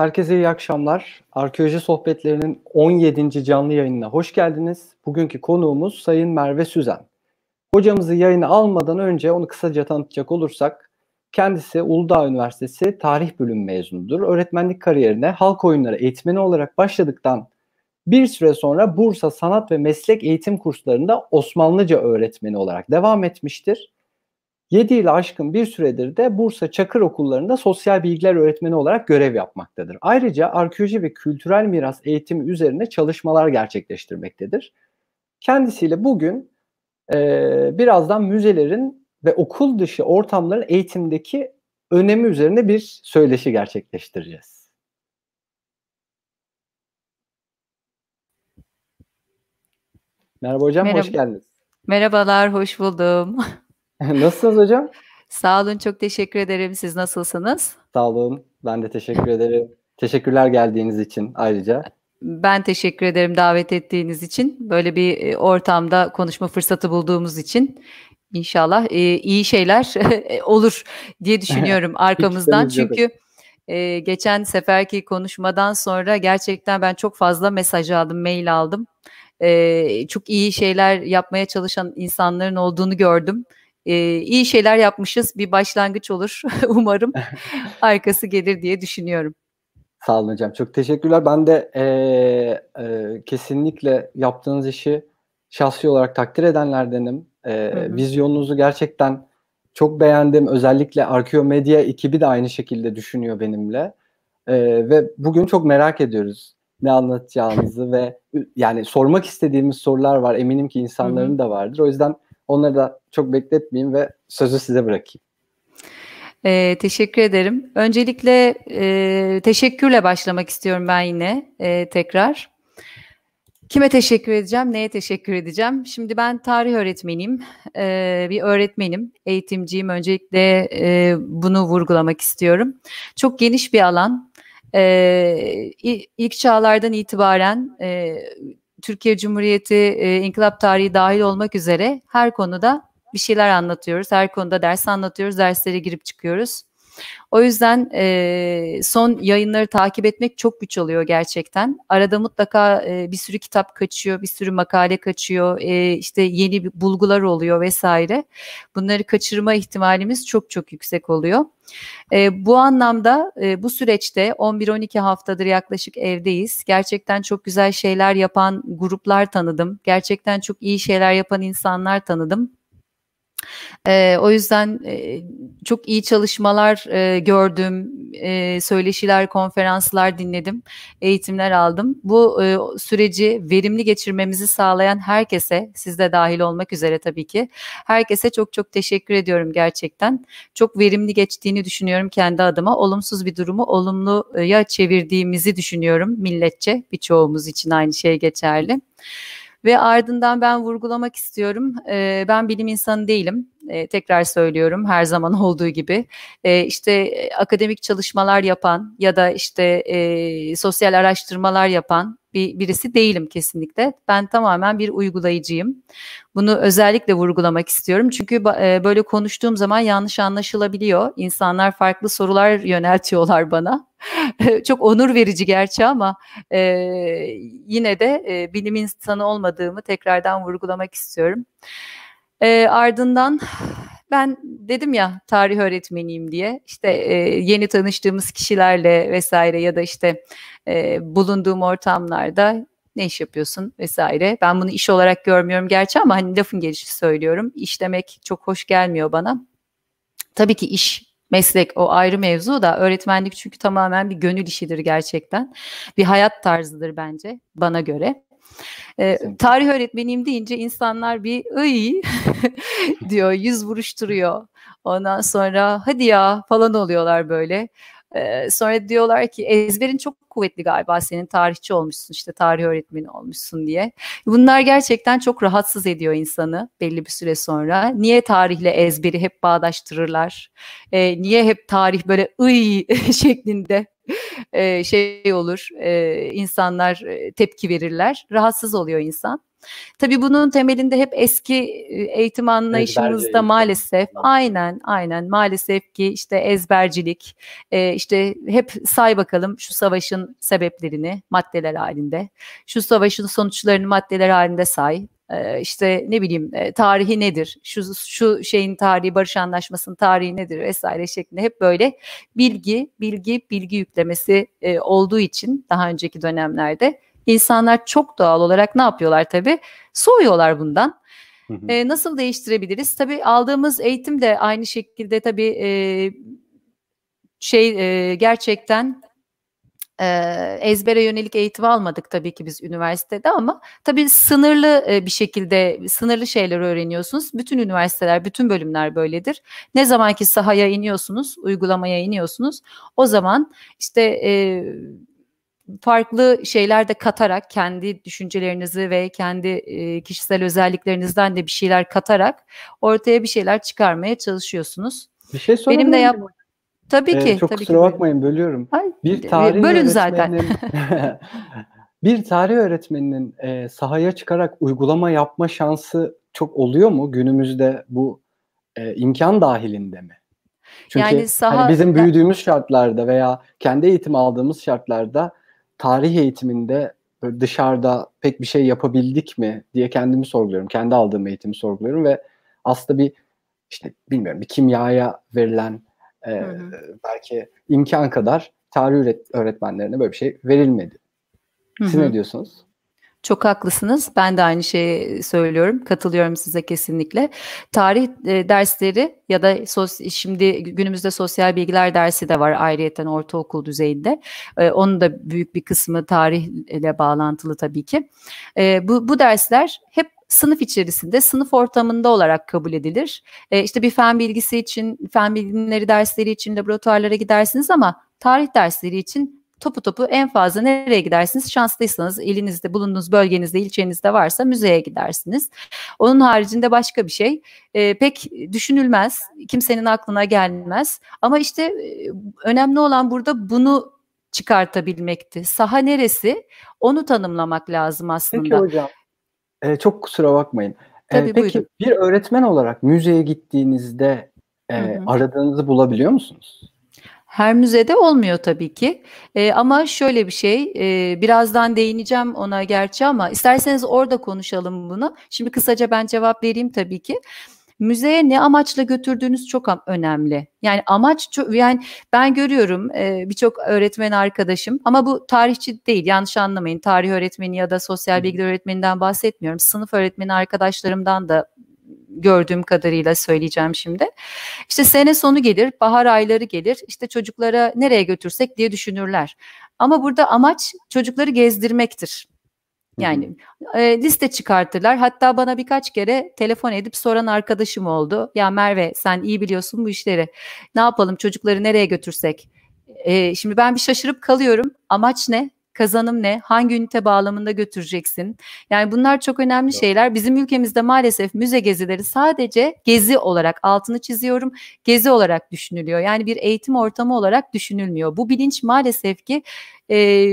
herkese iyi akşamlar. Arkeoloji sohbetlerinin 17. canlı yayınına hoş geldiniz. Bugünkü konuğumuz Sayın Merve Süzen. Hocamızı yayına almadan önce onu kısaca tanıtacak olursak, kendisi Uludağ Üniversitesi Tarih Bölümü mezunudur. Öğretmenlik kariyerine halk oyunları eğitmeni olarak başladıktan bir süre sonra Bursa Sanat ve Meslek Eğitim Kurslarında Osmanlıca öğretmeni olarak devam etmiştir 7 yıl aşkın bir süredir de Bursa Çakır Okullarında sosyal bilgiler öğretmeni olarak görev yapmaktadır. Ayrıca arkeoloji ve kültürel miras eğitimi üzerine çalışmalar gerçekleştirmektedir. Kendisiyle bugün e, birazdan müzelerin ve okul dışı ortamların eğitimdeki önemi üzerine bir söyleşi gerçekleştireceğiz. Merhaba hocam, Merhaba. hoş geldiniz. Merhabalar, hoş buldum. Nasılsınız hocam? Sağ olun, çok teşekkür ederim. Siz nasılsınız? Sağ olun, ben de teşekkür ederim. Teşekkürler geldiğiniz için ayrıca. Ben teşekkür ederim davet ettiğiniz için. Böyle bir e, ortamda konuşma fırsatı bulduğumuz için inşallah e, iyi şeyler e, olur diye düşünüyorum arkamızdan. Çünkü geçen seferki konuşmadan sonra gerçekten ben çok fazla mesaj aldım, mail aldım. Çok iyi şeyler yapmaya çalışan insanların olduğunu gördüm e, iyi şeyler yapmışız. Bir başlangıç olur umarım. Arkası gelir diye düşünüyorum. Sağ olun hocam. Çok teşekkürler. Ben de e, e, kesinlikle yaptığınız işi şahsi olarak takdir edenlerdenim. E, Vizyonunuzu gerçekten çok beğendim. Özellikle Medya ekibi de aynı şekilde düşünüyor benimle. E, ve bugün çok merak ediyoruz ne anlatacağınızı ve yani sormak istediğimiz sorular var. Eminim ki insanların hı hı. da vardır. O yüzden Onları da çok bekletmeyeyim ve sözü size bırakayım. E, teşekkür ederim. Öncelikle e, teşekkürle başlamak istiyorum ben yine e, tekrar. Kime teşekkür edeceğim, neye teşekkür edeceğim? Şimdi ben tarih öğretmeniyim, e, bir öğretmenim, eğitimciyim. Öncelikle e, bunu vurgulamak istiyorum. Çok geniş bir alan. E, ilk çağlardan itibaren e, Türkiye Cumhuriyeti e, inkılap tarihi dahil olmak üzere her konuda bir şeyler anlatıyoruz. Her konuda ders anlatıyoruz, derslere girip çıkıyoruz. O yüzden e, son yayınları takip etmek çok güç oluyor gerçekten. Arada mutlaka e, bir sürü kitap kaçıyor, bir sürü makale kaçıyor, e, işte yeni bulgular oluyor vesaire. Bunları kaçırma ihtimalimiz çok çok yüksek oluyor. E, bu anlamda e, bu süreçte 11-12 haftadır yaklaşık evdeyiz. Gerçekten çok güzel şeyler yapan gruplar tanıdım. Gerçekten çok iyi şeyler yapan insanlar tanıdım. E, o yüzden e, çok iyi çalışmalar e, gördüm, e, söyleşiler, konferanslar dinledim, eğitimler aldım. Bu e, süreci verimli geçirmemizi sağlayan herkese, siz de dahil olmak üzere tabii ki, herkese çok çok teşekkür ediyorum gerçekten. Çok verimli geçtiğini düşünüyorum kendi adıma. Olumsuz bir durumu olumluya çevirdiğimizi düşünüyorum milletçe. Birçoğumuz için aynı şey geçerli. Ve ardından ben vurgulamak istiyorum. E, ben bilim insanı değilim. E, tekrar söylüyorum her zaman olduğu gibi. Ee, e, işte akademik çalışmalar yapan ya da işte e, sosyal araştırmalar yapan bir birisi değilim kesinlikle. Ben tamamen bir uygulayıcıyım. Bunu özellikle vurgulamak istiyorum. Çünkü e, böyle konuştuğum zaman yanlış anlaşılabiliyor. İnsanlar farklı sorular yöneltiyorlar bana. Çok onur verici gerçi ama e, yine de e, bilim insanı olmadığımı tekrardan vurgulamak istiyorum. E, ardından ben dedim ya tarih öğretmeniyim diye işte e, yeni tanıştığımız kişilerle vesaire ya da işte e, bulunduğum ortamlarda ne iş yapıyorsun vesaire. Ben bunu iş olarak görmüyorum gerçi ama hani lafın gelişi söylüyorum. İş demek çok hoş gelmiyor bana. Tabii ki iş meslek o ayrı mevzu da öğretmenlik çünkü tamamen bir gönül işidir gerçekten. Bir hayat tarzıdır bence bana göre. E, tarih öğretmeniyim deyince insanlar bir ıy diyor, yüz vuruşturuyor. Ondan sonra hadi ya falan oluyorlar böyle. E, sonra diyorlar ki ezberin çok kuvvetli galiba senin tarihçi olmuşsun işte tarih öğretmeni olmuşsun diye. Bunlar gerçekten çok rahatsız ediyor insanı belli bir süre sonra. Niye tarihle ezberi hep bağdaştırırlar? E, niye hep tarih böyle ıy şeklinde e, şey olur e, insanlar tepki verirler rahatsız oluyor insan. Tabii bunun temelinde hep eski eğitim anlayışımızda maalesef aynen aynen maalesef ki işte ezbercilik işte hep say bakalım şu savaşın sebeplerini maddeler halinde şu savaşın sonuçlarını maddeler halinde say ee, işte ne bileyim e, tarihi nedir, şu, şu şeyin tarihi, barış anlaşmasının tarihi nedir vesaire şeklinde hep böyle bilgi, bilgi, bilgi yüklemesi e, olduğu için daha önceki dönemlerde insanlar çok doğal olarak ne yapıyorlar tabi Soğuyorlar bundan. E, nasıl değiştirebiliriz? Tabi aldığımız eğitim de aynı şekilde tabi e, şey e, gerçekten e, ezbere yönelik eğitim almadık tabii ki biz üniversitede ama tabii sınırlı e, bir şekilde sınırlı şeyler öğreniyorsunuz. Bütün üniversiteler, bütün bölümler böyledir. Ne zaman ki sahaya iniyorsunuz, uygulamaya iniyorsunuz o zaman işte e, farklı şeyler de katarak kendi düşüncelerinizi ve kendi e, kişisel özelliklerinizden de bir şeyler katarak ortaya bir şeyler çıkarmaya çalışıyorsunuz. Bir şey Benim de yap Tabii ee, ki. Ee, çok tabii kusura ki. bakmayın bölüyorum. Hayır. bir tarih bölün zaten. bir tarih öğretmeninin e, sahaya çıkarak uygulama yapma şansı çok oluyor mu günümüzde bu e, imkan dahilinde mi? Çünkü yani hani saha... hani bizim büyüdüğümüz şartlarda veya kendi eğitim aldığımız şartlarda tarih eğitiminde e, dışarıda pek bir şey yapabildik mi diye kendimi sorguluyorum. Kendi aldığım eğitimi sorguluyorum ve aslında bir işte bilmiyorum bir kimyaya verilen e, Belki imkan kadar tarih öğretmenlerine böyle bir şey verilmedi. Siz ne diyorsunuz? Çok haklısınız. Ben de aynı şeyi söylüyorum. Katılıyorum size kesinlikle. Tarih e, dersleri ya da sos, şimdi günümüzde sosyal bilgiler dersi de var ayrıyeten ortaokul düzeyinde. E, onun da büyük bir kısmı tarihle bağlantılı tabii ki. E, bu, bu dersler hep sınıf içerisinde, sınıf ortamında olarak kabul edilir. E, işte bir fen bilgisi için, fen bilimleri dersleri için laboratuvarlara gidersiniz ama tarih dersleri için topu topu en fazla nereye gidersiniz? Şanslıysanız elinizde bulunduğunuz bölgenizde, ilçenizde varsa müzeye gidersiniz. Onun haricinde başka bir şey e, pek düşünülmez, kimsenin aklına gelmez. Ama işte e, önemli olan burada bunu çıkartabilmekti. Saha neresi? Onu tanımlamak lazım aslında. Peki hocam. E, çok kusura bakmayın. Ee, tabii, e, peki buyurun. bir öğretmen olarak müzeye gittiğinizde e, aradığınızı bulabiliyor musunuz? Her müzede olmuyor tabii ki e, ama şöyle bir şey e, birazdan değineceğim ona gerçi ama isterseniz orada konuşalım bunu. Şimdi kısaca ben cevap vereyim tabii ki müzeye ne amaçla götürdüğünüz çok önemli. Yani amaç çok, yani ben görüyorum e, birçok öğretmen arkadaşım ama bu tarihçi değil yanlış anlamayın. Tarih öğretmeni ya da sosyal bilgi öğretmeninden bahsetmiyorum. Sınıf öğretmeni arkadaşlarımdan da gördüğüm kadarıyla söyleyeceğim şimdi. İşte sene sonu gelir, bahar ayları gelir. İşte çocuklara nereye götürsek diye düşünürler. Ama burada amaç çocukları gezdirmektir. Yani e, liste çıkartırlar. Hatta bana birkaç kere telefon edip soran arkadaşım oldu. Ya Merve sen iyi biliyorsun bu işleri. Ne yapalım çocukları nereye götürsek? E, şimdi ben bir şaşırıp kalıyorum. Amaç ne? Kazanım ne? Hangi ünite bağlamında götüreceksin? Yani bunlar çok önemli şeyler. Bizim ülkemizde maalesef müze gezileri sadece gezi olarak altını çiziyorum. Gezi olarak düşünülüyor. Yani bir eğitim ortamı olarak düşünülmüyor. Bu bilinç maalesef ki e,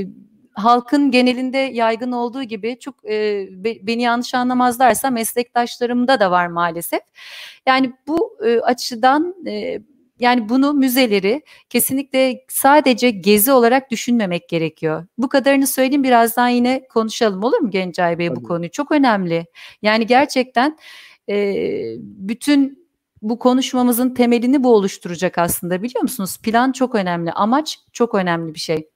halkın genelinde yaygın olduğu gibi çok e, be, beni yanlış anlamazlarsa meslektaşlarımda da var maalesef. Yani bu e, açıdan e, yani bunu müzeleri kesinlikle sadece gezi olarak düşünmemek gerekiyor. Bu kadarını söyleyeyim birazdan yine konuşalım olur mu Gencay Bey Tabii. bu konuyu? Çok önemli. Yani gerçekten e, bütün bu konuşmamızın temelini bu oluşturacak aslında biliyor musunuz? Plan çok önemli, amaç çok önemli bir şey.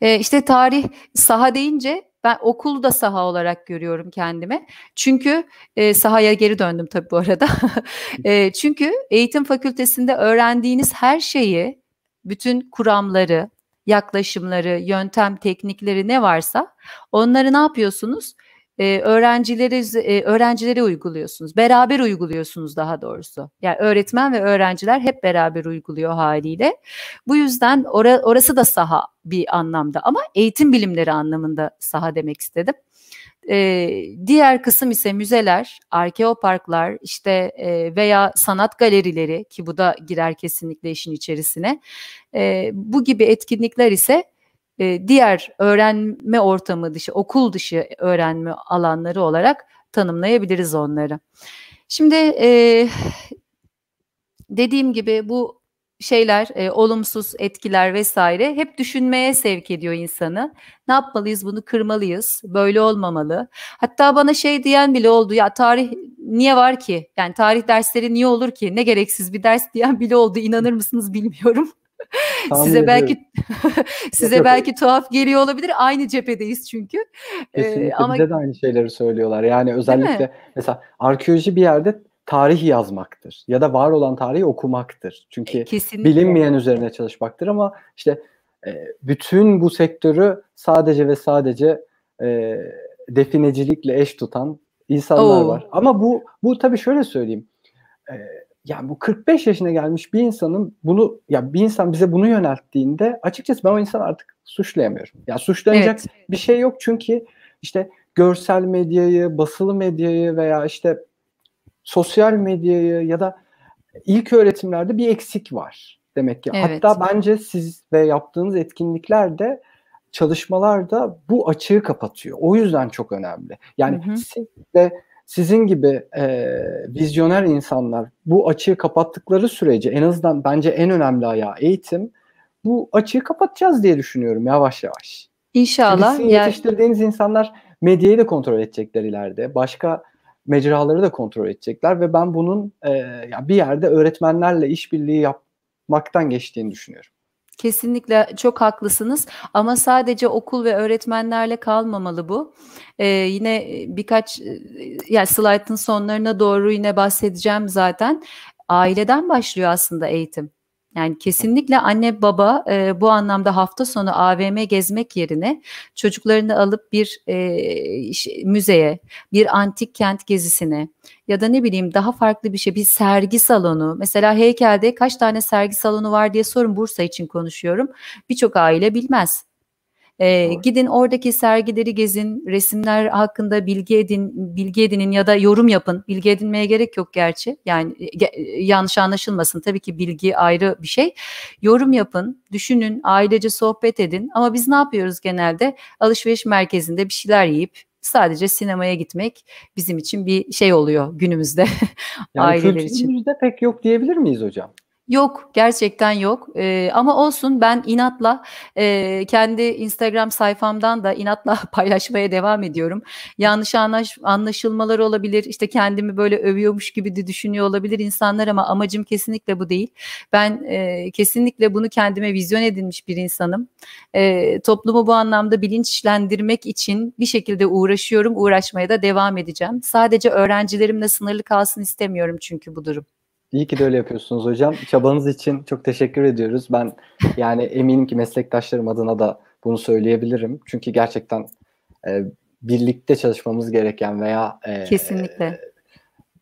E, işte tarih saha deyince ben okulu da saha olarak görüyorum kendime Çünkü e, sahaya geri döndüm tabii bu arada. e, çünkü eğitim fakültesinde öğrendiğiniz her şeyi, bütün kuramları, yaklaşımları, yöntem, teknikleri ne varsa onları ne yapıyorsunuz? Ee, e, öğrencileri e, öğrencilere uyguluyorsunuz. Beraber uyguluyorsunuz daha doğrusu. Yani öğretmen ve öğrenciler hep beraber uyguluyor haliyle. Bu yüzden or- orası da saha bir anlamda ama eğitim bilimleri anlamında saha demek istedim. Ee, diğer kısım ise müzeler, arkeoparklar işte e, veya sanat galerileri ki bu da girer kesinlikle işin içerisine. E, bu gibi etkinlikler ise e, diğer öğrenme ortamı dışı, okul dışı öğrenme alanları olarak tanımlayabiliriz onları. Şimdi e, dediğim gibi bu şeyler, e, olumsuz etkiler vesaire hep düşünmeye sevk ediyor insanı. Ne yapmalıyız? Bunu kırmalıyız. Böyle olmamalı. Hatta bana şey diyen bile oldu. Ya tarih niye var ki? Yani tarih dersleri niye olur ki? Ne gereksiz bir ders diyen bile oldu. İnanır mısınız bilmiyorum. Tahmin size belki size yok, belki yok. tuhaf geliyor olabilir. Aynı cephedeyiz çünkü. Ee, kesinlikle ee, ama... bize de aynı şeyleri söylüyorlar. Yani özellikle mesela arkeoloji bir yerde tarih yazmaktır ya da var olan tarihi okumaktır. Çünkü e, bilinmeyen üzerine çalışmaktır ama işte e, bütün bu sektörü sadece ve sadece e, definecilikle eş tutan insanlar Oo. var. Ama bu bu tabii şöyle söyleyeyim. E, yani bu 45 yaşına gelmiş bir insanın bunu ya bir insan bize bunu yönelttiğinde açıkçası ben o insanı artık suçlayamıyorum. Ya yani suçlanacak evet. bir şey yok çünkü işte görsel medyayı, basılı medyayı veya işte sosyal medyayı ya da ilk öğretimlerde bir eksik var demek ki. Evet. Hatta bence siz ve yaptığınız etkinliklerde çalışmalarda bu açığı kapatıyor. O yüzden çok önemli. Yani hı hı. siz de sizin gibi e, vizyoner insanlar bu açığı kapattıkları sürece en azından bence en önemli ayağı eğitim bu açığı kapatacağız diye düşünüyorum yavaş yavaş. İnşallah. Sizin yetiştirdiğiniz yani... insanlar medyayı da kontrol edecekler ileride. Başka mecraları da kontrol edecekler ve ben bunun e, bir yerde öğretmenlerle işbirliği yapmaktan geçtiğini düşünüyorum. Kesinlikle çok haklısınız ama sadece okul ve öğretmenlerle kalmamalı bu. Ee, yine e, birkaç e, yani slaytın sonlarına doğru yine bahsedeceğim zaten. Aileden başlıyor aslında eğitim. Yani kesinlikle anne baba e, bu anlamda hafta sonu AVM gezmek yerine çocuklarını alıp bir e, müzeye, bir antik kent gezisine ya da ne bileyim daha farklı bir şey bir sergi salonu. Mesela heykelde kaç tane sergi salonu var diye sorun Bursa için konuşuyorum. Birçok aile bilmez. E, gidin oradaki sergileri gezin, resimler hakkında bilgi edin, bilgi edinin ya da yorum yapın. Bilgi edinmeye gerek yok gerçi. Yani e, ge, e, yanlış anlaşılmasın. Tabii ki bilgi ayrı bir şey. Yorum yapın, düşünün, ailece sohbet edin. Ama biz ne yapıyoruz genelde? Alışveriş merkezinde bir şeyler yiyip sadece sinemaya gitmek bizim için bir şey oluyor günümüzde yani aileler için. Günümüzde pek yok diyebilir miyiz hocam? Yok gerçekten yok ee, ama olsun ben inatla e, kendi Instagram sayfamdan da inatla paylaşmaya devam ediyorum. Yanlış anlaş, anlaşılmalar olabilir işte kendimi böyle övüyormuş gibi de düşünüyor olabilir insanlar ama amacım kesinlikle bu değil. Ben e, kesinlikle bunu kendime vizyon edinmiş bir insanım. E, toplumu bu anlamda bilinçlendirmek için bir şekilde uğraşıyorum uğraşmaya da devam edeceğim. Sadece öğrencilerimle sınırlı kalsın istemiyorum çünkü bu durum. İyi ki de öyle yapıyorsunuz hocam. Çabanız için çok teşekkür ediyoruz. Ben yani eminim ki meslektaşlarım adına da bunu söyleyebilirim. Çünkü gerçekten e, birlikte çalışmamız gereken veya e, kesinlikle e,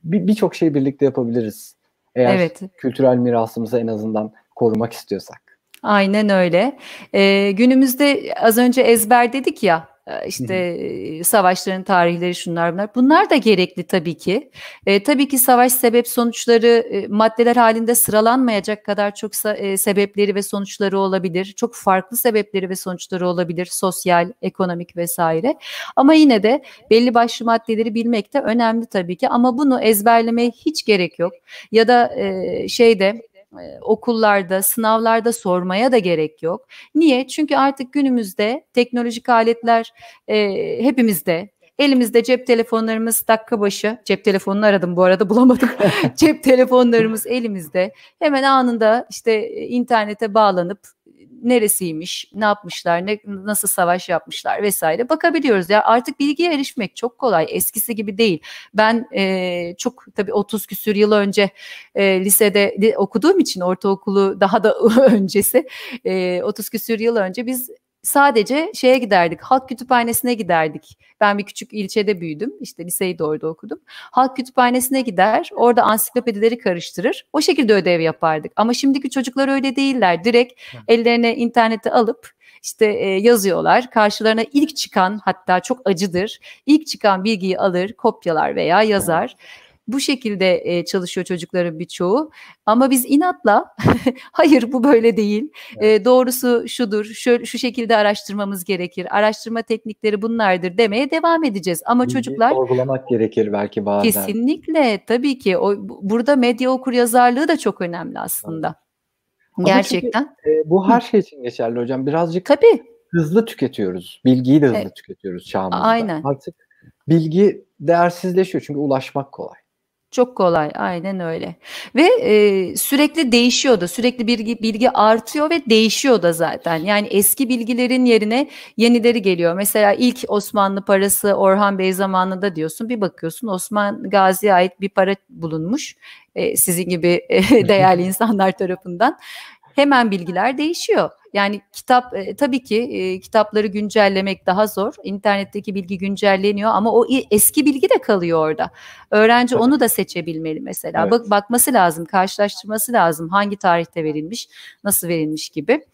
birçok bir şeyi birlikte yapabiliriz. Eğer evet. kültürel mirasımızı en azından korumak istiyorsak. Aynen öyle. Ee, günümüzde az önce ezber dedik ya işte savaşların tarihleri şunlar bunlar. Bunlar da gerekli tabii ki. E, tabii ki savaş sebep sonuçları e, maddeler halinde sıralanmayacak kadar çok e, sebepleri ve sonuçları olabilir. Çok farklı sebepleri ve sonuçları olabilir. Sosyal, ekonomik vesaire. Ama yine de belli başlı maddeleri bilmek de önemli tabii ki. Ama bunu ezberlemeye hiç gerek yok. Ya da e, şeyde e, okullarda, sınavlarda sormaya da gerek yok. Niye? Çünkü artık günümüzde teknolojik aletler e, hepimizde, Elimizde cep telefonlarımız dakika başı. Cep telefonunu aradım bu arada bulamadım. cep telefonlarımız elimizde. Hemen anında işte e, internete bağlanıp neresiymiş, ne yapmışlar, ne, nasıl savaş yapmışlar vesaire bakabiliyoruz. Ya artık bilgiye erişmek çok kolay. Eskisi gibi değil. Ben e, çok tabii 30 küsür yıl önce e, lisede okuduğum için ortaokulu daha da öncesi e, 30 küsür yıl önce biz sadece şeye giderdik. Halk kütüphanesine giderdik. Ben bir küçük ilçede büyüdüm. İşte liseyi de orada okudum. Halk kütüphanesine gider. Orada ansiklopedileri karıştırır. O şekilde ödev yapardık. Ama şimdiki çocuklar öyle değiller. Direkt ellerine interneti alıp işte e, yazıyorlar. Karşılarına ilk çıkan hatta çok acıdır. İlk çıkan bilgiyi alır, kopyalar veya yazar. Bu şekilde e, çalışıyor çocukların birçoğu. Ama biz inatla hayır bu böyle değil. E, doğrusu şudur. Şu, şu şekilde araştırmamız gerekir. Araştırma teknikleri bunlardır demeye devam edeceğiz. Ama Bilgi çocuklar sorgulamak gerekir belki bazen. Kesinlikle tabii ki. O, burada medya okur yazarlığı da çok önemli aslında. Ama Gerçekten. Çünkü, e, bu her şey için geçerli hocam. Birazcık Tabii. hızlı tüketiyoruz. Bilgiyi de e, hızlı evet. tüketiyoruz çağımızda. Aynen. Artık bilgi değersizleşiyor çünkü ulaşmak kolay. Çok kolay aynen öyle ve e, sürekli değişiyor da sürekli bilgi, bilgi artıyor ve değişiyor da zaten yani eski bilgilerin yerine yenileri geliyor. Mesela ilk Osmanlı parası Orhan Bey zamanında diyorsun bir bakıyorsun Osman Gazi'ye ait bir para bulunmuş e, sizin gibi e, değerli insanlar tarafından hemen bilgiler değişiyor. Yani kitap e, tabii ki e, kitapları güncellemek daha zor. İnternetteki bilgi güncelleniyor ama o eski bilgi de kalıyor orada. Öğrenci evet. onu da seçebilmeli mesela. Evet. Bak bakması lazım, karşılaştırması lazım. Hangi tarihte verilmiş, nasıl verilmiş gibi.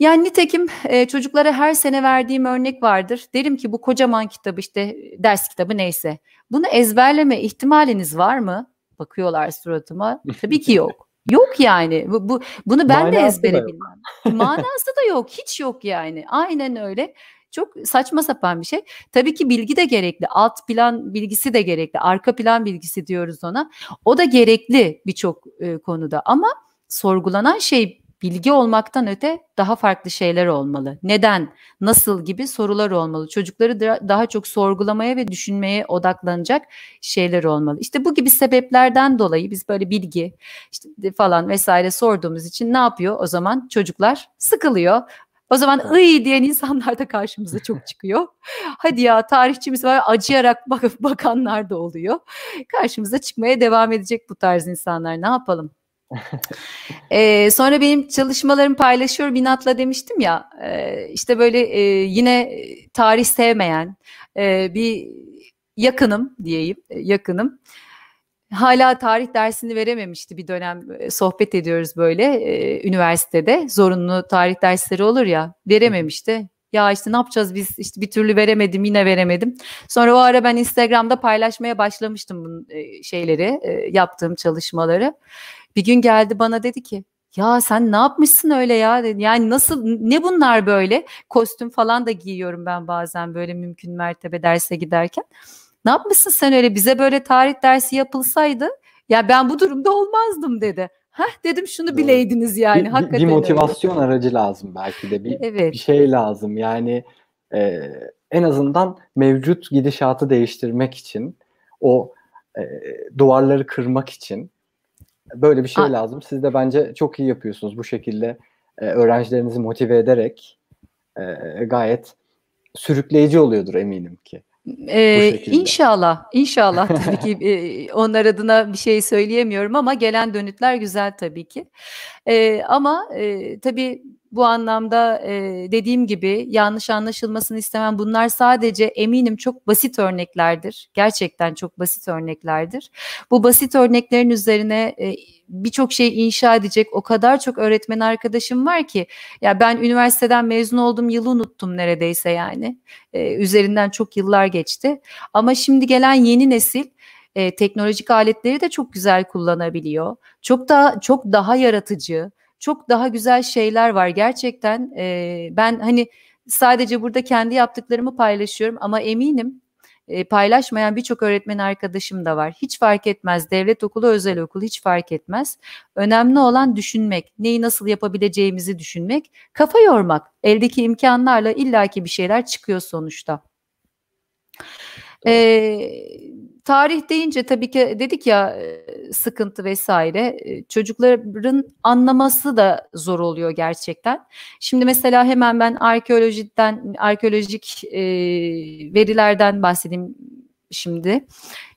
Yani nitekim e, çocuklara her sene verdiğim örnek vardır. Derim ki bu kocaman kitabı işte ders kitabı neyse. Bunu ezberleme ihtimaliniz var mı? Bakıyorlar suratıma. Tabii ki yok. Yok yani. Bu, bu bunu ben Manası de ezbere bilmem. Manası da yok, hiç yok yani. Aynen öyle. Çok saçma sapan bir şey. Tabii ki bilgi de gerekli. Alt plan bilgisi de gerekli. Arka plan bilgisi diyoruz ona. O da gerekli birçok e, konuda ama sorgulanan şey bilgi olmaktan öte daha farklı şeyler olmalı. Neden, nasıl gibi sorular olmalı. Çocukları daha çok sorgulamaya ve düşünmeye odaklanacak şeyler olmalı. İşte bu gibi sebeplerden dolayı biz böyle bilgi işte falan vesaire sorduğumuz için ne yapıyor o zaman çocuklar sıkılıyor. O zaman iyi diyen insanlar da karşımıza çok çıkıyor. Hadi ya tarihçimiz var acıyarak bak bakanlar da oluyor. Karşımıza çıkmaya devam edecek bu tarz insanlar ne yapalım? ee, sonra benim çalışmalarımı paylaşıyorum Binat'la demiştim ya e, işte böyle e, yine tarih sevmeyen e, bir yakınım diyeyim e, yakınım hala tarih dersini verememişti bir dönem e, sohbet ediyoruz böyle e, üniversitede zorunlu tarih dersleri olur ya verememişti ya işte ne yapacağız biz işte bir türlü veremedim yine veremedim. Sonra o ara ben Instagram'da paylaşmaya başlamıştım bu e, şeyleri yaptığım çalışmaları. Bir gün geldi bana dedi ki ya sen ne yapmışsın öyle ya dedi. Yani nasıl ne bunlar böyle? Kostüm falan da giyiyorum ben bazen böyle mümkün mertebe derse giderken. Ne yapmışsın sen öyle bize böyle tarih dersi yapılsaydı ya ben bu durumda olmazdım dedi. Hah dedim şunu bileydiniz yani. Bir, Hakikaten bir motivasyon aracı lazım belki de bir, evet. bir şey lazım yani e, en azından mevcut gidişatı değiştirmek için o e, duvarları kırmak için Böyle bir şey A- lazım. Siz de bence çok iyi yapıyorsunuz bu şekilde. E, öğrencilerinizi motive ederek e, gayet sürükleyici oluyordur eminim ki. Ee, İnşallah. inşallah tabii ki e, onlar adına bir şey söyleyemiyorum ama gelen dönütler güzel tabii ki. E, ama e, tabii bu anlamda e, dediğim gibi yanlış anlaşılmasını istemem. Bunlar sadece eminim çok basit örneklerdir. Gerçekten çok basit örneklerdir. Bu basit örneklerin üzerine e, birçok şey inşa edecek o kadar çok öğretmen arkadaşım var ki ya ben üniversiteden mezun oldum yılı unuttum neredeyse yani. E, üzerinden çok yıllar geçti. Ama şimdi gelen yeni nesil e, teknolojik aletleri de çok güzel kullanabiliyor. Çok daha çok daha yaratıcı, çok daha güzel şeyler var gerçekten. E, ben hani sadece burada kendi yaptıklarımı paylaşıyorum ama eminim e, paylaşmayan birçok öğretmen arkadaşım da var. Hiç fark etmez devlet okulu özel okul hiç fark etmez. Önemli olan düşünmek neyi nasıl yapabileceğimizi düşünmek kafa yormak eldeki imkanlarla illaki bir şeyler çıkıyor sonuçta. Ee, tarih deyince tabii ki dedik ya e, sıkıntı vesaire e, çocukların anlaması da zor oluyor gerçekten. Şimdi mesela hemen ben arkeolojiden arkeolojik e, verilerden bahsedeyim şimdi.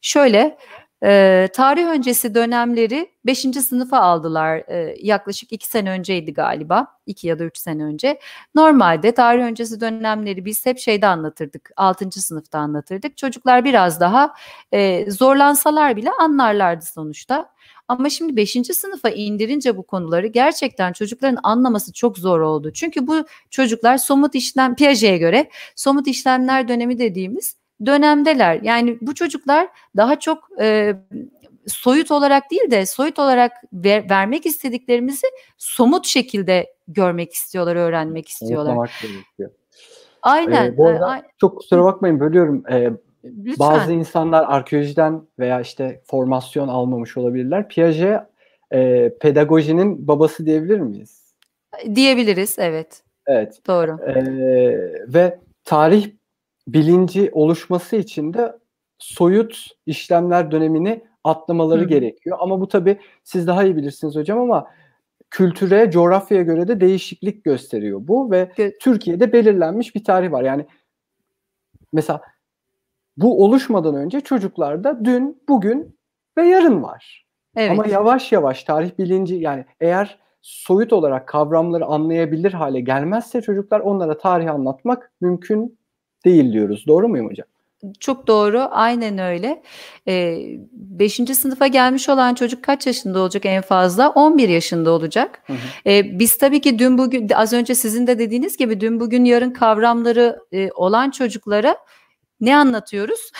Şöyle e, tarih öncesi dönemleri 5. sınıfa aldılar e, yaklaşık 2 sene önceydi galiba 2 ya da 3 sene önce. Normalde tarih öncesi dönemleri biz hep şeyde anlatırdık 6. sınıfta anlatırdık. Çocuklar biraz daha e, zorlansalar bile anlarlardı sonuçta. Ama şimdi 5. sınıfa indirince bu konuları gerçekten çocukların anlaması çok zor oldu. Çünkü bu çocuklar somut işlem Piaget'e göre somut işlemler dönemi dediğimiz dönemdeler. Yani bu çocuklar daha çok e, soyut olarak değil de soyut olarak ver, vermek istediklerimizi somut şekilde görmek istiyorlar, öğrenmek istiyorlar. Aynen. Ee, bu arada, Aynen. çok kusura bakmayın bölüyorum. Ee, Bazı insanlar arkeolojiden veya işte formasyon almamış olabilirler. Piaget e, pedagojinin babası diyebilir miyiz? Diyebiliriz, evet. Evet. Doğru. Ee, ve tarih bilinci oluşması için de soyut işlemler dönemini atlamaları Hı. gerekiyor. Ama bu tabi siz daha iyi bilirsiniz hocam ama kültüre, coğrafyaya göre de değişiklik gösteriyor bu ve evet. Türkiye'de belirlenmiş bir tarih var. Yani mesela bu oluşmadan önce çocuklarda dün, bugün ve yarın var. Evet. Ama yavaş yavaş tarih bilinci yani eğer soyut olarak kavramları anlayabilir hale gelmezse çocuklar onlara tarih anlatmak mümkün değil diyoruz. Doğru muyum hocam? Çok doğru, aynen öyle. E, beşinci sınıfa gelmiş olan çocuk kaç yaşında olacak en fazla? 11 yaşında olacak. Hı hı. E, biz tabii ki dün bugün, az önce sizin de dediğiniz gibi dün bugün yarın kavramları e, olan çocuklara ne anlatıyoruz?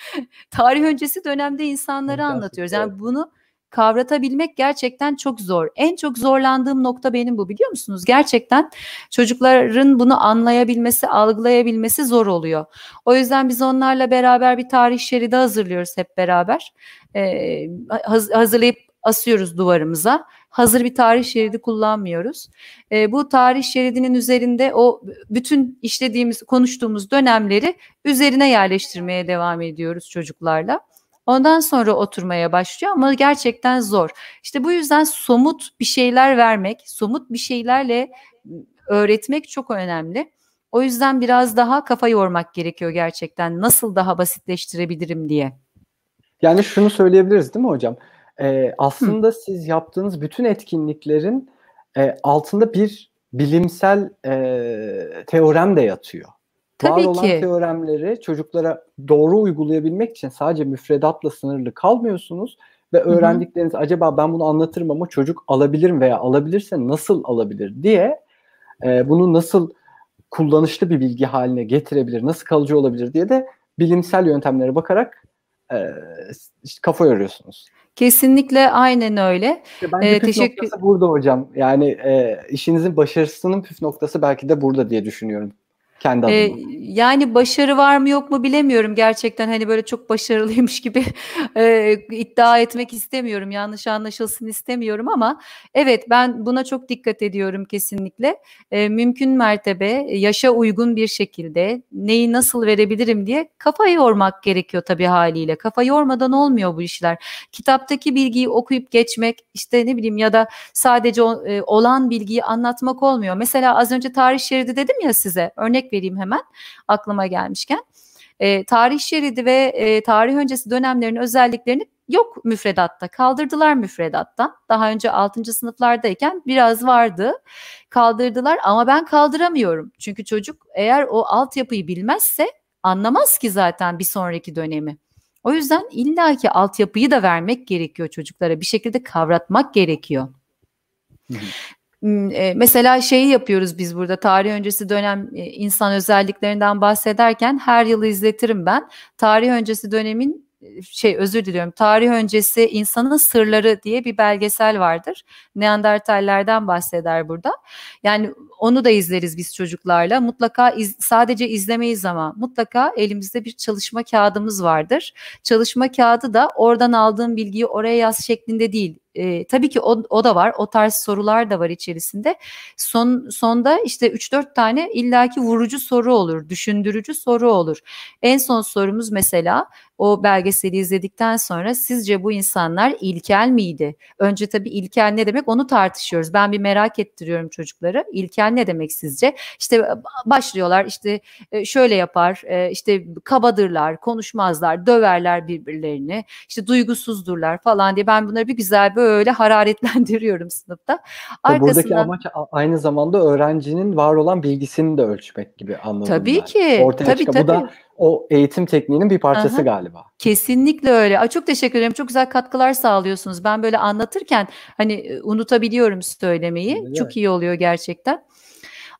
Tarih öncesi dönemde insanları anlatıyoruz. Yani bunu kavratabilmek gerçekten çok zor. En çok zorlandığım nokta benim bu biliyor musunuz? Gerçekten çocukların bunu anlayabilmesi, algılayabilmesi zor oluyor. O yüzden biz onlarla beraber bir tarih şeridi hazırlıyoruz hep beraber. Ee, hazırlayıp asıyoruz duvarımıza. Hazır bir tarih şeridi kullanmıyoruz. E, bu tarih şeridinin üzerinde o bütün işlediğimiz, konuştuğumuz dönemleri üzerine yerleştirmeye devam ediyoruz çocuklarla. Ondan sonra oturmaya başlıyor ama gerçekten zor. İşte bu yüzden somut bir şeyler vermek, somut bir şeylerle öğretmek çok önemli. O yüzden biraz daha kafa yormak gerekiyor gerçekten. Nasıl daha basitleştirebilirim diye. Yani şunu söyleyebiliriz değil mi hocam? Ee, aslında Hı. siz yaptığınız bütün etkinliklerin e, altında bir bilimsel e, teorem de yatıyor. Tabii var olan ki. teoremleri çocuklara doğru uygulayabilmek için sadece müfredatla sınırlı kalmıyorsunuz ve öğrendikleriniz Hı-hı. acaba ben bunu anlatırım ama çocuk alabilir mi veya alabilirse nasıl alabilir diye e, bunu nasıl kullanışlı bir bilgi haline getirebilir, nasıl kalıcı olabilir diye de bilimsel yöntemlere bakarak e, işte kafa yoruyorsunuz. Kesinlikle aynen öyle. İşte bence ee, teşekkür... noktası burada hocam. Yani e, işinizin başarısının püf noktası belki de burada diye düşünüyorum. Kendi ee, adıma. yani başarı var mı yok mu bilemiyorum gerçekten hani böyle çok başarılıymış gibi e, iddia etmek istemiyorum yanlış anlaşılsın istemiyorum ama evet ben buna çok dikkat ediyorum kesinlikle e, mümkün mertebe e, yaşa uygun bir şekilde neyi nasıl verebilirim diye kafa yormak gerekiyor tabii haliyle kafa yormadan olmuyor bu işler kitaptaki bilgiyi okuyup geçmek işte ne bileyim ya da sadece o, e, olan bilgiyi anlatmak olmuyor mesela az önce tarih şeridi dedim ya size örnek vereyim hemen aklıma gelmişken. E, tarih şeridi ve e, tarih öncesi dönemlerin özelliklerini yok müfredatta kaldırdılar müfredattan. Daha önce 6. sınıflardayken biraz vardı kaldırdılar ama ben kaldıramıyorum. Çünkü çocuk eğer o altyapıyı bilmezse anlamaz ki zaten bir sonraki dönemi. O yüzden illaki altyapıyı da vermek gerekiyor çocuklara bir şekilde kavratmak gerekiyor. Hmm, e, mesela şeyi yapıyoruz biz burada tarih öncesi dönem e, insan özelliklerinden bahsederken her yıl izletirim ben. Tarih öncesi dönemin e, şey özür diliyorum tarih öncesi insanın sırları diye bir belgesel vardır. Neandertallerden bahseder burada. Yani onu da izleriz biz çocuklarla. Mutlaka iz, sadece izlemeyiz ama mutlaka elimizde bir çalışma kağıdımız vardır. Çalışma kağıdı da oradan aldığım bilgiyi oraya yaz şeklinde değil e, tabii ki o, o da var. O tarz sorular da var içerisinde. Son sonda işte 3-4 tane illaki vurucu soru olur, düşündürücü soru olur. En son sorumuz mesela o belgeseli izledikten sonra sizce bu insanlar ilkel miydi? Önce tabii ilkel ne demek onu tartışıyoruz. Ben bir merak ettiriyorum çocukları. İlkel ne demek sizce? İşte başlıyorlar işte e, şöyle yapar, e, işte kabadırlar, konuşmazlar, döverler birbirlerini, işte duygusuzdurlar falan diye ben bunları bir güzel böyle böyle hararetlendiriyorum sınıfta. Arkasından, Buradaki amaç aynı zamanda öğrencinin var olan bilgisini de ölçmek gibi anladım Tabii ki. Ortaya tabii, tabii. Bu da o eğitim tekniğinin bir parçası Aha, galiba. Kesinlikle öyle. Aa, çok teşekkür ederim. Çok güzel katkılar sağlıyorsunuz. Ben böyle anlatırken hani e, unutabiliyorum söylemeyi. Öyle çok iyi oluyor gerçekten.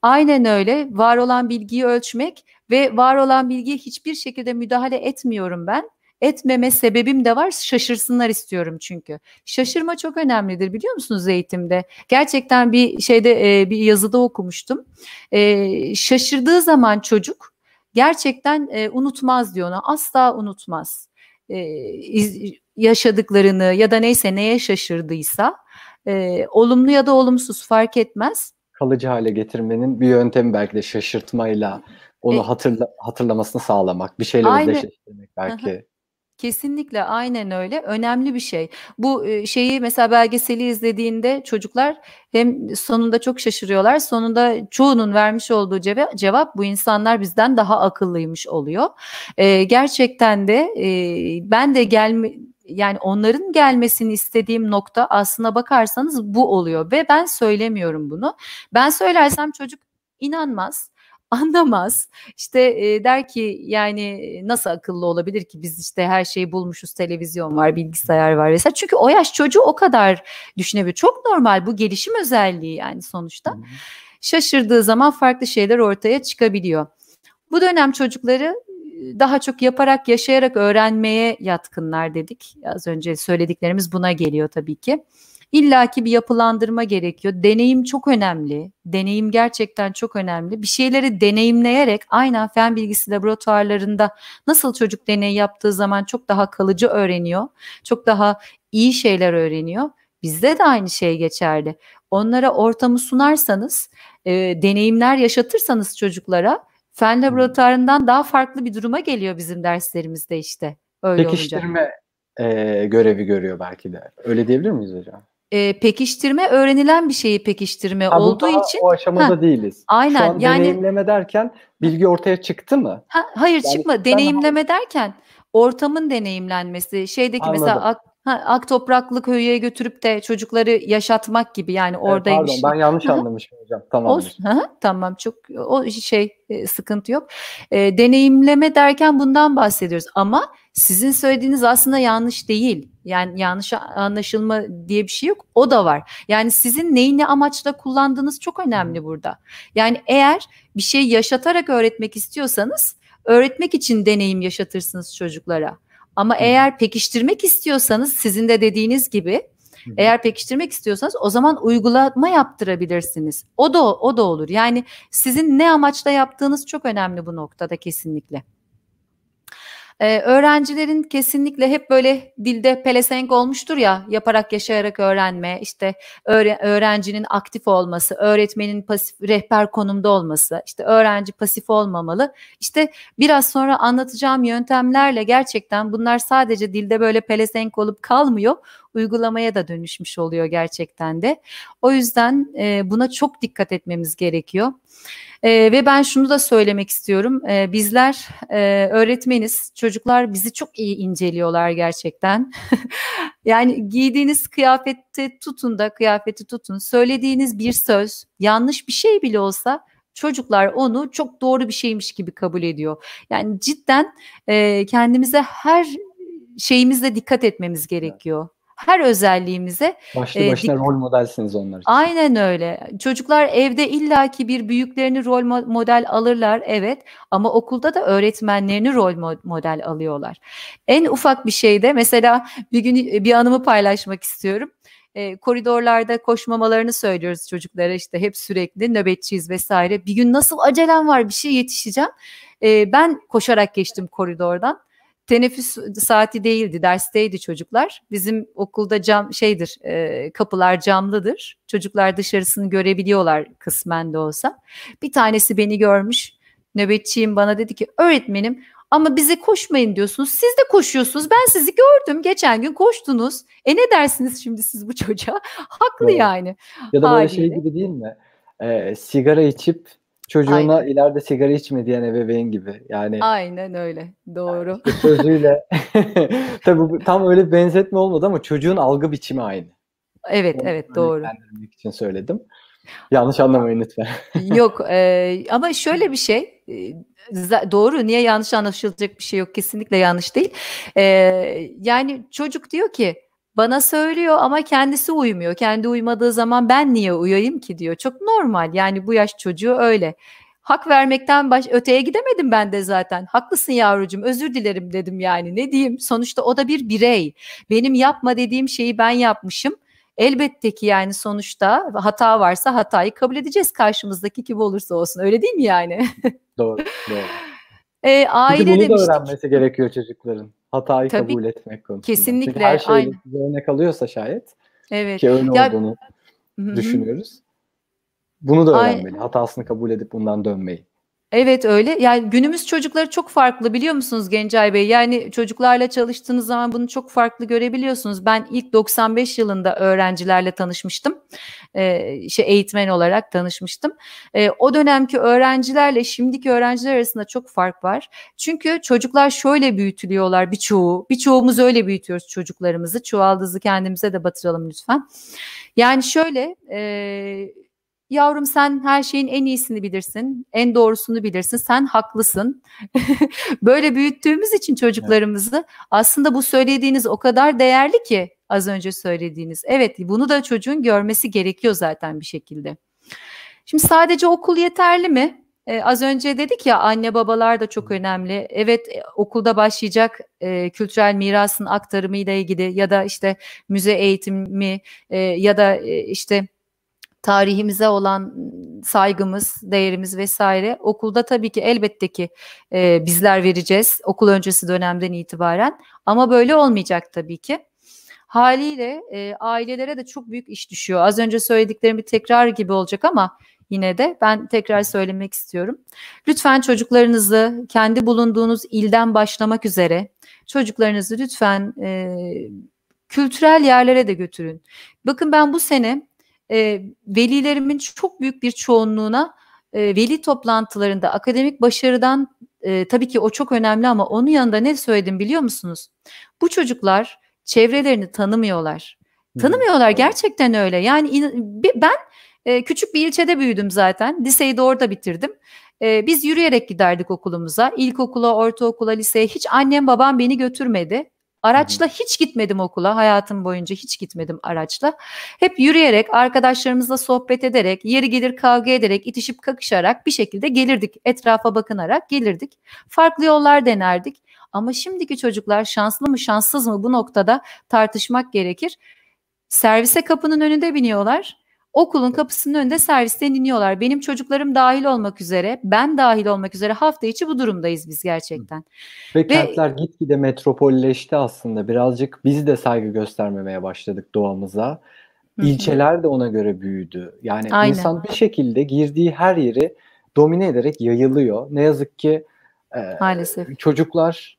Aynen öyle. Var olan bilgiyi ölçmek ve var olan bilgiye hiçbir şekilde müdahale etmiyorum ben etmeme sebebim de var. Şaşırsınlar istiyorum çünkü. Şaşırma çok önemlidir biliyor musunuz eğitimde? Gerçekten bir şeyde e, bir yazıda okumuştum. E, şaşırdığı zaman çocuk gerçekten e, unutmaz diyor ona. Asla unutmaz. E, yaşadıklarını ya da neyse neye şaşırdıysa olumlu ya da olumsuz fark etmez. Kalıcı hale getirmenin bir yöntemi belki de şaşırtmayla onu hatırla, hatırlamasını sağlamak, bir şeyle özdeşleştirmek belki. Kesinlikle aynen öyle. Önemli bir şey. Bu e, şeyi mesela belgeseli izlediğinde çocuklar hem sonunda çok şaşırıyorlar. Sonunda çoğunun vermiş olduğu cevap, bu insanlar bizden daha akıllıymış oluyor. Ee, gerçekten de e, ben de gelme yani onların gelmesini istediğim nokta aslına bakarsanız bu oluyor ve ben söylemiyorum bunu. Ben söylersem çocuk inanmaz anlamaz. İşte e, der ki yani nasıl akıllı olabilir ki biz işte her şeyi bulmuşuz televizyon var bilgisayar var vesaire. Çünkü o yaş çocuğu o kadar düşünebiliyor. Çok normal bu gelişim özelliği yani sonuçta. hı Şaşırdığı zaman farklı şeyler ortaya çıkabiliyor. Bu dönem çocukları daha çok yaparak yaşayarak öğrenmeye yatkınlar dedik. Az önce söylediklerimiz buna geliyor tabii ki. İlla ki bir yapılandırma gerekiyor. Deneyim çok önemli. Deneyim gerçekten çok önemli. Bir şeyleri deneyimleyerek aynen fen bilgisi laboratuvarlarında nasıl çocuk deney yaptığı zaman çok daha kalıcı öğreniyor. Çok daha iyi şeyler öğreniyor. Bizde de aynı şey geçerli. Onlara ortamı sunarsanız, e, deneyimler yaşatırsanız çocuklara fen laboratuvarından daha farklı bir duruma geliyor bizim derslerimizde işte. Öyle Pekiştirme olunca. e, görevi görüyor belki de. Öyle diyebilir miyiz hocam? e, pekiştirme öğrenilen bir şeyi pekiştirme ha, olduğu için o aşamada ha, değiliz. Aynen. Şu an yani deneyimleme derken bilgi ortaya çıktı mı? Ha, hayır yani, çıkma. Deneyimleme ha, derken ortamın deneyimlenmesi, şeydeki anladım. mesela ak, ha, ak topraklı köyüye götürüp de çocukları yaşatmak gibi yani evet, oradaymış. Pardon ben yanlış anlamışım hocam. Tamam. Tamam çok o şey e, sıkıntı yok. E, deneyimleme derken bundan bahsediyoruz ama sizin söylediğiniz aslında yanlış değil yani yanlış anlaşılma diye bir şey yok. O da var. Yani sizin neyi ne amaçla kullandığınız çok önemli burada. Yani eğer bir şey yaşatarak öğretmek istiyorsanız öğretmek için deneyim yaşatırsınız çocuklara. Ama Hı. eğer pekiştirmek istiyorsanız sizin de dediğiniz gibi Hı. eğer pekiştirmek istiyorsanız o zaman uygulama yaptırabilirsiniz. O da o da olur. Yani sizin ne amaçla yaptığınız çok önemli bu noktada kesinlikle. Ee, öğrencilerin kesinlikle hep böyle dilde pelesenk olmuştur ya yaparak yaşayarak öğrenme işte öğre, öğrencinin aktif olması öğretmenin pasif rehber konumda olması işte öğrenci pasif olmamalı işte biraz sonra anlatacağım yöntemlerle gerçekten bunlar sadece dilde böyle pelesenk olup kalmıyor uygulamaya da dönüşmüş oluyor gerçekten de. O yüzden e, buna çok dikkat etmemiz gerekiyor. E, ve ben şunu da söylemek istiyorum. E, bizler e, öğretmeniz, çocuklar bizi çok iyi inceliyorlar gerçekten. yani giydiğiniz kıyafeti tutun da kıyafeti tutun. Söylediğiniz bir söz, yanlış bir şey bile olsa çocuklar onu çok doğru bir şeymiş gibi kabul ediyor. Yani cidden e, kendimize her şeyimizle dikkat etmemiz gerekiyor her özelliğimize. Başlı başına e, rol modelsiniz onlar için. Aynen öyle. Çocuklar evde illaki bir büyüklerini rol model alırlar evet ama okulda da öğretmenlerini rol model alıyorlar. En ufak bir şeyde mesela bir gün bir anımı paylaşmak istiyorum e, koridorlarda koşmamalarını söylüyoruz çocuklara işte hep sürekli nöbetçiyiz vesaire. Bir gün nasıl acelem var bir şey yetişeceğim. E, ben koşarak geçtim koridordan teneffüs saati değildi, dersteydi çocuklar. Bizim okulda cam şeydir, e, kapılar camlıdır. Çocuklar dışarısını görebiliyorlar kısmen de olsa. Bir tanesi beni görmüş. Nöbetçiyim bana dedi ki öğretmenim ama bize koşmayın diyorsunuz. Siz de koşuyorsunuz. Ben sizi gördüm. Geçen gün koştunuz. E ne dersiniz şimdi siz bu çocuğa? Haklı Doğru. yani. Ya da böyle şey gibi değil mi? Ee, sigara içip Çocuğuna Aynen. ileride sigara içme diyen ebeveyn gibi. Yani Aynen öyle. Doğru. Yani sözüyle. Tabii tam öyle benzetme olmadı ama çocuğun algı biçimi aynı. Evet, Onu evet doğru. için söyledim. Yanlış anlamayın lütfen. yok e, ama şöyle bir şey e, doğru niye yanlış anlaşılacak bir şey yok kesinlikle yanlış değil. E, yani çocuk diyor ki bana söylüyor ama kendisi uymuyor. Kendi uymadığı zaman ben niye uyayım ki diyor. Çok normal yani bu yaş çocuğu öyle. Hak vermekten baş öteye gidemedim ben de zaten. Haklısın yavrucuğum özür dilerim dedim yani ne diyeyim. Sonuçta o da bir birey. Benim yapma dediğim şeyi ben yapmışım. Elbette ki yani sonuçta hata varsa hatayı kabul edeceğiz karşımızdaki kim olursa olsun. Öyle değil mi yani? doğru, doğru. E, aile Çünkü bunu demiştik. da öğrenmesi gerekiyor çocukların hatayı Tabii, kabul etmek konusunda. Kesinlikle. Çünkü her şey aynı. örnek alıyorsa şayet evet. ki öyle ya, olduğunu hı. düşünüyoruz. Bunu da öğrenmeli. Ay, Hatasını kabul edip bundan dönmeyi. Evet öyle. Yani günümüz çocukları çok farklı biliyor musunuz Gencay Bey? Yani çocuklarla çalıştığınız zaman bunu çok farklı görebiliyorsunuz. Ben ilk 95 yılında öğrencilerle tanışmıştım. Ee, işte eğitmen olarak tanışmıştım. Ee, o dönemki öğrencilerle şimdiki öğrenciler arasında çok fark var. Çünkü çocuklar şöyle büyütülüyorlar birçoğu. Birçoğumuz öyle büyütüyoruz çocuklarımızı. Çuvaldızı kendimize de batıralım lütfen. Yani şöyle... E, Yavrum sen her şeyin en iyisini bilirsin, en doğrusunu bilirsin, sen haklısın. Böyle büyüttüğümüz için çocuklarımızı aslında bu söylediğiniz o kadar değerli ki az önce söylediğiniz. Evet bunu da çocuğun görmesi gerekiyor zaten bir şekilde. Şimdi sadece okul yeterli mi? Ee, az önce dedik ya anne babalar da çok önemli. Evet e, okulda başlayacak e, kültürel mirasın aktarımıyla ilgili ya da işte müze eğitimi e, ya da e, işte tarihimize olan saygımız, değerimiz vesaire. Okulda tabii ki elbette ki e, bizler vereceğiz okul öncesi dönemden itibaren ama böyle olmayacak tabii ki. Haliyle e, ailelere de çok büyük iş düşüyor. Az önce söylediklerim bir tekrar gibi olacak ama yine de ben tekrar söylemek istiyorum. Lütfen çocuklarınızı kendi bulunduğunuz ilden başlamak üzere çocuklarınızı lütfen e, kültürel yerlere de götürün. Bakın ben bu sene e, velilerimin çok büyük bir çoğunluğuna e, veli toplantılarında akademik başarıdan e, tabii ki o çok önemli ama onun yanında ne söyledim biliyor musunuz? Bu çocuklar çevrelerini tanımıyorlar. Tanımıyorlar gerçekten öyle. Yani ben e, küçük bir ilçede büyüdüm zaten. Liseyi de orada bitirdim. E, biz yürüyerek giderdik okulumuza. İlkokula, ortaokula, liseye hiç annem babam beni götürmedi. Araçla hiç gitmedim okula hayatım boyunca hiç gitmedim araçla. Hep yürüyerek arkadaşlarımızla sohbet ederek yeri gelir kavga ederek itişip kakışarak bir şekilde gelirdik etrafa bakınarak gelirdik. Farklı yollar denerdik ama şimdiki çocuklar şanslı mı şanssız mı bu noktada tartışmak gerekir. Servise kapının önünde biniyorlar okulun kapısının önünde servisten iniyorlar. Benim çocuklarım dahil olmak üzere, ben dahil olmak üzere hafta içi bu durumdayız biz gerçekten. Ve, Ve kentler gitgide metropolleşti aslında. Birazcık biz de saygı göstermemeye başladık doğamıza. İlçeler de ona göre büyüdü. Yani Aynen. insan bir şekilde girdiği her yeri domine ederek yayılıyor. Ne yazık ki e, Maalesef. çocuklar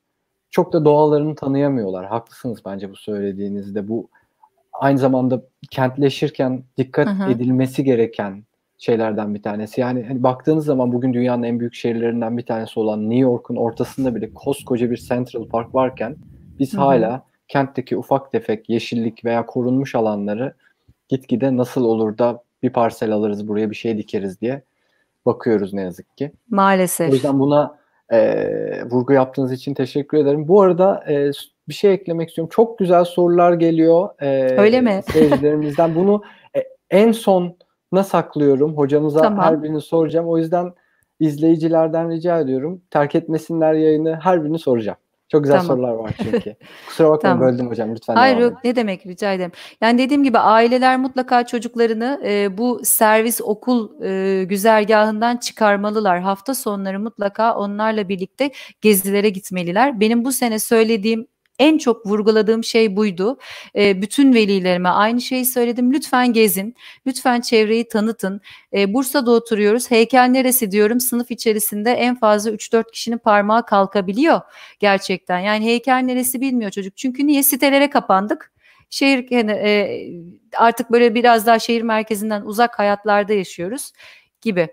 çok da doğalarını tanıyamıyorlar. Haklısınız bence bu söylediğinizde. Bu aynı zamanda kentleşirken dikkat hı edilmesi gereken şeylerden bir tanesi. Yani hani baktığınız zaman bugün dünyanın en büyük şehirlerinden bir tanesi olan New York'un ortasında bile koskoca bir Central Park varken biz hı hala kentteki ufak tefek yeşillik veya korunmuş alanları gitgide nasıl olur da bir parsel alırız buraya bir şey dikeriz diye bakıyoruz ne yazık ki. Maalesef. O yüzden buna e, vurgu yaptığınız için teşekkür ederim. Bu arada e, bir şey eklemek istiyorum. Çok güzel sorular geliyor. E, Öyle mi? Seyircilerimizden. Bunu e, en sonuna saklıyorum. Hocamıza tamam. her birini soracağım. O yüzden izleyicilerden rica ediyorum. Terk etmesinler yayını. Her birini soracağım. Çok güzel tamam. sorular var çünkü. Kusura bakmayın tamam. böldüm hocam lütfen. Hayır yok ne demek rica ederim. Yani dediğim gibi aileler mutlaka çocuklarını e, bu servis okul e, güzergahından çıkarmalılar. Hafta sonları mutlaka onlarla birlikte gezilere gitmeliler. Benim bu sene söylediğim en çok vurguladığım şey buydu. E, bütün velilerime aynı şeyi söyledim. Lütfen gezin, lütfen çevreyi tanıtın. E, Bursa'da oturuyoruz. Heykel neresi diyorum. Sınıf içerisinde en fazla 3-4 kişinin parmağı kalkabiliyor gerçekten. Yani heykel neresi bilmiyor çocuk. Çünkü niye sitelere kapandık? Şehir yani, e, artık böyle biraz daha şehir merkezinden uzak hayatlarda yaşıyoruz gibi.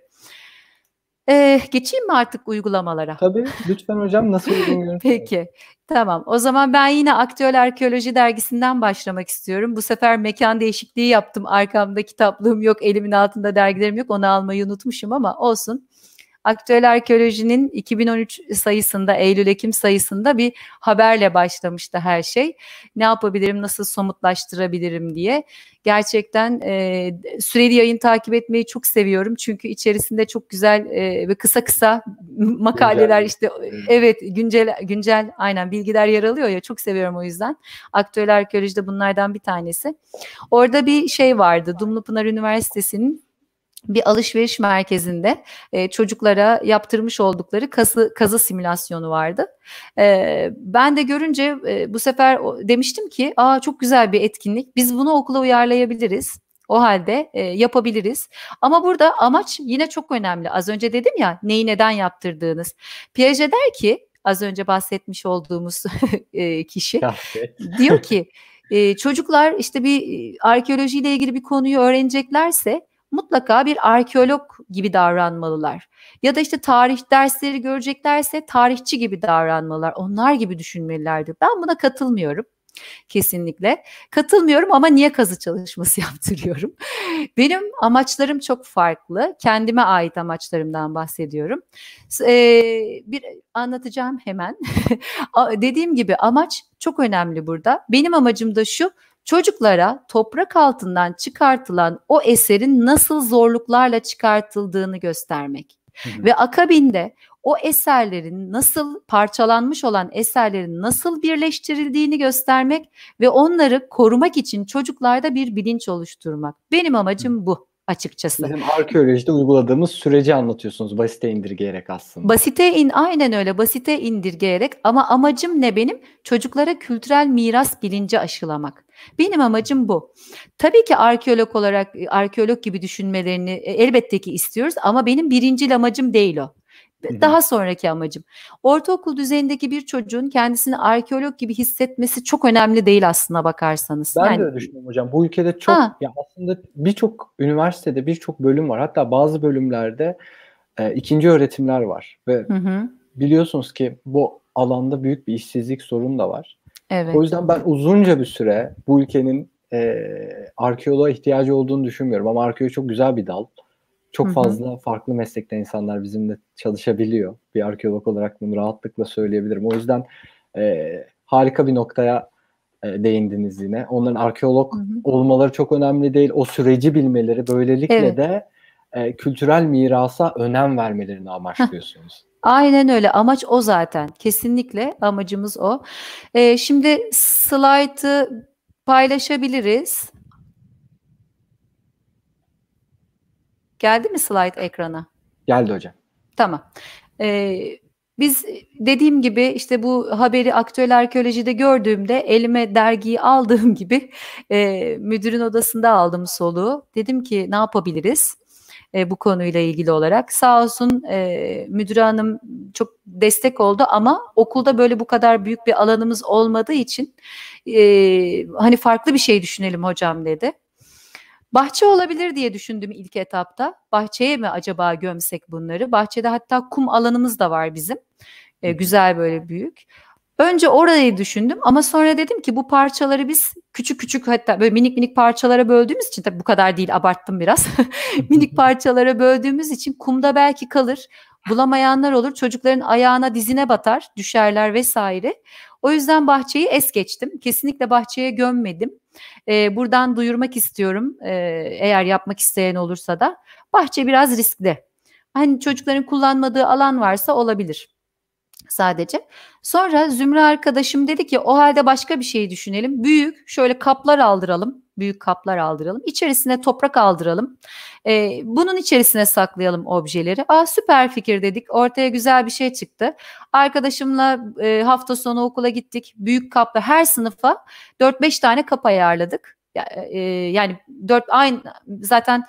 Ee, geçeyim mi artık uygulamalara? Tabii. Lütfen hocam nasıl uygun Peki. Tamam. O zaman ben yine Aktüel Arkeoloji dergisinden başlamak istiyorum. Bu sefer mekan değişikliği yaptım. Arkamda kitaplığım yok, elimin altında dergilerim yok. Onu almayı unutmuşum ama olsun. Aktüel Arkeoloji'nin 2013 sayısında, Eylül-Ekim sayısında bir haberle başlamıştı her şey. Ne yapabilirim, nasıl somutlaştırabilirim diye. Gerçekten e, süreli yayın takip etmeyi çok seviyorum. Çünkü içerisinde çok güzel e, ve kısa kısa makaleler güncel. işte evet güncel güncel aynen bilgiler yer alıyor ya çok seviyorum o yüzden. Aktüel Arkeoloji de bunlardan bir tanesi. Orada bir şey vardı. Dumlupınar Üniversitesi'nin bir alışveriş merkezinde e, çocuklara yaptırmış oldukları kazı, kazı simülasyonu vardı. E, ben de görünce e, bu sefer demiştim ki aa çok güzel bir etkinlik biz bunu okula uyarlayabiliriz. O halde e, yapabiliriz. Ama burada amaç yine çok önemli. Az önce dedim ya neyi neden yaptırdığınız. Piaget der ki az önce bahsetmiş olduğumuz e, kişi diyor ki e, çocuklar işte bir e, arkeolojiyle ilgili bir konuyu öğreneceklerse mutlaka bir arkeolog gibi davranmalılar. Ya da işte tarih dersleri göreceklerse tarihçi gibi davranmalılar. Onlar gibi düşünmelilerdir. Ben buna katılmıyorum. Kesinlikle. Katılmıyorum ama niye kazı çalışması yaptırıyorum? Benim amaçlarım çok farklı. Kendime ait amaçlarımdan bahsediyorum. Ee, bir anlatacağım hemen. Dediğim gibi amaç çok önemli burada. Benim amacım da şu çocuklara toprak altından çıkartılan o eserin nasıl zorluklarla çıkartıldığını göstermek. Ve akabinde o eserlerin nasıl parçalanmış olan eserlerin nasıl birleştirildiğini göstermek ve onları korumak için çocuklarda bir bilinç oluşturmak. Benim amacım bu açıkçası. Bizim arkeolojide uyguladığımız süreci anlatıyorsunuz basite indirgeyerek aslında. Basite in aynen öyle basite indirgeyerek ama amacım ne benim? Çocuklara kültürel miras bilinci aşılamak. Benim amacım bu. Tabii ki arkeolog olarak arkeolog gibi düşünmelerini e, elbette ki istiyoruz ama benim birincil amacım değil o. Daha sonraki amacım. Ortaokul düzeyindeki bir çocuğun kendisini arkeolog gibi hissetmesi çok önemli değil aslında bakarsanız. Ben yani, de öyle düşünüyorum hocam. Bu ülkede çok ha. ya aslında birçok üniversitede birçok bölüm var. Hatta bazı bölümlerde e, ikinci öğretimler var ve Hı-hı. biliyorsunuz ki bu alanda büyük bir işsizlik sorunu da var. Evet. O yüzden ben uzunca bir süre bu ülkenin e, arkeoloğa ihtiyacı olduğunu düşünmüyorum ama arkeoloji çok güzel bir dal. Çok Hı-hı. fazla farklı meslekten insanlar bizimle çalışabiliyor. Bir arkeolog olarak bunu rahatlıkla söyleyebilirim. O yüzden e, harika bir noktaya e, değindiniz yine. Onların arkeolog Hı-hı. olmaları çok önemli değil. O süreci bilmeleri böylelikle evet. de e, kültürel mirasa önem vermelerini amaçlıyorsunuz. Aynen öyle amaç o zaten kesinlikle amacımız o. E, şimdi slaytı paylaşabiliriz. Geldi mi slide ekrana? Geldi hocam. Tamam. Ee, biz dediğim gibi işte bu haberi aktüel arkeolojide gördüğümde elime dergiyi aldığım gibi e, müdürün odasında aldım soluğu. Dedim ki ne yapabiliriz? e, bu konuyla ilgili olarak. Sağ olsun e, müdür hanım çok destek oldu ama okulda böyle bu kadar büyük bir alanımız olmadığı için e, hani farklı bir şey düşünelim hocam dedi. Bahçe olabilir diye düşündüm ilk etapta. Bahçeye mi acaba gömsek bunları? Bahçede hatta kum alanımız da var bizim. E, güzel böyle büyük. Önce orayı düşündüm ama sonra dedim ki bu parçaları biz küçük küçük hatta böyle minik minik parçalara böldüğümüz için tabii bu kadar değil abarttım biraz. minik parçalara böldüğümüz için kumda belki kalır. Bulamayanlar olur. Çocukların ayağına dizine batar, düşerler vesaire. O yüzden bahçeyi es geçtim. Kesinlikle bahçeye gömmedim. E, buradan duyurmak istiyorum e, eğer yapmak isteyen olursa da. Bahçe biraz riskli. Hani çocukların kullanmadığı alan varsa olabilir sadece. Sonra Zümre arkadaşım dedi ki o halde başka bir şey düşünelim. Büyük şöyle kaplar aldıralım. Büyük kaplar aldıralım. İçerisine toprak aldıralım. Ee, bunun içerisine saklayalım objeleri. Aa süper fikir dedik. Ortaya güzel bir şey çıktı. Arkadaşımla e, hafta sonu okula gittik. Büyük kapla her sınıfa 4-5 tane kap ayarladık. E, yani 4 aynı zaten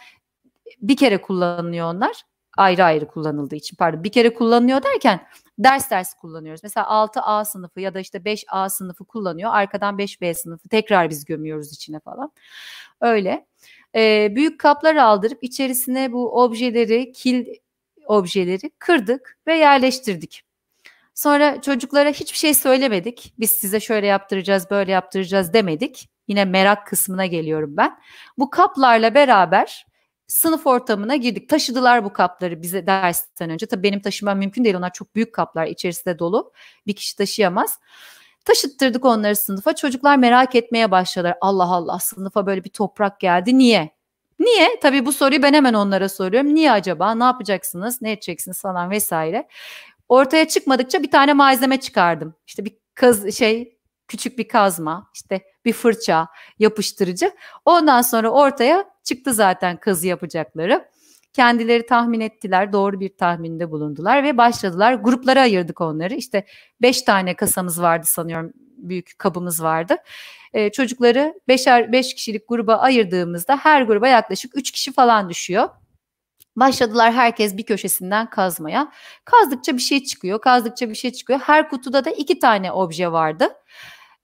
bir kere kullanılıyor onlar ayrı ayrı kullanıldığı için pardon bir kere kullanılıyor derken ders ders kullanıyoruz. Mesela 6A sınıfı ya da işte 5A sınıfı kullanıyor. Arkadan 5B sınıfı tekrar biz gömüyoruz içine falan. Öyle. E, büyük kaplar aldırıp içerisine bu objeleri, kil objeleri kırdık ve yerleştirdik. Sonra çocuklara hiçbir şey söylemedik. Biz size şöyle yaptıracağız, böyle yaptıracağız demedik. Yine merak kısmına geliyorum ben. Bu kaplarla beraber sınıf ortamına girdik. Taşıdılar bu kapları bize dersten önce. Tabii benim taşımam mümkün değil. Onlar çok büyük kaplar içerisinde dolu. Bir kişi taşıyamaz. Taşıttırdık onları sınıfa. Çocuklar merak etmeye başladılar. Allah Allah sınıfa böyle bir toprak geldi. Niye? Niye? Tabii bu soruyu ben hemen onlara soruyorum. Niye acaba? Ne yapacaksınız? Ne edeceksiniz falan vesaire. Ortaya çıkmadıkça bir tane malzeme çıkardım. İşte bir kaz şey küçük bir kazma, işte bir fırça, yapıştırıcı. Ondan sonra ortaya Çıktı zaten kazı yapacakları. Kendileri tahmin ettiler, doğru bir tahminde bulundular ve başladılar. Gruplara ayırdık onları. İşte beş tane kasamız vardı sanıyorum, büyük kabımız vardı. Ee, çocukları beşer beş kişilik gruba ayırdığımızda her gruba yaklaşık üç kişi falan düşüyor. Başladılar herkes bir köşesinden kazmaya. Kazdıkça bir şey çıkıyor, kazdıkça bir şey çıkıyor. Her kutuda da iki tane obje vardı.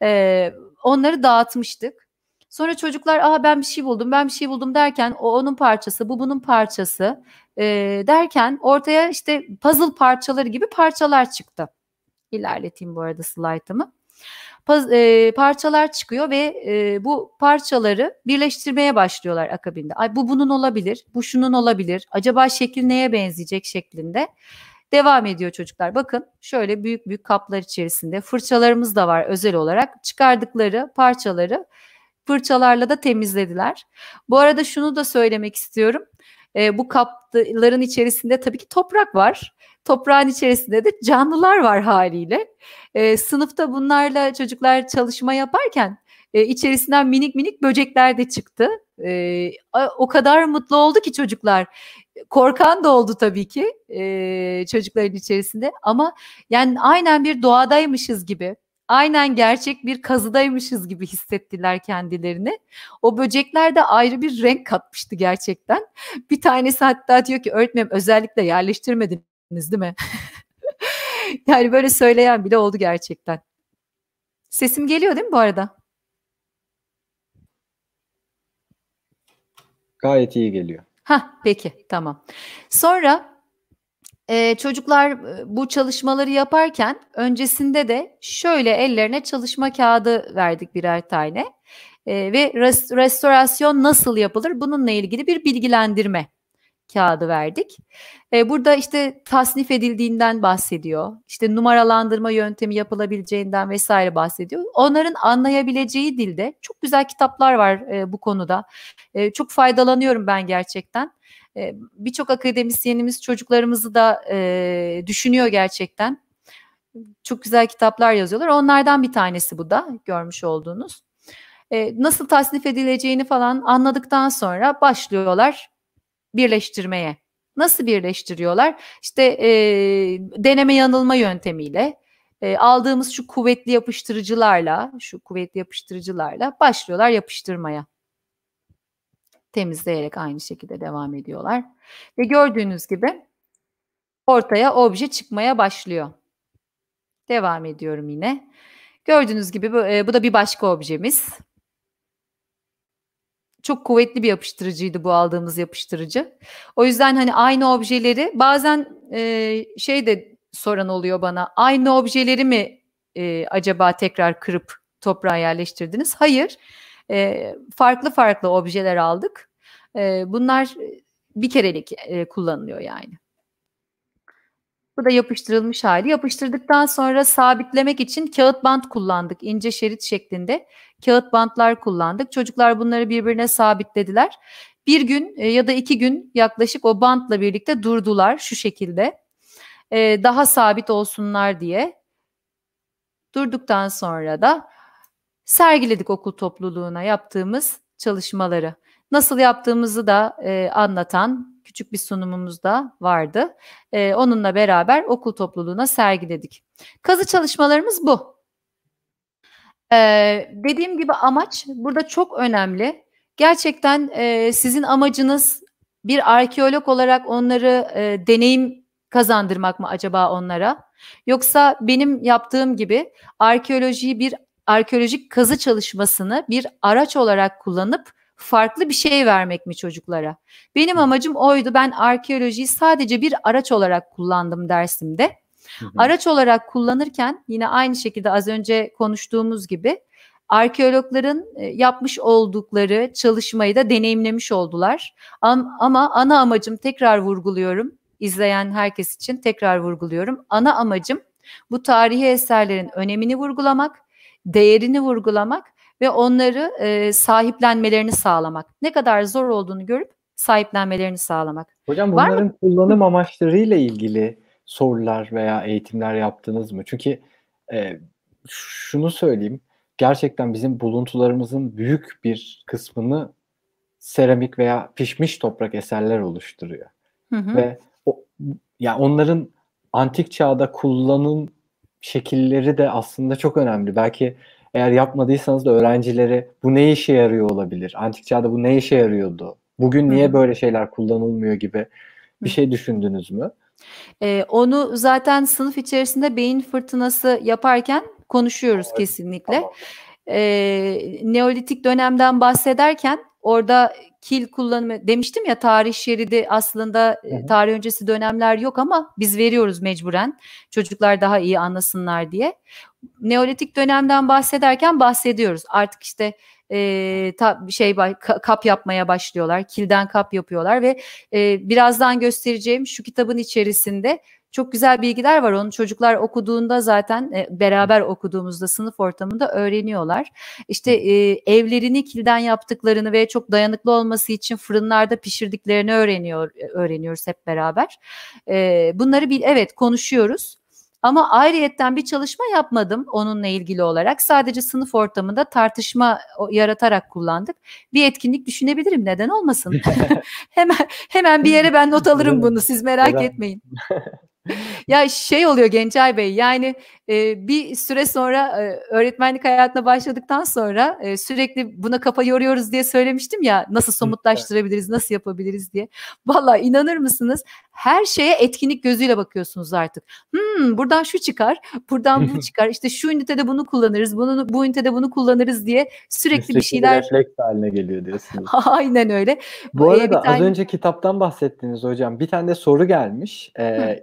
Ee, onları dağıtmıştık. Sonra çocuklar aa ben bir şey buldum ben bir şey buldum derken o onun parçası bu bunun parçası e, derken ortaya işte puzzle parçaları gibi parçalar çıktı. İlerleteyim bu arada slaytımı. Paz, e, parçalar çıkıyor ve e, bu parçaları birleştirmeye başlıyorlar akabinde. Ay bu bunun olabilir, bu şunun olabilir. Acaba şekil neye benzeyecek şeklinde devam ediyor çocuklar. Bakın şöyle büyük büyük kaplar içerisinde fırçalarımız da var özel olarak çıkardıkları parçaları fırçalarla da temizlediler. Bu arada şunu da söylemek istiyorum. E, bu kapların içerisinde tabii ki toprak var. Toprağın içerisinde de canlılar var haliyle. E, sınıfta bunlarla çocuklar çalışma yaparken e, içerisinden minik minik böcekler de çıktı. E, o kadar mutlu oldu ki çocuklar. Korkan da oldu tabii ki e, çocukların içerisinde. Ama yani aynen bir doğadaymışız gibi aynen gerçek bir kazıdaymışız gibi hissettiler kendilerini. O böcekler de ayrı bir renk katmıştı gerçekten. Bir tanesi hatta diyor ki örtmem, özellikle yerleştirmediniz değil mi? yani böyle söyleyen bile oldu gerçekten. Sesim geliyor değil mi bu arada? Gayet iyi geliyor. Ha peki tamam. Sonra ee, e, çocuklar bu çalışmaları yaparken öncesinde de şöyle ellerine çalışma kağıdı verdik birer tane e, ve res, restorasyon nasıl yapılır bununla ilgili bir bilgilendirme kağıdı verdik. E, burada işte tasnif edildiğinden bahsediyor. işte numaralandırma yöntemi yapılabileceğinden vesaire bahsediyor. Onların anlayabileceği dilde çok güzel kitaplar var e, bu konuda. E, çok faydalanıyorum ben gerçekten. E, Birçok akademisyenimiz çocuklarımızı da e, düşünüyor gerçekten. Çok güzel kitaplar yazıyorlar. Onlardan bir tanesi bu da görmüş olduğunuz. E, nasıl tasnif edileceğini falan anladıktan sonra başlıyorlar birleştirmeye. Nasıl birleştiriyorlar? İşte e, deneme yanılma yöntemiyle e, aldığımız şu kuvvetli yapıştırıcılarla, şu kuvvetli yapıştırıcılarla başlıyorlar yapıştırmaya temizleyerek aynı şekilde devam ediyorlar. Ve gördüğünüz gibi ortaya obje çıkmaya başlıyor. Devam ediyorum yine. Gördüğünüz gibi bu, e, bu da bir başka objemiz. Çok kuvvetli bir yapıştırıcıydı bu aldığımız yapıştırıcı. O yüzden hani aynı objeleri bazen e, şey de soran oluyor bana. Aynı objeleri mi e, acaba tekrar kırıp toprağa yerleştirdiniz? Hayır. Hayır e, farklı farklı objeler aldık. Ee, e, bunlar bir kerelik e, kullanılıyor yani. Bu da yapıştırılmış hali. Yapıştırdıktan sonra sabitlemek için kağıt bant kullandık. İnce şerit şeklinde kağıt bantlar kullandık. Çocuklar bunları birbirine sabitlediler. Bir gün e, ya da iki gün yaklaşık o bantla birlikte durdular şu şekilde. E, daha sabit olsunlar diye. Durduktan sonra da sergiledik okul topluluğuna yaptığımız çalışmaları. Nasıl yaptığımızı da e, anlatan küçük bir sunumumuz da vardı. E, onunla beraber okul topluluğuna sergiledik. Kazı çalışmalarımız bu. Ee, dediğim gibi amaç burada çok önemli. Gerçekten e, sizin amacınız bir arkeolog olarak onları e, deneyim kazandırmak mı acaba onlara? Yoksa benim yaptığım gibi arkeolojiyi bir arkeolojik kazı çalışmasını bir araç olarak kullanıp farklı bir şey vermek mi çocuklara? Benim amacım oydu. Ben arkeolojiyi sadece bir araç olarak kullandım dersimde. Araç olarak kullanırken yine aynı şekilde az önce konuştuğumuz gibi arkeologların e, yapmış oldukları çalışmayı da deneyimlemiş oldular. Ama ana amacım tekrar vurguluyorum. izleyen herkes için tekrar vurguluyorum. Ana amacım bu tarihi eserlerin önemini vurgulamak değerini vurgulamak ve onları e, sahiplenmelerini sağlamak. Ne kadar zor olduğunu görüp sahiplenmelerini sağlamak. Hocam Var mı? kullanım amaçlarıyla ilgili sorular veya eğitimler yaptınız mı? Çünkü e, şunu söyleyeyim. Gerçekten bizim buluntularımızın büyük bir kısmını seramik veya pişmiş toprak eserler oluşturuyor. Hı hı. Ve o, ya onların antik çağda kullanım şekilleri de aslında çok önemli. Belki eğer yapmadıysanız da öğrencileri bu ne işe yarıyor olabilir? Antik çağda bu ne işe yarıyordu? Bugün niye böyle şeyler kullanılmıyor gibi bir şey düşündünüz mü? Ee, onu zaten sınıf içerisinde beyin fırtınası yaparken konuşuyoruz evet, kesinlikle. Tamam e, Neolitik dönemden bahsederken orada kil kullanımı demiştim ya tarih şeridi aslında e, hı hı. tarih öncesi dönemler yok ama biz veriyoruz mecburen çocuklar daha iyi anlasınlar diye. Neolitik dönemden bahsederken bahsediyoruz artık işte e, ta, şey kap yapmaya başlıyorlar kilden kap yapıyorlar ve e, birazdan göstereceğim şu kitabın içerisinde çok güzel bilgiler var. Onu çocuklar okuduğunda zaten e, beraber okuduğumuzda sınıf ortamında öğreniyorlar. İşte e, evlerini kilden yaptıklarını ve çok dayanıklı olması için fırınlarda pişirdiklerini öğreniyor e, öğreniyoruz hep beraber. E, bunları bir evet konuşuyoruz. Ama ayrıyetten bir çalışma yapmadım onunla ilgili olarak. Sadece sınıf ortamında tartışma yaratarak kullandık. Bir etkinlik düşünebilirim neden olmasın. hemen hemen bir yere ben not alırım bunu siz merak etmeyin. ya şey oluyor Gencay Bey yani e, bir süre sonra e, öğretmenlik hayatına başladıktan sonra e, sürekli buna kafa yoruyoruz diye söylemiştim ya nasıl somutlaştırabiliriz nasıl yapabiliriz diye. Valla inanır mısınız her şeye etkinlik gözüyle bakıyorsunuz artık. Hmm, buradan şu çıkar buradan bu çıkar işte şu ünitede bunu kullanırız bunu bu ünitede bunu kullanırız diye sürekli, sürekli bir şeyler. Refleks haline geliyor diyorsunuz. Aynen öyle. Bu arada ee, tane... az önce kitaptan bahsettiniz hocam bir tane de soru gelmiş. Ee,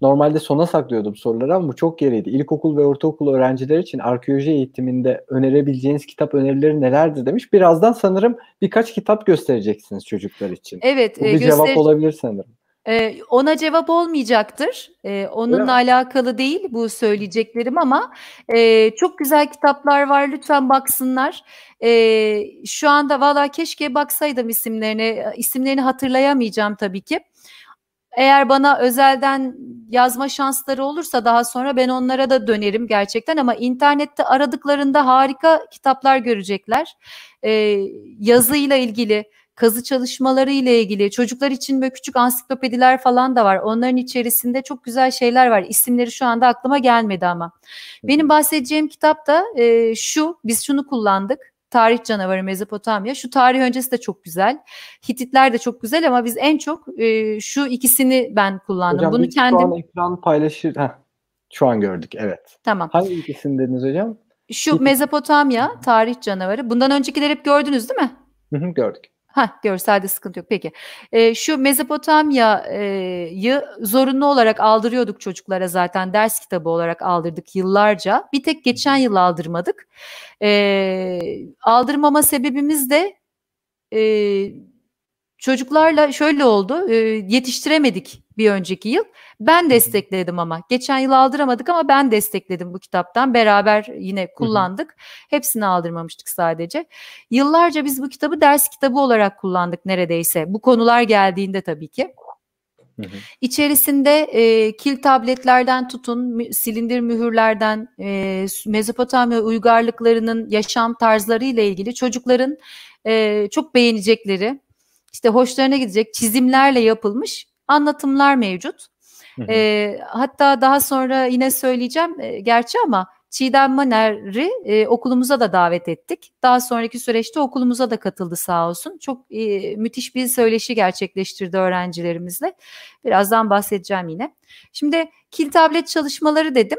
Normalde sona saklıyordum soruları ama bu çok geriydi. İlkokul ve ortaokul öğrenciler için arkeoloji eğitiminde önerebileceğiniz kitap önerileri nelerdir demiş. Birazdan sanırım birkaç kitap göstereceksiniz çocuklar için. Evet. Bu e, bir göster- cevap olabilir sanırım. Ee, ona cevap olmayacaktır. Ee, onunla evet. alakalı değil bu söyleyeceklerim ama e, çok güzel kitaplar var. Lütfen baksınlar. E, şu anda valla keşke baksaydım isimlerine. İsimlerini hatırlayamayacağım tabii ki. Eğer bana özelden yazma şansları olursa daha sonra ben onlara da dönerim gerçekten ama internette aradıklarında harika kitaplar görecekler. Ee, yazıyla ilgili, kazı çalışmaları ile ilgili, çocuklar için böyle küçük ansiklopediler falan da var. Onların içerisinde çok güzel şeyler var. İsimleri şu anda aklıma gelmedi ama. Benim bahsedeceğim kitap da e, şu, biz şunu kullandık tarih canavarı Mezopotamya. Şu tarih öncesi de çok güzel. Hititler de çok güzel ama biz en çok e, şu ikisini ben kullandım. Hocam, Bunu kendim şu an ekran paylaşır. Heh, şu an gördük evet. Tamam. Hangi ikisini dediniz hocam? Şu Mezopotamya tarih canavarı. Bundan öncekileri hep gördünüz değil mi? Hı hı, gördük. Ha görselde sıkıntı yok. Peki. E, şu Mezopotamya'yı zorunlu olarak aldırıyorduk çocuklara zaten ders kitabı olarak aldırdık yıllarca. Bir tek geçen yıl aldırmadık. E, aldırmama sebebimiz de e, Çocuklarla şöyle oldu, e, yetiştiremedik bir önceki yıl. Ben destekledim ama. Geçen yıl aldıramadık ama ben destekledim bu kitaptan. Beraber yine kullandık. Hepsini aldırmamıştık sadece. Yıllarca biz bu kitabı ders kitabı olarak kullandık neredeyse. Bu konular geldiğinde tabii ki. İçerisinde e, kil tabletlerden tutun, silindir mühürlerden, e, Mezopotamya uygarlıklarının yaşam tarzları ile ilgili çocukların e, çok beğenecekleri, işte hoşlarına gidecek çizimlerle yapılmış anlatımlar mevcut. E, hatta daha sonra yine söyleyeceğim e, gerçi ama Çiğdem Maner'i e, okulumuza da davet ettik. Daha sonraki süreçte okulumuza da katıldı sağ olsun. Çok e, müthiş bir söyleşi gerçekleştirdi öğrencilerimizle. Birazdan bahsedeceğim yine. Şimdi kil tablet çalışmaları dedim.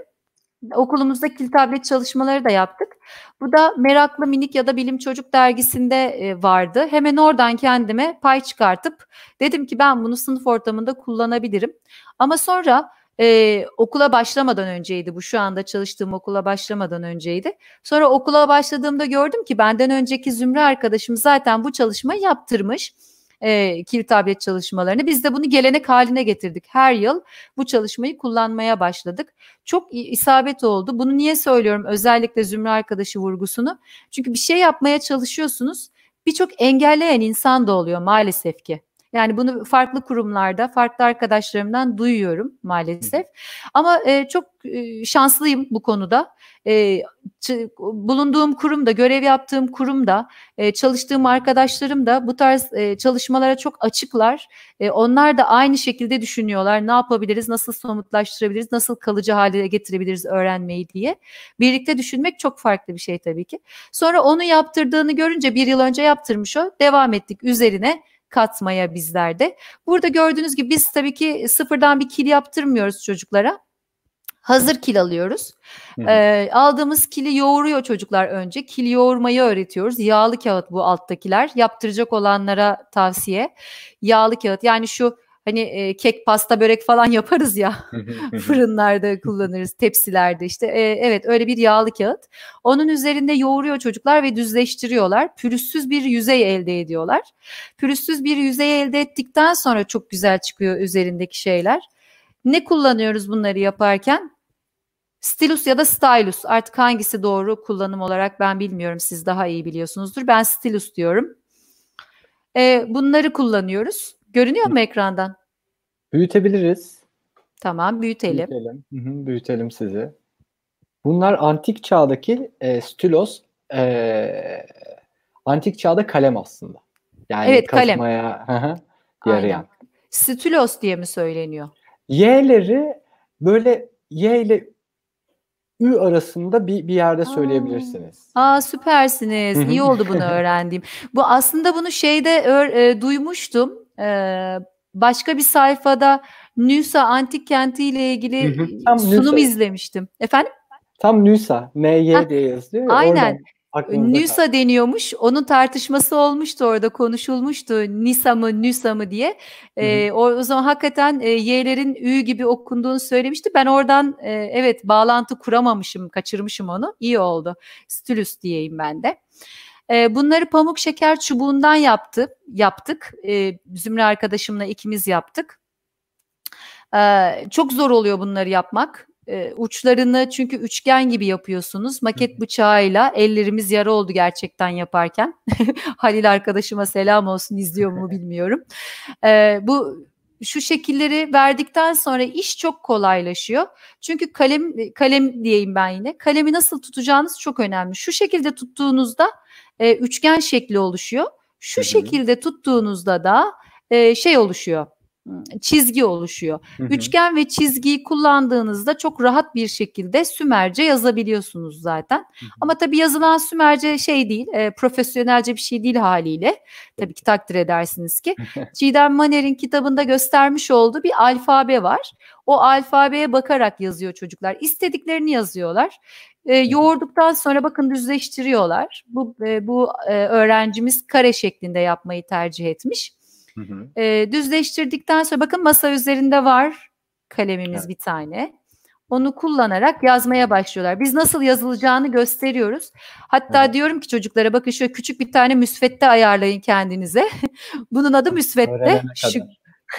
Okulumuzda kil tablet çalışmaları da yaptık. Bu da Meraklı Minik ya da Bilim Çocuk dergisinde e, vardı. Hemen oradan kendime pay çıkartıp dedim ki ben bunu sınıf ortamında kullanabilirim. Ama sonra e, okula başlamadan önceydi bu şu anda çalıştığım okula başlamadan önceydi. Sonra okula başladığımda gördüm ki benden önceki Zümre arkadaşım zaten bu çalışmayı yaptırmış e, kil tablet çalışmalarını. Biz de bunu gelenek haline getirdik. Her yıl bu çalışmayı kullanmaya başladık. Çok isabet oldu. Bunu niye söylüyorum özellikle Zümre arkadaşı vurgusunu? Çünkü bir şey yapmaya çalışıyorsunuz. Birçok engelleyen insan da oluyor maalesef ki. Yani bunu farklı kurumlarda, farklı arkadaşlarımdan duyuyorum maalesef. Ama e, çok e, şanslıyım bu konuda. E, bulunduğum kurumda, görev yaptığım kurumda, e, çalıştığım arkadaşlarım da bu tarz e, çalışmalara çok açıklar. E, onlar da aynı şekilde düşünüyorlar. Ne yapabiliriz, nasıl somutlaştırabiliriz, nasıl kalıcı hale getirebiliriz öğrenmeyi diye. Birlikte düşünmek çok farklı bir şey tabii ki. Sonra onu yaptırdığını görünce bir yıl önce yaptırmış o. Devam ettik üzerine katmaya bizlerde. Burada gördüğünüz gibi biz tabii ki sıfırdan bir kil yaptırmıyoruz çocuklara. Hazır kil alıyoruz. Ee, aldığımız kili yoğuruyor çocuklar önce. Kil yoğurmayı öğretiyoruz. Yağlı kağıt bu alttakiler. Yaptıracak olanlara tavsiye. Yağlı kağıt yani şu hani e, kek, pasta, börek falan yaparız ya fırınlarda kullanırız, tepsilerde işte. E, evet öyle bir yağlı kağıt. Onun üzerinde yoğuruyor çocuklar ve düzleştiriyorlar. Pürüzsüz bir yüzey elde ediyorlar. Pürüzsüz bir yüzey elde ettikten sonra çok güzel çıkıyor üzerindeki şeyler. Ne kullanıyoruz bunları yaparken? Stilus ya da stylus artık hangisi doğru kullanım olarak ben bilmiyorum siz daha iyi biliyorsunuzdur. Ben stilus diyorum. Ee, bunları kullanıyoruz. Görünüyor mu ekrandan? Büyütebiliriz. Tamam büyütelim. Büyütelim, Hı -hı, büyütelim sizi. Bunlar antik çağdaki e, stülos, e, antik çağda kalem aslında. Yani evet, kazmaya yarayan. Aynen. diye mi söyleniyor? Y'leri böyle Y ile Ü arasında bir, bir yerde söyleyebilirsiniz. Aa, aa süpersiniz. İyi oldu bunu öğrendiğim. Bu aslında bunu şeyde e, duymuştum. E, başka bir sayfada Nusa antik kenti ile ilgili hı Tam sunum Nusa. izlemiştim. Efendim? Tam Nusa. M-Y diye yazıyor. Aynen. Nusa kal. deniyormuş. Onun tartışması olmuştu orada konuşulmuştu. Nisa mı Nusa mı diye. E, o, o zaman hakikaten e, Y'lerin Ü gibi okunduğunu söylemişti. Ben oradan e, evet bağlantı kuramamışım, kaçırmışım onu. İyi oldu. Stülüs diyeyim ben de bunları pamuk şeker çubuğundan yaptı, yaptık. Zümre arkadaşımla ikimiz yaptık. çok zor oluyor bunları yapmak. uçlarını çünkü üçgen gibi yapıyorsunuz. Maket bıçağıyla ellerimiz yara oldu gerçekten yaparken. Halil arkadaşıma selam olsun izliyor mu bilmiyorum. bu şu şekilleri verdikten sonra iş çok kolaylaşıyor. Çünkü kalem kalem diyeyim ben yine. Kalemi nasıl tutacağınız çok önemli. Şu şekilde tuttuğunuzda e, üçgen şekli oluşuyor. Şu Hı-hı. şekilde tuttuğunuzda da e, şey oluşuyor Iı, çizgi oluşuyor. Hı hı. Üçgen ve çizgiyi kullandığınızda çok rahat bir şekilde Sümerce yazabiliyorsunuz zaten. Hı hı. Ama tabii yazılan Sümerce şey değil, e, profesyonelce bir şey değil haliyle. Tabii ki takdir edersiniz ki. Çiğdem Maner'in kitabında göstermiş olduğu bir alfabe var. O alfabeye bakarak yazıyor çocuklar. İstediklerini yazıyorlar. E, yoğurduktan sonra bakın düzleştiriyorlar. Bu e, bu e, öğrencimiz kare şeklinde yapmayı tercih etmiş. E, düzleştirdikten sonra bakın masa üzerinde var kalemimiz evet. bir tane. Onu kullanarak yazmaya başlıyorlar. Biz nasıl yazılacağını gösteriyoruz. Hatta evet. diyorum ki çocuklara bakın şöyle küçük bir tane müsvette ayarlayın kendinize. Bunun adı müsvette. Şu,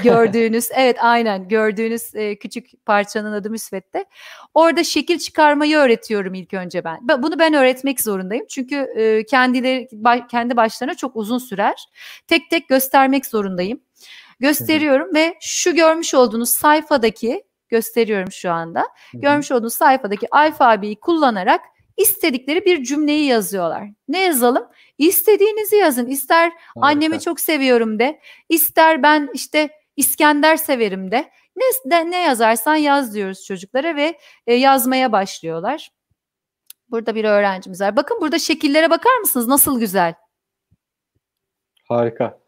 gördüğünüz evet aynen gördüğünüz e, küçük parçanın adı müsvedde. Orada şekil çıkarmayı öğretiyorum ilk önce ben. Bunu ben öğretmek zorundayım çünkü e, kendileri kendi başlarına çok uzun sürer. Tek tek göstermek zorundayım. Gösteriyorum ve şu görmüş olduğunuz sayfadaki gösteriyorum şu anda. Görmüş olduğunuz sayfadaki alfabeyi kullanarak istedikleri bir cümleyi yazıyorlar. Ne yazalım? İstediğinizi yazın. İster annemi çok seviyorum de, ister ben işte İskender severim de. Ne, de, ne yazarsan yaz diyoruz çocuklara ve e, yazmaya başlıyorlar. Burada bir öğrencimiz var. Bakın burada şekillere bakar mısınız? Nasıl güzel. Harika.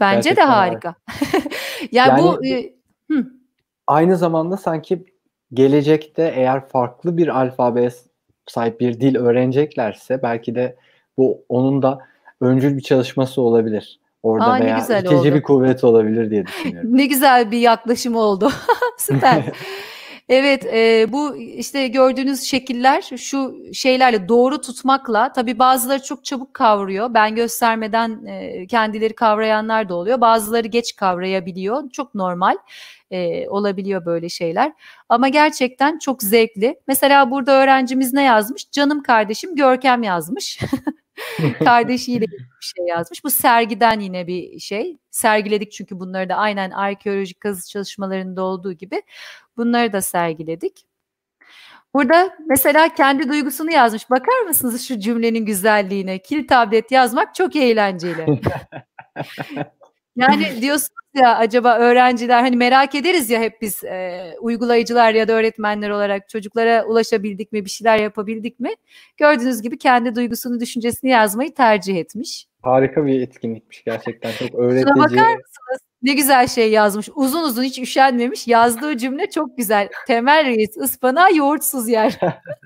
Bence Gerçekten de harika. harika. yani, yani bu e, hı. aynı zamanda sanki gelecekte eğer farklı bir alfabeye sahip bir dil öğreneceklerse belki de bu onun da öncül bir çalışması olabilir. Orada Aa, veya güzel itici oldu. bir kuvvet olabilir diye düşünüyorum. ne güzel bir yaklaşım oldu. Süper. Evet e, bu işte gördüğünüz şekiller şu şeylerle doğru tutmakla tabii bazıları çok çabuk kavruyor. Ben göstermeden e, kendileri kavrayanlar da oluyor. Bazıları geç kavrayabiliyor. Çok normal e, olabiliyor böyle şeyler. Ama gerçekten çok zevkli. Mesela burada öğrencimiz ne yazmış? Canım kardeşim Görkem yazmış. Kardeşiyle bir şey yazmış. Bu sergiden yine bir şey. Sergiledik çünkü bunları da aynen arkeolojik kazı çalışmalarında olduğu gibi bunları da sergiledik. Burada mesela kendi duygusunu yazmış. Bakar mısınız şu cümlenin güzelliğine? Kil tablet yazmak çok eğlenceli. yani diyorsun ya acaba öğrenciler hani merak ederiz ya hep biz e, uygulayıcılar ya da öğretmenler olarak çocuklara ulaşabildik mi bir şeyler yapabildik mi? Gördüğünüz gibi kendi duygusunu düşüncesini yazmayı tercih etmiş. Harika bir etkinlikmiş gerçekten çok öğretici. Şuna bakar mısınız? ne güzel şey yazmış. Uzun uzun hiç üşenmemiş. Yazdığı cümle çok güzel. Temel Reis ıspana yoğurtsuz yer.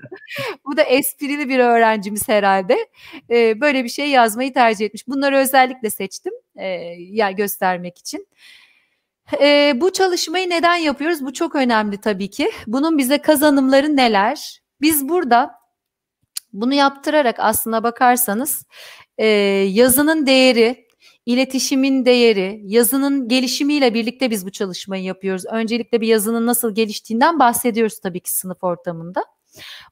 Bu da esprili bir öğrencimiz herhalde. Ee, böyle bir şey yazmayı tercih etmiş. Bunları özellikle seçtim e, ya göstermek için. E, bu çalışmayı neden yapıyoruz? Bu çok önemli tabii ki. Bunun bize kazanımları neler? Biz burada bunu yaptırarak aslına bakarsanız e, yazının değeri, iletişimin değeri, yazının gelişimiyle birlikte biz bu çalışmayı yapıyoruz. Öncelikle bir yazının nasıl geliştiğinden bahsediyoruz tabii ki sınıf ortamında.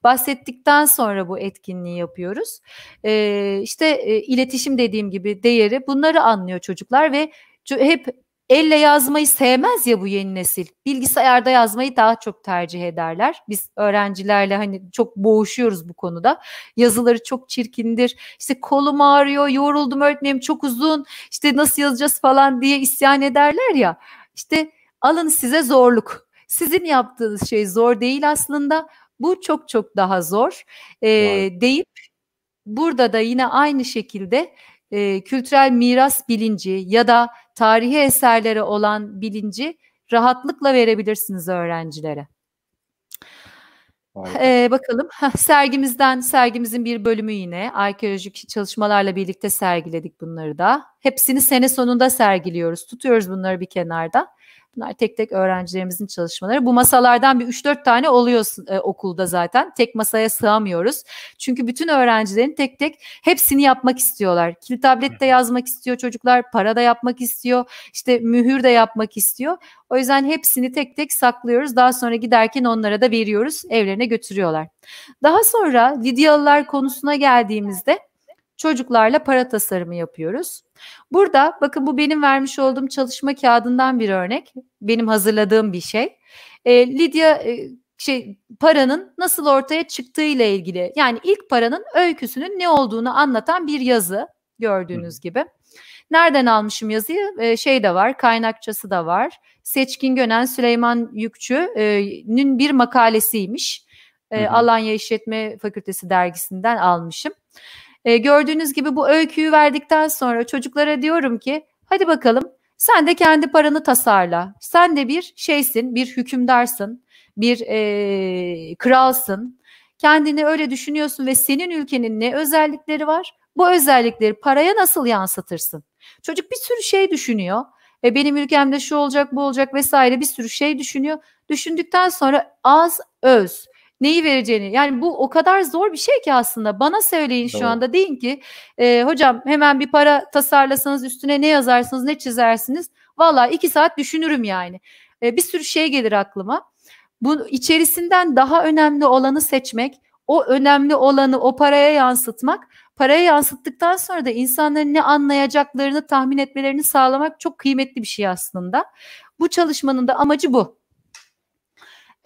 Bahsettikten sonra bu etkinliği yapıyoruz. Ee, işte e, iletişim dediğim gibi değeri bunları anlıyor çocuklar ve hep Elle yazmayı sevmez ya bu yeni nesil. Bilgisayarda yazmayı daha çok tercih ederler. Biz öğrencilerle hani çok boğuşuyoruz bu konuda. Yazıları çok çirkindir. İşte kolum ağrıyor, yoruldum öğretmenim çok uzun. İşte nasıl yazacağız falan diye isyan ederler ya. İşte alın size zorluk. Sizin yaptığınız şey zor değil aslında. Bu çok çok daha zor e, ee, deyip burada da yine aynı şekilde e, kültürel miras bilinci ya da tarihi eserlere olan bilinci rahatlıkla verebilirsiniz öğrencilere. Ee, bakalım sergimizden sergimizin bir bölümü yine arkeolojik çalışmalarla birlikte sergiledik bunları da. Hepsini sene sonunda sergiliyoruz. Tutuyoruz bunları bir kenarda. Bunlar tek tek öğrencilerimizin çalışmaları. Bu masalardan bir 3-4 tane oluyor e, okulda zaten. Tek masaya sığamıyoruz. Çünkü bütün öğrencilerin tek tek hepsini yapmak istiyorlar. Kil tablette yazmak istiyor çocuklar, para da yapmak istiyor, işte mühür de yapmak istiyor. O yüzden hepsini tek tek saklıyoruz. Daha sonra giderken onlara da veriyoruz. Evlerine götürüyorlar. Daha sonra videolar konusuna geldiğimizde çocuklarla para tasarımı yapıyoruz. Burada bakın bu benim vermiş olduğum çalışma kağıdından bir örnek. Benim hazırladığım bir şey. E, ee, Lidya e, şey paranın nasıl ortaya çıktığıyla ilgili yani ilk paranın öyküsünün ne olduğunu anlatan bir yazı gördüğünüz gibi. Nereden almışım yazıyı? Ee, şey de var, kaynakçası da var. Seçkin Gönen Süleyman Yükçü'nün e, bir makalesiymiş. E, Alanya İşletme Fakültesi dergisinden almışım. E, gördüğünüz gibi bu öyküyü verdikten sonra çocuklara diyorum ki hadi bakalım sen de kendi paranı tasarla. Sen de bir şeysin, bir hükümdarsın, bir e, kralsın. Kendini öyle düşünüyorsun ve senin ülkenin ne özellikleri var? Bu özellikleri paraya nasıl yansıtırsın? Çocuk bir sürü şey düşünüyor. E, benim ülkemde şu olacak, bu olacak vesaire bir sürü şey düşünüyor. Düşündükten sonra az öz neyi vereceğini. Yani bu o kadar zor bir şey ki aslında. Bana söyleyin tamam. şu anda deyin ki e, hocam hemen bir para tasarlasanız üstüne ne yazarsınız ne çizersiniz. Valla iki saat düşünürüm yani. E, bir sürü şey gelir aklıma. Bu içerisinden daha önemli olanı seçmek, o önemli olanı o paraya yansıtmak, paraya yansıttıktan sonra da insanların ne anlayacaklarını tahmin etmelerini sağlamak çok kıymetli bir şey aslında. Bu çalışmanın da amacı bu.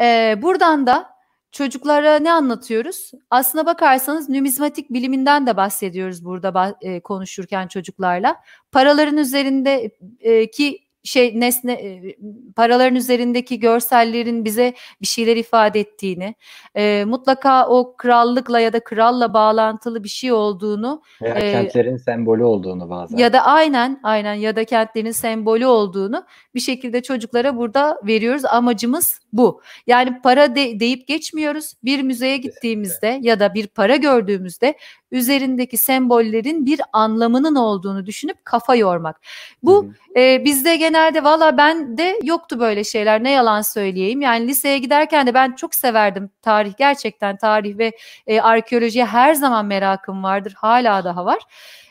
Ee, buradan da çocuklara ne anlatıyoruz? Aslına bakarsanız numizmatik biliminden de bahsediyoruz burada e, konuşurken çocuklarla. Paraların üzerindeki e, şey nesne e, paraların üzerindeki görsellerin bize bir şeyler ifade ettiğini, e, mutlaka o krallıkla ya da kralla bağlantılı bir şey olduğunu, ya e, kentlerin sembolü olduğunu bazen ya da aynen aynen ya da kentlerin sembolü olduğunu bir şekilde çocuklara burada veriyoruz. Amacımız bu. Yani para de, deyip geçmiyoruz. Bir müzeye gittiğimizde ya da bir para gördüğümüzde üzerindeki sembollerin bir anlamının olduğunu düşünüp kafa yormak. Bu e, bizde genelde valla ben de yoktu böyle şeyler ne yalan söyleyeyim. Yani liseye giderken de ben çok severdim tarih gerçekten tarih ve e, arkeolojiye her zaman merakım vardır hala daha var.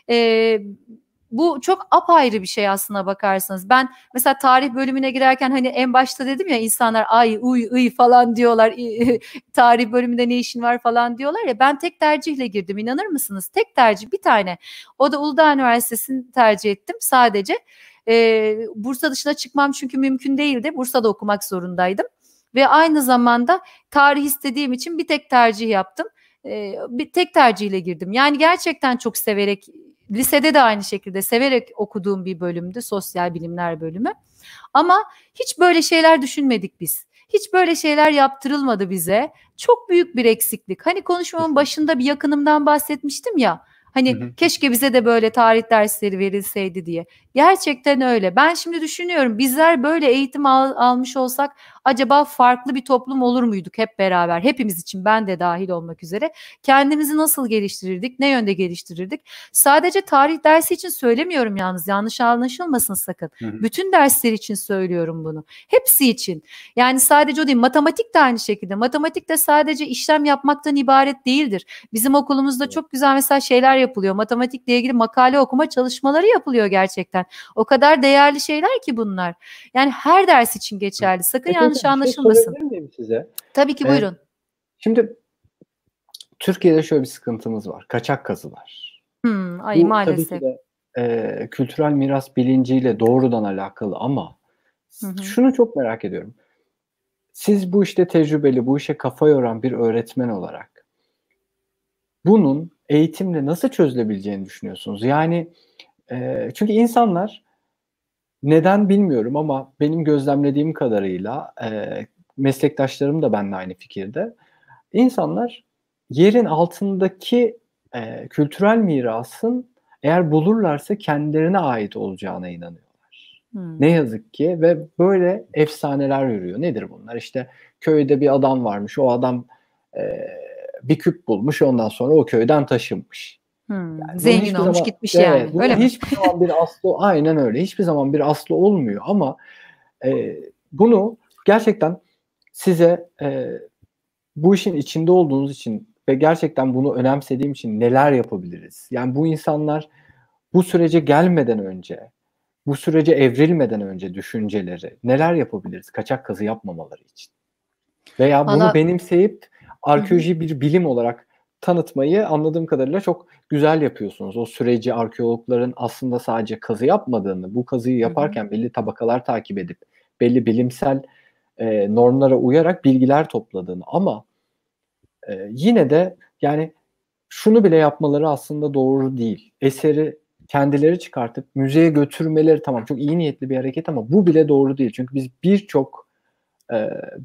E, bu çok apayrı bir şey aslına bakarsanız. Ben mesela tarih bölümüne girerken hani en başta dedim ya insanlar ay uy uy falan diyorlar. tarih bölümünde ne işin var falan diyorlar ya. Ben tek tercihle girdim inanır mısınız? Tek tercih bir tane. O da Uludağ Üniversitesi'ni tercih ettim sadece. Ee, Bursa dışına çıkmam çünkü mümkün değildi. Bursa'da okumak zorundaydım. Ve aynı zamanda tarih istediğim için bir tek tercih yaptım. Ee, bir tek tercihle girdim. Yani gerçekten çok severek lisede de aynı şekilde severek okuduğum bir bölümdü sosyal bilimler bölümü. Ama hiç böyle şeyler düşünmedik biz. Hiç böyle şeyler yaptırılmadı bize. Çok büyük bir eksiklik. Hani konuşmamın başında bir yakınımdan bahsetmiştim ya. Hani hı hı. keşke bize de böyle tarih dersleri verilseydi diye. Gerçekten öyle. Ben şimdi düşünüyorum bizler böyle eğitim al, almış olsak acaba farklı bir toplum olur muyduk hep beraber? Hepimiz için ben de dahil olmak üzere. Kendimizi nasıl geliştirirdik? Ne yönde geliştirirdik? Sadece tarih dersi için söylemiyorum yalnız. Yanlış anlaşılmasın sakın. Hı hı. Bütün dersler için söylüyorum bunu. Hepsi için. Yani sadece o değil. Matematik de aynı şekilde. Matematik de sadece işlem yapmaktan ibaret değildir. Bizim okulumuzda çok güzel mesela şeyler yapılıyor. Matematikle ilgili makale okuma çalışmaları yapılıyor gerçekten. O kadar değerli şeyler ki bunlar. Yani her ders için geçerli. Sakın Peki, yanlış şey anlaşılmasın. Şey miyim size? Tabii ki ee, buyurun. Ee, şimdi Türkiye'de şöyle bir sıkıntımız var. Kaçak kazılar. Hmm, ay Bu, maalesef. Tabii ki de, e, kültürel miras bilinciyle doğrudan alakalı ama hı hı. şunu çok merak ediyorum. Siz bu işte tecrübeli, bu işe kafa yoran bir öğretmen olarak bunun eğitimle nasıl çözülebileceğini düşünüyorsunuz? Yani e, çünkü insanlar neden bilmiyorum ama benim gözlemlediğim kadarıyla e, meslektaşlarım da benimle aynı fikirde. İnsanlar yerin altındaki e, kültürel mirasın eğer bulurlarsa kendilerine ait olacağına inanıyorlar. Hmm. Ne yazık ki ve böyle efsaneler yürüyor. Nedir bunlar? İşte köyde bir adam varmış. O adam e, bir küp bulmuş. Ondan sonra o köyden taşınmış yani zengin olmuş zaman, gitmiş evet, yani. Öyle hiçbir mi? zaman bir aslı aynen öyle. Hiçbir zaman bir aslı olmuyor ama e, bunu gerçekten size e, bu işin içinde olduğunuz için ve gerçekten bunu önemsediğim için neler yapabiliriz? Yani bu insanlar bu sürece gelmeden önce, bu sürece evrilmeden önce düşünceleri neler yapabiliriz kaçak kazı yapmamaları için? Veya bunu Ana... benimseyip arkeoloji bir bilim olarak tanıtmayı anladığım kadarıyla çok güzel yapıyorsunuz. O süreci arkeologların aslında sadece kazı yapmadığını, bu kazıyı yaparken Hı-hı. belli tabakalar takip edip belli bilimsel e, normlara uyarak bilgiler topladığını ama e, yine de yani şunu bile yapmaları aslında doğru değil. Eseri kendileri çıkartıp müzeye götürmeleri tamam çok iyi niyetli bir hareket ama bu bile doğru değil. Çünkü biz birçok e,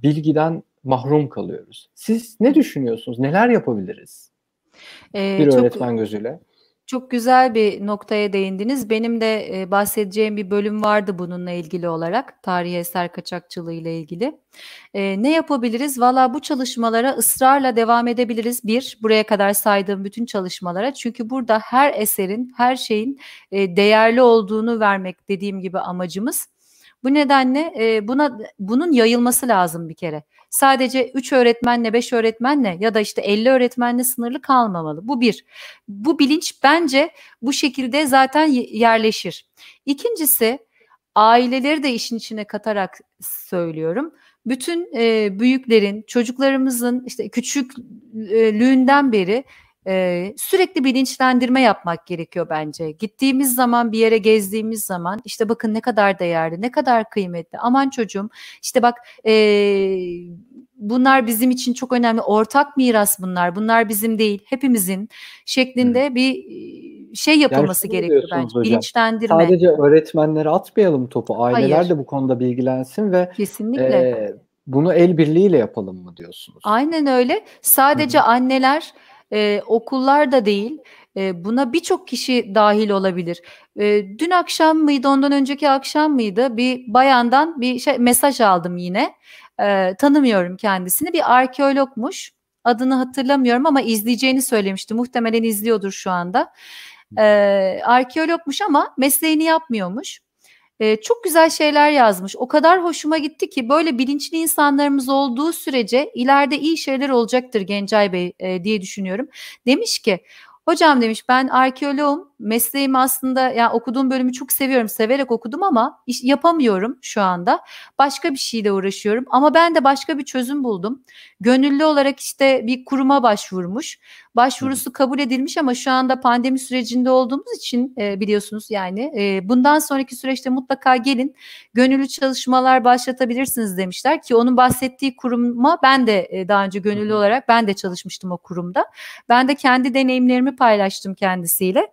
bilgiden mahrum kalıyoruz. Siz ne düşünüyorsunuz? Neler yapabiliriz? Ee, bir çok, öğretmen gözüyle. Çok güzel bir noktaya değindiniz. Benim de e, bahsedeceğim bir bölüm vardı bununla ilgili olarak. Tarihi eser kaçakçılığı ile ilgili. E, ne yapabiliriz? Valla bu çalışmalara ısrarla devam edebiliriz. Bir, buraya kadar saydığım bütün çalışmalara. Çünkü burada her eserin, her şeyin e, değerli olduğunu vermek dediğim gibi amacımız. Bu nedenle e, buna bunun yayılması lazım bir kere. Sadece 3 öğretmenle, 5 öğretmenle ya da işte 50 öğretmenle sınırlı kalmamalı. Bu bir. Bu bilinç bence bu şekilde zaten yerleşir. İkincisi aileleri de işin içine katarak söylüyorum. Bütün e, büyüklerin, çocuklarımızın işte küçüklüğünden beri e, sürekli bilinçlendirme yapmak gerekiyor bence. Gittiğimiz zaman bir yere gezdiğimiz zaman işte bakın ne kadar değerli, ne kadar kıymetli. Aman çocuğum işte bak e, bunlar bizim için çok önemli. Ortak miras bunlar. Bunlar bizim değil, hepimizin şeklinde bir şey yapılması yani gerekiyor bence. Hocam, bilinçlendirme. Sadece öğretmenlere atmayalım topu. Aileler Hayır. de bu konuda bilgilensin ve kesinlikle e, bunu el birliğiyle yapalım mı diyorsunuz? Aynen öyle. Sadece Hı-hı. anneler e, okullar da değil. E, buna birçok kişi dahil olabilir. E, dün akşam mıydı, ondan önceki akşam mıydı? Bir bayandan bir şey, mesaj aldım yine. E, tanımıyorum kendisini. Bir arkeologmuş. Adını hatırlamıyorum ama izleyeceğini söylemişti. Muhtemelen izliyordur şu anda. E, arkeologmuş ama mesleğini yapmıyormuş e, çok güzel şeyler yazmış. O kadar hoşuma gitti ki böyle bilinçli insanlarımız olduğu sürece ileride iyi şeyler olacaktır Gencay Bey e, diye düşünüyorum. Demiş ki hocam demiş ben arkeoloğum mesleğimi aslında ya yani okuduğum bölümü çok seviyorum. Severek okudum ama iş, yapamıyorum şu anda. Başka bir şeyle uğraşıyorum ama ben de başka bir çözüm buldum. Gönüllü olarak işte bir kuruma başvurmuş. Başvurusu kabul edilmiş ama şu anda pandemi sürecinde olduğumuz için e, biliyorsunuz yani e, bundan sonraki süreçte mutlaka gelin gönüllü çalışmalar başlatabilirsiniz demişler ki onun bahsettiği kuruma ben de e, daha önce gönüllü olarak ben de çalışmıştım o kurumda. Ben de kendi deneyimlerimi paylaştım kendisiyle.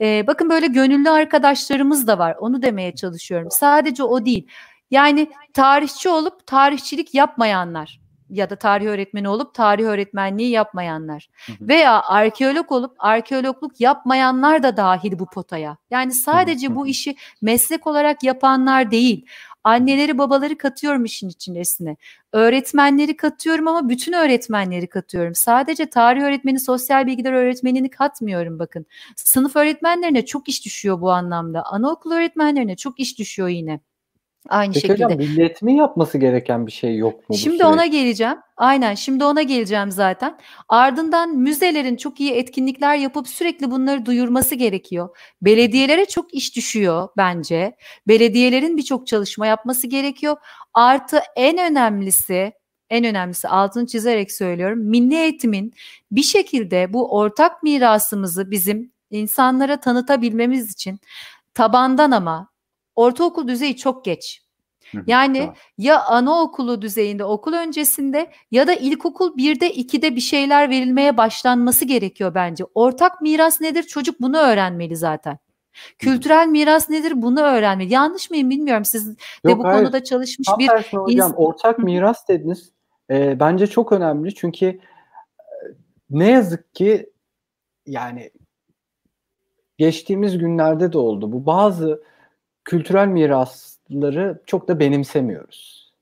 E, bakın böyle gönüllü arkadaşlarımız da var. Onu demeye çalışıyorum. Sadece o değil. Yani tarihçi olup tarihçilik yapmayanlar ya da tarih öğretmeni olup tarih öğretmenliği yapmayanlar hı hı. veya arkeolog olup arkeologluk yapmayanlar da dahil bu potaya. Yani sadece hı hı. bu işi meslek olarak yapanlar değil. Anneleri babaları katıyorum işin içerisine. Öğretmenleri katıyorum ama bütün öğretmenleri katıyorum. Sadece tarih öğretmeni, sosyal bilgiler öğretmenini katmıyorum bakın. Sınıf öğretmenlerine çok iş düşüyor bu anlamda. Anaokul öğretmenlerine çok iş düşüyor yine. Aynı Peki şekilde. Hocam, millet mi yapması gereken bir şey yok mu? Şimdi ona geleceğim. Aynen şimdi ona geleceğim zaten. Ardından müzelerin çok iyi etkinlikler yapıp sürekli bunları duyurması gerekiyor. Belediyelere çok iş düşüyor bence. Belediyelerin birçok çalışma yapması gerekiyor. Artı en önemlisi en önemlisi altını çizerek söylüyorum. Milli eğitimin bir şekilde bu ortak mirasımızı bizim insanlara tanıtabilmemiz için tabandan ama ortaokul düzeyi çok geç. Yani tamam. ya anaokulu düzeyinde okul öncesinde ya da ilkokul 1'de 2'de bir şeyler verilmeye başlanması gerekiyor bence. Ortak miras nedir? Çocuk bunu öğrenmeli zaten. Kültürel miras nedir? Bunu öğrenmeli. Yanlış mıyım bilmiyorum. Siz de Yok, bu hayır. konuda çalışmış Tam bir hocam ortak miras dediniz. E, bence çok önemli çünkü e, ne yazık ki yani geçtiğimiz günlerde de oldu. Bu bazı kültürel mirasları çok da benimsemiyoruz.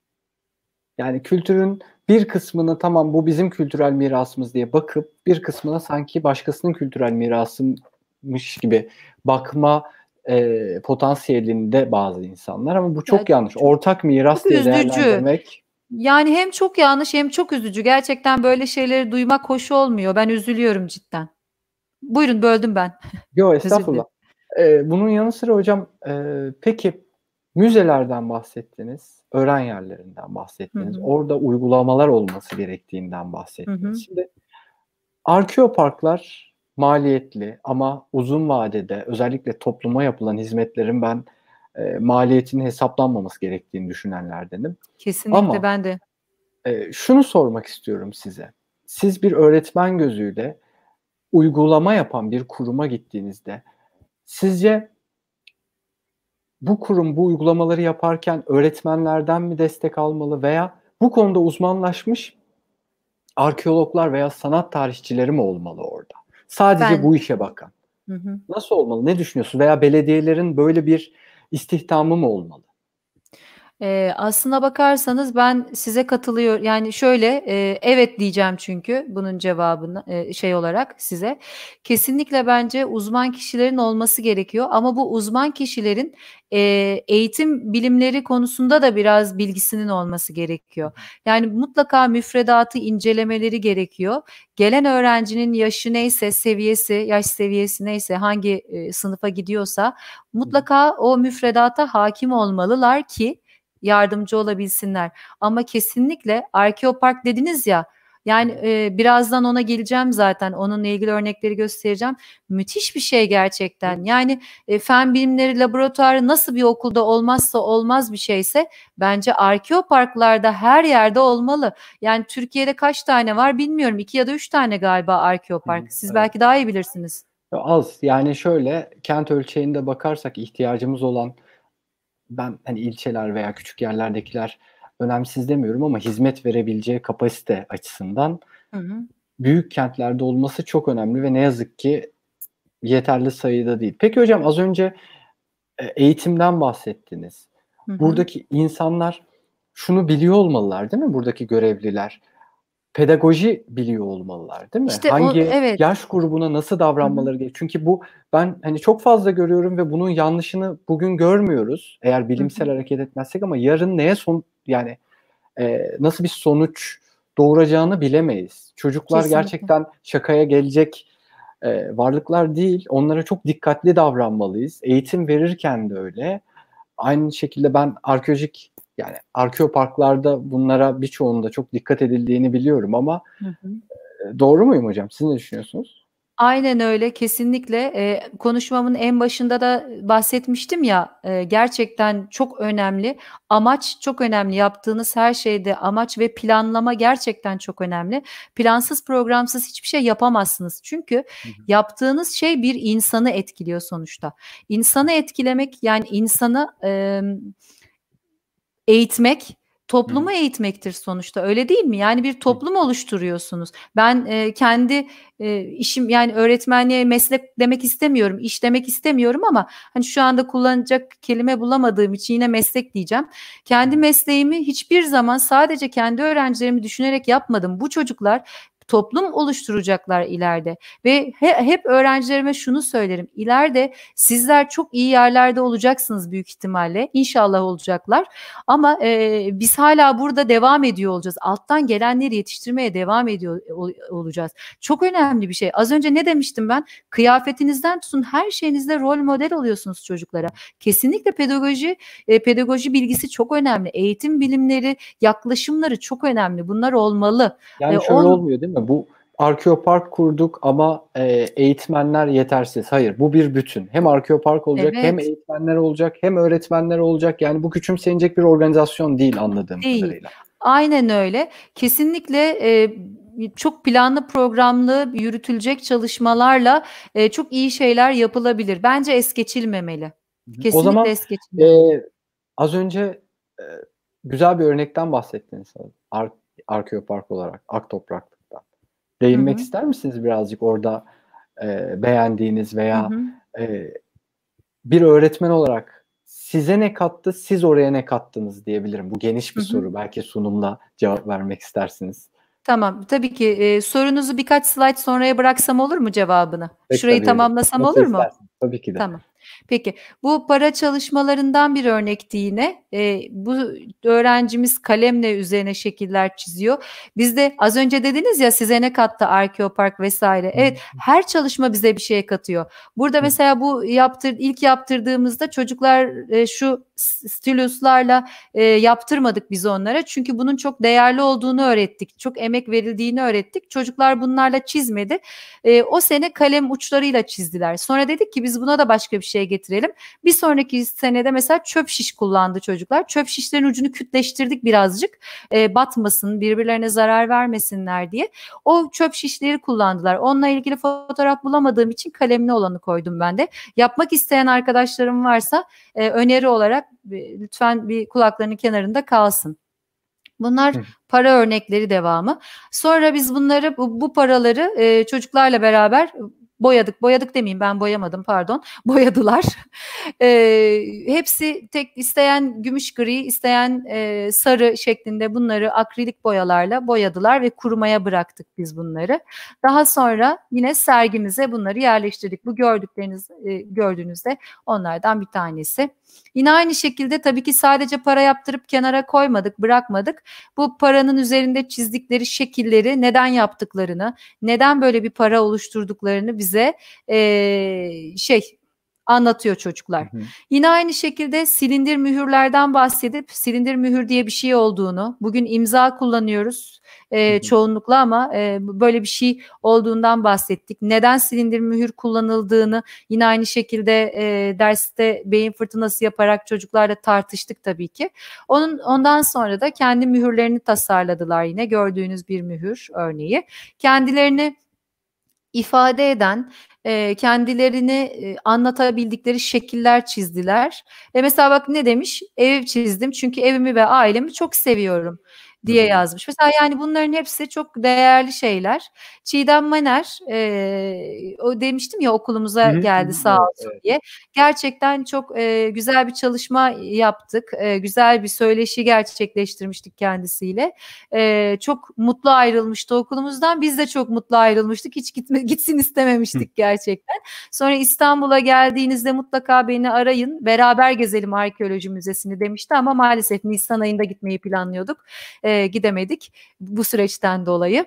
Yani kültürün bir kısmını tamam bu bizim kültürel mirasımız diye bakıp bir kısmına sanki başkasının kültürel mirasımış gibi bakma e, potansiyelinde bazı insanlar ama bu çok evet, yanlış. Çok, Ortak miras çok diye üzücü. değerlendirmek. Yani hem çok yanlış hem çok üzücü. Gerçekten böyle şeyleri duymak hoş olmuyor. Ben üzülüyorum cidden. Buyurun böldüm ben. Yok estağfurullah. E, bunun yanı sıra hocam e, peki müzelerden bahsettiniz, öğren yerlerinden bahsettiniz, hı hı. orada uygulamalar olması gerektiğinden bahsettiniz. Hı hı. Şimdi arkeoparklar maliyetli ama uzun vadede özellikle topluma yapılan hizmetlerin ben e, maliyetinin hesaplanmaması gerektiğini düşünenlerdenim. Kesinlikle ama, ben de. E, şunu sormak istiyorum size. Siz bir öğretmen gözüyle uygulama yapan bir kuruma gittiğinizde Sizce bu kurum bu uygulamaları yaparken öğretmenlerden mi destek almalı veya bu konuda uzmanlaşmış arkeologlar veya sanat tarihçileri mi olmalı orada? Sadece ben... bu işe bakan. Hı hı. Nasıl olmalı? Ne düşünüyorsun? Veya belediyelerin böyle bir istihdamı mı olmalı? Ee, aslına bakarsanız ben size katılıyor yani şöyle e, evet diyeceğim çünkü bunun cevabını e, şey olarak size kesinlikle bence uzman kişilerin olması gerekiyor ama bu uzman kişilerin e, eğitim bilimleri konusunda da biraz bilgisinin olması gerekiyor. Yani mutlaka müfredatı incelemeleri gerekiyor. Gelen öğrencinin yaşı neyse seviyesi yaş seviyesi neyse hangi e, sınıfa gidiyorsa mutlaka o müfredata hakim olmalılar ki yardımcı olabilsinler. Ama kesinlikle arkeopark dediniz ya yani e, birazdan ona geleceğim zaten. Onunla ilgili örnekleri göstereceğim. Müthiş bir şey gerçekten. Yani e, fen bilimleri laboratuvarı nasıl bir okulda olmazsa olmaz bir şeyse bence arkeoparklarda her yerde olmalı. Yani Türkiye'de kaç tane var bilmiyorum. iki ya da üç tane galiba arkeopark. Siz evet. belki daha iyi bilirsiniz. Az yani şöyle kent ölçeğinde bakarsak ihtiyacımız olan ben hani ilçeler veya küçük yerlerdekiler önemsiz demiyorum ama hizmet verebileceği kapasite açısından hı hı. büyük kentlerde olması çok önemli ve ne yazık ki yeterli sayıda değil. Peki hocam az önce e, eğitimden bahsettiniz. Hı hı. Buradaki insanlar şunu biliyor olmalılar değil mi? Buradaki görevliler pedagoji biliyor olmalılar değil mi? İşte Hangi o, evet. yaş grubuna nasıl davranmaları gerekiyor? Çünkü bu ben hani çok fazla görüyorum ve bunun yanlışını bugün görmüyoruz. Eğer bilimsel Hı-hı. hareket etmezsek ama yarın neye son yani e, nasıl bir sonuç doğuracağını bilemeyiz. Çocuklar Kesinlikle. gerçekten şakaya gelecek e, varlıklar değil. Onlara çok dikkatli davranmalıyız. Eğitim verirken de öyle. Aynı şekilde ben arkeolojik yani arkeoparklarda bunlara birçoğunda çok dikkat edildiğini biliyorum ama hı hı. E, doğru muyum hocam? Siz ne düşünüyorsunuz? Aynen öyle kesinlikle e, konuşmamın en başında da bahsetmiştim ya e, gerçekten çok önemli amaç çok önemli yaptığınız her şeyde amaç ve planlama gerçekten çok önemli plansız programsız hiçbir şey yapamazsınız çünkü hı hı. yaptığınız şey bir insanı etkiliyor sonuçta insanı etkilemek yani insanı e, eğitmek toplumu Hı. eğitmektir sonuçta öyle değil mi? Yani bir toplum Hı. oluşturuyorsunuz. Ben e, kendi e, işim yani öğretmenliğe meslek demek istemiyorum, iş demek istemiyorum ama hani şu anda kullanacak kelime bulamadığım için yine meslek diyeceğim. Kendi mesleğimi hiçbir zaman sadece kendi öğrencilerimi düşünerek yapmadım. Bu çocuklar toplum oluşturacaklar ileride. Ve he, hep öğrencilerime şunu söylerim. ileride sizler çok iyi yerlerde olacaksınız büyük ihtimalle. İnşallah olacaklar. Ama e, biz hala burada devam ediyor olacağız. Alttan gelenleri yetiştirmeye devam ediyor ol, olacağız. Çok önemli bir şey. Az önce ne demiştim ben? Kıyafetinizden tutun her şeyinizde rol model oluyorsunuz çocuklara. Kesinlikle pedagoji e, pedagoji bilgisi çok önemli. Eğitim bilimleri, yaklaşımları çok önemli. Bunlar olmalı. Yani e, şöyle on... olmuyor değil mi? değil mi? Bu Arkeopark kurduk ama e, eğitmenler yetersiz. Hayır bu bir bütün. Hem Arkeopark olacak evet. hem eğitmenler olacak hem öğretmenler olacak. Yani bu küçümsenecek bir organizasyon değil anladığım değil. kadarıyla. Aynen öyle. Kesinlikle e, çok planlı programlı yürütülecek çalışmalarla e, çok iyi şeyler yapılabilir. Bence es geçilmemeli. Kesinlikle o zaman, es geçilmemeli. E, az önce e, güzel bir örnekten bahsettiniz. Ar Arkeopark olarak, Ak Toprak Değinmek Hı-hı. ister misiniz birazcık orada e, beğendiğiniz veya e, bir öğretmen olarak size ne kattı, siz oraya ne kattınız diyebilirim. Bu geniş bir Hı-hı. soru. Belki sunumla cevap vermek istersiniz. Tamam. Tabii ki e, sorunuzu birkaç slide sonraya bıraksam olur mu cevabını? Peki, Şurayı tabii. tamamlasam olur mu? Tabii ki de. Tamam. Peki. Bu para çalışmalarından bir örnekti yine e, bu öğrencimiz kalemle üzerine şekiller çiziyor. Bizde az önce dediniz ya size ne kattı Arkeopark vesaire. Evet her çalışma bize bir şey katıyor. Burada mesela bu yaptır ilk yaptırdığımızda çocuklar e, şu stilüslarla e, yaptırmadık biz onlara. Çünkü bunun çok değerli olduğunu öğrettik. Çok emek verildiğini öğrettik. Çocuklar bunlarla çizmedi. E, o sene kalem uçlarıyla çizdiler. Sonra dedik ki biz buna da başka bir şey getirelim. Bir sonraki senede mesela çöp şiş kullandı çocuklar çocuklar. Çöp şişlerin ucunu kütleştirdik birazcık. E, batmasın, birbirlerine zarar vermesinler diye. O çöp şişleri kullandılar. Onunla ilgili fotoğraf bulamadığım için kalemli olanı koydum ben de. Yapmak isteyen arkadaşlarım varsa e, öneri olarak e, lütfen bir kulaklarının kenarında kalsın. Bunlar para örnekleri devamı. Sonra biz bunları bu, bu paraları e, çocuklarla beraber boyadık. Boyadık demeyeyim ben boyamadım pardon. Boyadılar. E, hepsi tek isteyen gümüş gri, isteyen e, sarı şeklinde bunları akrilik boyalarla boyadılar ve kurumaya bıraktık biz bunları. Daha sonra yine sergimize bunları yerleştirdik. Bu gördükleriniz e, gördüğünüzde onlardan bir tanesi. Yine aynı şekilde tabii ki sadece para yaptırıp kenara koymadık, bırakmadık. Bu paranın üzerinde çizdikleri şekilleri, neden yaptıklarını, neden böyle bir para oluşturduklarını bize bize e, şey anlatıyor çocuklar. Hı hı. Yine aynı şekilde silindir mühürlerden bahsedip silindir mühür diye bir şey olduğunu, bugün imza kullanıyoruz e, çoğunlukla ama e, böyle bir şey olduğundan bahsettik. Neden silindir mühür kullanıldığını yine aynı şekilde e, derste beyin fırtınası yaparak çocuklarla tartıştık tabii ki. Onun ondan sonra da kendi mühürlerini tasarladılar yine gördüğünüz bir mühür örneği. Kendilerini ifade eden e, kendilerini e, anlatabildikleri şekiller çizdiler. E mesela bak ne demiş? Ev çizdim çünkü evimi ve ailemi çok seviyorum diye yazmış. Mesela yani bunların hepsi çok değerli şeyler. Çiğdem Maner e, o demiştim ya okulumuza Hı-hı. geldi sağ olsun evet. diye. Gerçekten çok e, güzel bir çalışma yaptık. E, güzel bir söyleşi gerçekleştirmiştik kendisiyle. E, çok mutlu ayrılmıştı okulumuzdan. Biz de çok mutlu ayrılmıştık. Hiç gitme, gitsin istememiştik Hı. gerçekten. Sonra İstanbul'a geldiğinizde mutlaka beni arayın. Beraber gezelim arkeoloji müzesini demişti ama maalesef Nisan ayında gitmeyi planlıyorduk. E, e, gidemedik bu süreçten dolayı.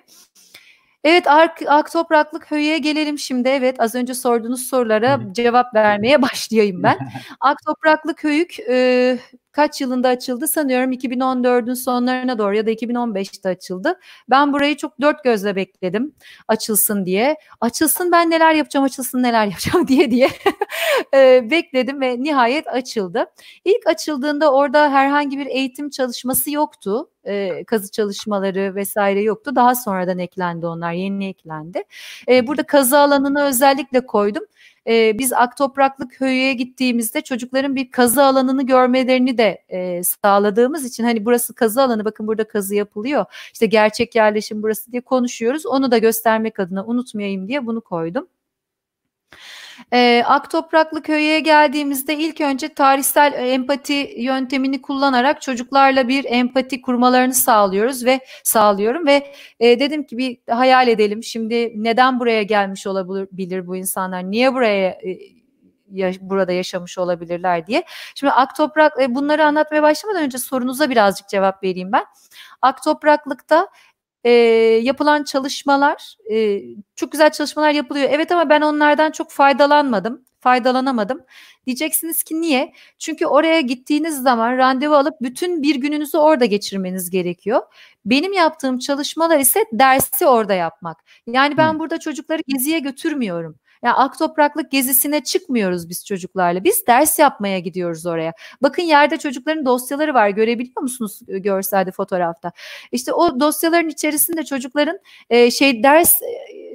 Evet Ark, Ak Topraklık Höy'e gelelim şimdi. Evet az önce sorduğunuz sorulara cevap vermeye başlayayım ben. Ak Topraklık Höyük e, kaç yılında açıldı? Sanıyorum 2014'ün sonlarına doğru ya da 2015'te açıldı. Ben burayı çok dört gözle bekledim açılsın diye. Açılsın ben neler yapacağım, açılsın neler yapacağım diye diye e, bekledim ve nihayet açıldı. İlk açıldığında orada herhangi bir eğitim çalışması yoktu e, kazı çalışmaları vesaire yoktu. Daha sonradan eklendi onlar, yeni eklendi. E, burada kazı alanını özellikle koydum e, biz Aktopraklı Köyü'ye gittiğimizde çocukların bir kazı alanını görmelerini de e, sağladığımız için hani burası kazı alanı bakın burada kazı yapılıyor işte gerçek yerleşim burası diye konuşuyoruz onu da göstermek adına unutmayayım diye bunu koydum. E, ee, Aktopraklı köye geldiğimizde ilk önce tarihsel e, empati yöntemini kullanarak çocuklarla bir empati kurmalarını sağlıyoruz ve sağlıyorum ve e, dedim ki bir hayal edelim şimdi neden buraya gelmiş olabilir bu insanlar niye buraya e, ya, burada yaşamış olabilirler diye. Şimdi Aktoprak e, bunları anlatmaya başlamadan önce sorunuza birazcık cevap vereyim ben. Aktopraklıkta e, yapılan çalışmalar e, çok güzel çalışmalar yapılıyor. Evet ama ben onlardan çok faydalanmadım, faydalanamadım. Diyeceksiniz ki niye? Çünkü oraya gittiğiniz zaman randevu alıp bütün bir gününüzü orada geçirmeniz gerekiyor. Benim yaptığım çalışmalar ise dersi orada yapmak. Yani ben hmm. burada çocukları geziye götürmüyorum. Ya yani ak topraklık gezisine çıkmıyoruz biz çocuklarla. Biz ders yapmaya gidiyoruz oraya. Bakın yerde çocukların dosyaları var. Görebiliyor musunuz ıı, görselde fotoğrafta? İşte o dosyaların içerisinde çocukların e, şey ders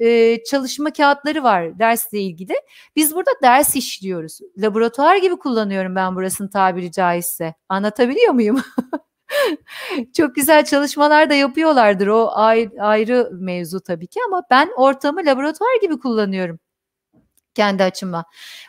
e, çalışma kağıtları var dersle ilgili. Biz burada ders işliyoruz. Laboratuvar gibi kullanıyorum ben burasını tabiri caizse. Anlatabiliyor muyum? Çok güzel çalışmalar da yapıyorlardır o ayrı, ayrı mevzu tabii ki ama ben ortamı laboratuvar gibi kullanıyorum kendi açıma.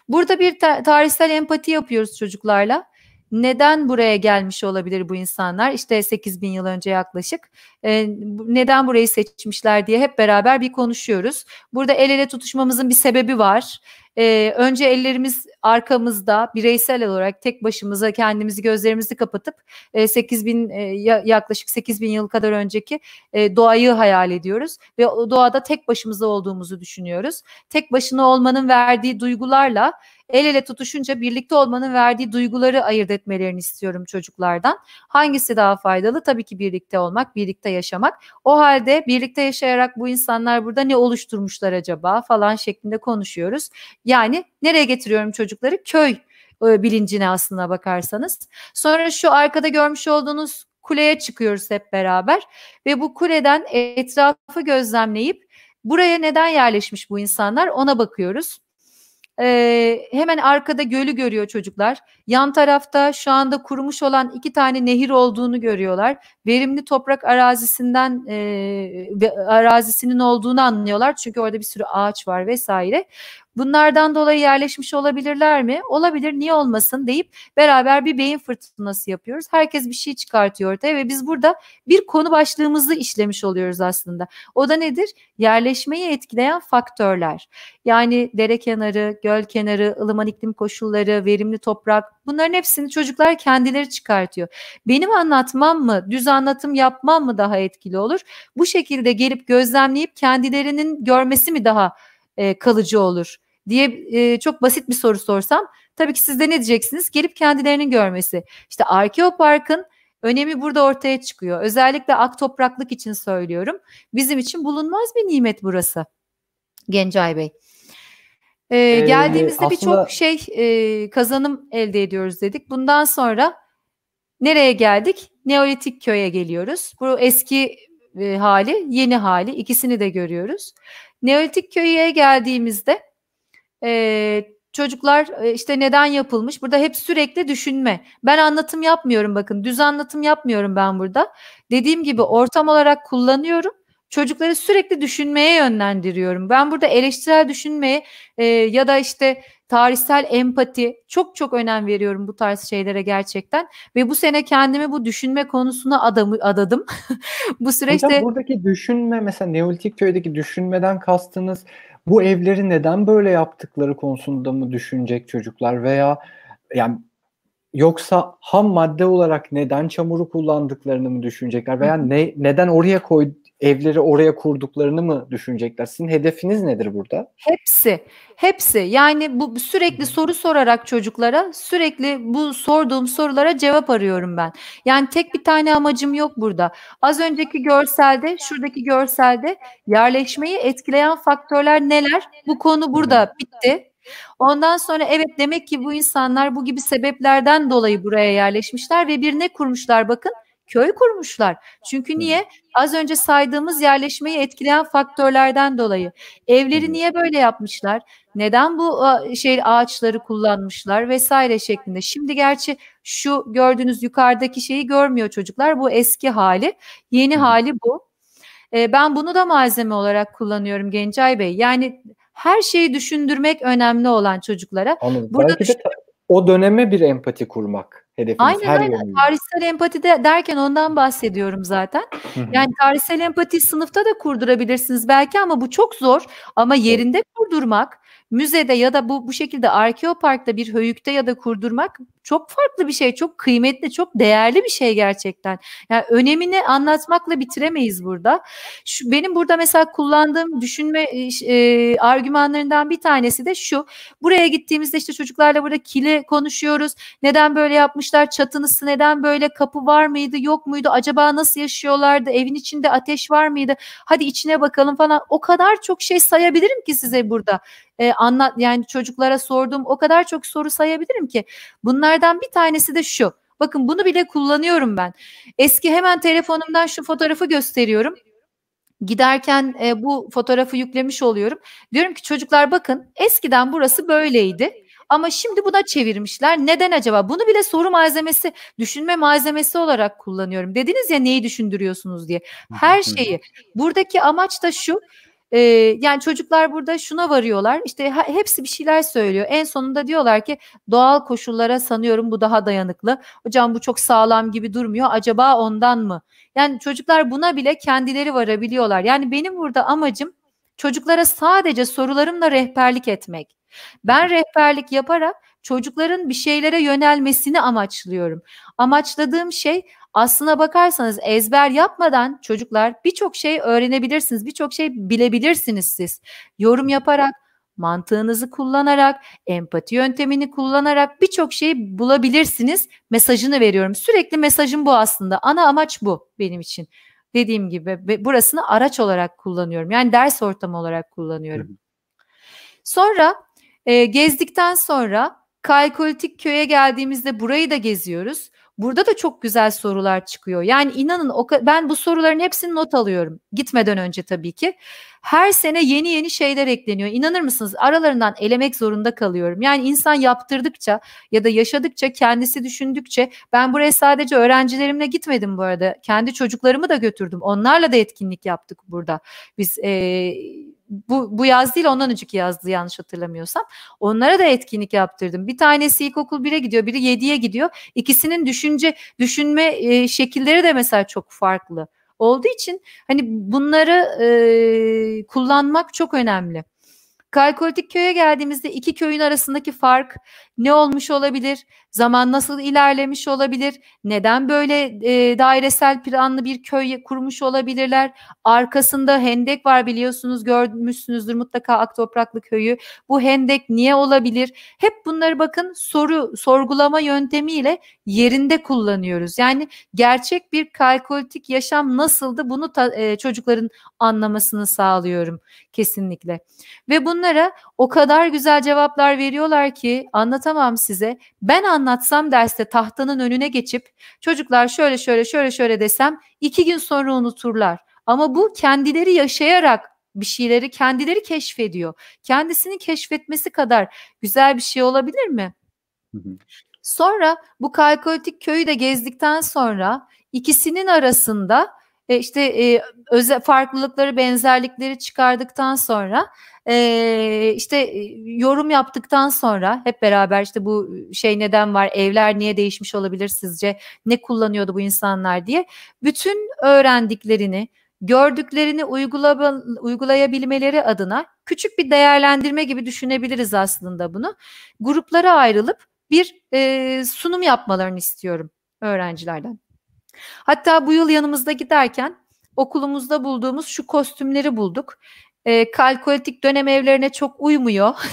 Burada bir tarihsel empati yapıyoruz çocuklarla. Neden buraya gelmiş olabilir bu insanlar? İşte 8 bin yıl önce yaklaşık. E, neden burayı seçmişler diye hep beraber bir konuşuyoruz. Burada el ele tutuşmamızın bir sebebi var. E, önce ellerimiz arkamızda bireysel olarak tek başımıza kendimizi gözlerimizi kapatıp e, 8 bin e, yaklaşık 8 bin yıl kadar önceki e, doğayı hayal ediyoruz ve o doğada tek başımıza olduğumuzu düşünüyoruz. Tek başına olmanın verdiği duygularla El ele tutuşunca birlikte olmanın verdiği duyguları ayırt etmelerini istiyorum çocuklardan. Hangisi daha faydalı? Tabii ki birlikte olmak, birlikte yaşamak. O halde birlikte yaşayarak bu insanlar burada ne oluşturmuşlar acaba falan şeklinde konuşuyoruz. Yani nereye getiriyorum çocukları? Köy e, bilincine aslına bakarsanız. Sonra şu arkada görmüş olduğunuz kuleye çıkıyoruz hep beraber ve bu kuleden etrafı gözlemleyip buraya neden yerleşmiş bu insanlar ona bakıyoruz. E, hemen arkada gölü görüyor çocuklar. Yan tarafta şu anda kurumuş olan iki tane nehir olduğunu görüyorlar. Verimli toprak arazisinden e, arazisinin olduğunu anlıyorlar. Çünkü orada bir sürü ağaç var vesaire. Bunlardan dolayı yerleşmiş olabilirler mi? Olabilir niye olmasın deyip beraber bir beyin fırtınası yapıyoruz. Herkes bir şey çıkartıyor ortaya ve biz burada bir konu başlığımızı işlemiş oluyoruz aslında. O da nedir? Yerleşmeyi etkileyen faktörler. Yani dere kenarı, göl kenarı, ılıman iklim koşulları, verimli toprak bunların hepsini çocuklar kendileri çıkartıyor. Benim anlatmam mı, düz anlatım yapmam mı daha etkili olur? Bu şekilde gelip gözlemleyip kendilerinin görmesi mi daha e, kalıcı olur? diye e, çok basit bir soru sorsam tabii ki siz de ne diyeceksiniz? Gelip kendilerinin görmesi. İşte Arkeopark'ın önemi burada ortaya çıkıyor. Özellikle ak topraklık için söylüyorum. Bizim için bulunmaz bir nimet burası. Gencay Bey. Ee, ee, geldiğimizde aslında... birçok şey e, kazanım elde ediyoruz dedik. Bundan sonra nereye geldik? Neolitik köye geliyoruz. Bu eski e, hali, yeni hali ikisini de görüyoruz. Neolitik köye geldiğimizde e, çocuklar işte neden yapılmış? Burada hep sürekli düşünme. Ben anlatım yapmıyorum bakın. Düz anlatım yapmıyorum ben burada. Dediğim gibi ortam olarak kullanıyorum. Çocukları sürekli düşünmeye yönlendiriyorum. Ben burada eleştirel düşünmeye e, ya da işte tarihsel empati çok çok önem veriyorum bu tarz şeylere gerçekten ve bu sene kendimi bu düşünme konusuna adamı adadım. bu süreçte Hocam buradaki düşünme mesela Neolitik köydeki düşünmeden kastınız bu evleri neden böyle yaptıkları konusunda mı düşünecek çocuklar veya yani yoksa ham madde olarak neden çamuru kullandıklarını mı düşünecekler veya ne, neden oraya koy, evleri oraya kurduklarını mı düşünecekler? Sizin hedefiniz nedir burada? Hepsi. Hepsi. Yani bu sürekli soru sorarak çocuklara, sürekli bu sorduğum sorulara cevap arıyorum ben. Yani tek bir tane amacım yok burada. Az önceki görselde, şuradaki görselde yerleşmeyi etkileyen faktörler neler? Bu konu burada bitti. Ondan sonra evet demek ki bu insanlar bu gibi sebeplerden dolayı buraya yerleşmişler ve bir ne kurmuşlar bakın köy kurmuşlar. Çünkü niye? Az önce saydığımız yerleşmeyi etkileyen faktörlerden dolayı. Evleri niye böyle yapmışlar? Neden bu şey ağaçları kullanmışlar vesaire şeklinde. Şimdi gerçi şu gördüğünüz yukarıdaki şeyi görmüyor çocuklar. Bu eski hali. Yeni hali bu. E, ben bunu da malzeme olarak kullanıyorum Gencay Bey. Yani her şeyi düşündürmek önemli olan çocuklara. Anladım. Burada Belki de o döneme bir empati kurmak Hedefimiz aynen her aynen. Tarihsel empati de derken ondan bahsediyorum zaten. Yani tarihsel empati sınıfta da kurdurabilirsiniz belki ama bu çok zor. Ama yerinde kurdurmak, müzede ya da bu bu şekilde arkeoparkta bir höyükte ya da kurdurmak çok farklı bir şey, çok kıymetli, çok değerli bir şey gerçekten. Yani önemini anlatmakla bitiremeyiz burada. Şu benim burada mesela kullandığım düşünme e, argümanlarından bir tanesi de şu. Buraya gittiğimizde işte çocuklarla burada kili konuşuyoruz. Neden böyle yapmış almışlar çatınızı neden böyle kapı var mıydı yok muydu acaba nasıl yaşıyorlardı evin içinde ateş var mıydı hadi içine bakalım falan o kadar çok şey sayabilirim ki size burada e, anlat yani çocuklara sorduğum o kadar çok soru sayabilirim ki bunlardan bir tanesi de şu bakın bunu bile kullanıyorum ben eski hemen telefonumdan şu fotoğrafı gösteriyorum giderken e, bu fotoğrafı yüklemiş oluyorum. Diyorum ki çocuklar bakın eskiden burası böyleydi. Ama şimdi buna çevirmişler. Neden acaba? Bunu bile soru malzemesi, düşünme malzemesi olarak kullanıyorum. Dediniz ya neyi düşündürüyorsunuz diye. Her şeyi. Buradaki amaç da şu. E, yani çocuklar burada şuna varıyorlar. İşte hepsi bir şeyler söylüyor. En sonunda diyorlar ki doğal koşullara sanıyorum bu daha dayanıklı. Hocam bu çok sağlam gibi durmuyor. Acaba ondan mı? Yani çocuklar buna bile kendileri varabiliyorlar. Yani benim burada amacım çocuklara sadece sorularımla rehberlik etmek. Ben rehberlik yaparak çocukların bir şeylere yönelmesini amaçlıyorum. Amaçladığım şey aslına bakarsanız ezber yapmadan çocuklar birçok şey öğrenebilirsiniz, birçok şey bilebilirsiniz siz. Yorum yaparak, mantığınızı kullanarak, empati yöntemini kullanarak birçok şeyi bulabilirsiniz. Mesajını veriyorum. Sürekli mesajım bu aslında. Ana amaç bu benim için. Dediğim gibi burasını araç olarak kullanıyorum. Yani ders ortamı olarak kullanıyorum. Sonra e, gezdikten sonra Kalkolitik köye geldiğimizde burayı da geziyoruz. Burada da çok güzel sorular çıkıyor. Yani inanın o, ben bu soruların hepsini not alıyorum. Gitmeden önce tabii ki. Her sene yeni yeni şeyler ekleniyor. İnanır mısınız? Aralarından elemek zorunda kalıyorum. Yani insan yaptırdıkça ya da yaşadıkça, kendisi düşündükçe ben buraya sadece öğrencilerimle gitmedim bu arada. Kendi çocuklarımı da götürdüm. Onlarla da etkinlik yaptık burada. Biz eee bu, bu yaz değil ondan önceki yazdı yanlış hatırlamıyorsam. Onlara da etkinlik yaptırdım. Bir tanesi ilkokul 1'e gidiyor, biri 7'ye gidiyor. İkisinin düşünce düşünme e, şekilleri de mesela çok farklı olduğu için hani bunları e, kullanmak çok önemli. Kalkolitik köye geldiğimizde iki köyün arasındaki fark ne olmuş olabilir? Zaman nasıl ilerlemiş olabilir? Neden böyle e, dairesel planlı bir köy kurmuş olabilirler? Arkasında hendek var biliyorsunuz görmüşsünüzdür mutlaka Aktopraklı köyü. Bu hendek niye olabilir? Hep bunları bakın soru sorgulama yöntemiyle yerinde kullanıyoruz. Yani gerçek bir kalkolitik yaşam nasıldı bunu ta, e, çocukların anlamasını sağlıyorum kesinlikle. Ve bunlara o kadar güzel cevaplar veriyorlar ki anlatamam size. Ben anlatamam anlatsam derste tahtanın önüne geçip çocuklar şöyle şöyle şöyle şöyle desem iki gün sonra unuturlar. Ama bu kendileri yaşayarak bir şeyleri kendileri keşfediyor. Kendisini keşfetmesi kadar güzel bir şey olabilir mi? Sonra bu kalkolitik köyü de gezdikten sonra ikisinin arasında e, işte e, özel farklılıkları benzerlikleri çıkardıktan sonra e, işte e, yorum yaptıktan sonra hep beraber işte bu şey neden var evler niye değişmiş olabilir sizce ne kullanıyordu bu insanlar diye bütün öğrendiklerini gördüklerini uygula, uygulayabilmeleri adına küçük bir değerlendirme gibi düşünebiliriz aslında bunu. Gruplara ayrılıp bir e, sunum yapmalarını istiyorum öğrencilerden. Hatta bu yıl yanımızda giderken okulumuzda bulduğumuz şu kostümleri bulduk. E, kalkolitik dönem evlerine çok uymuyor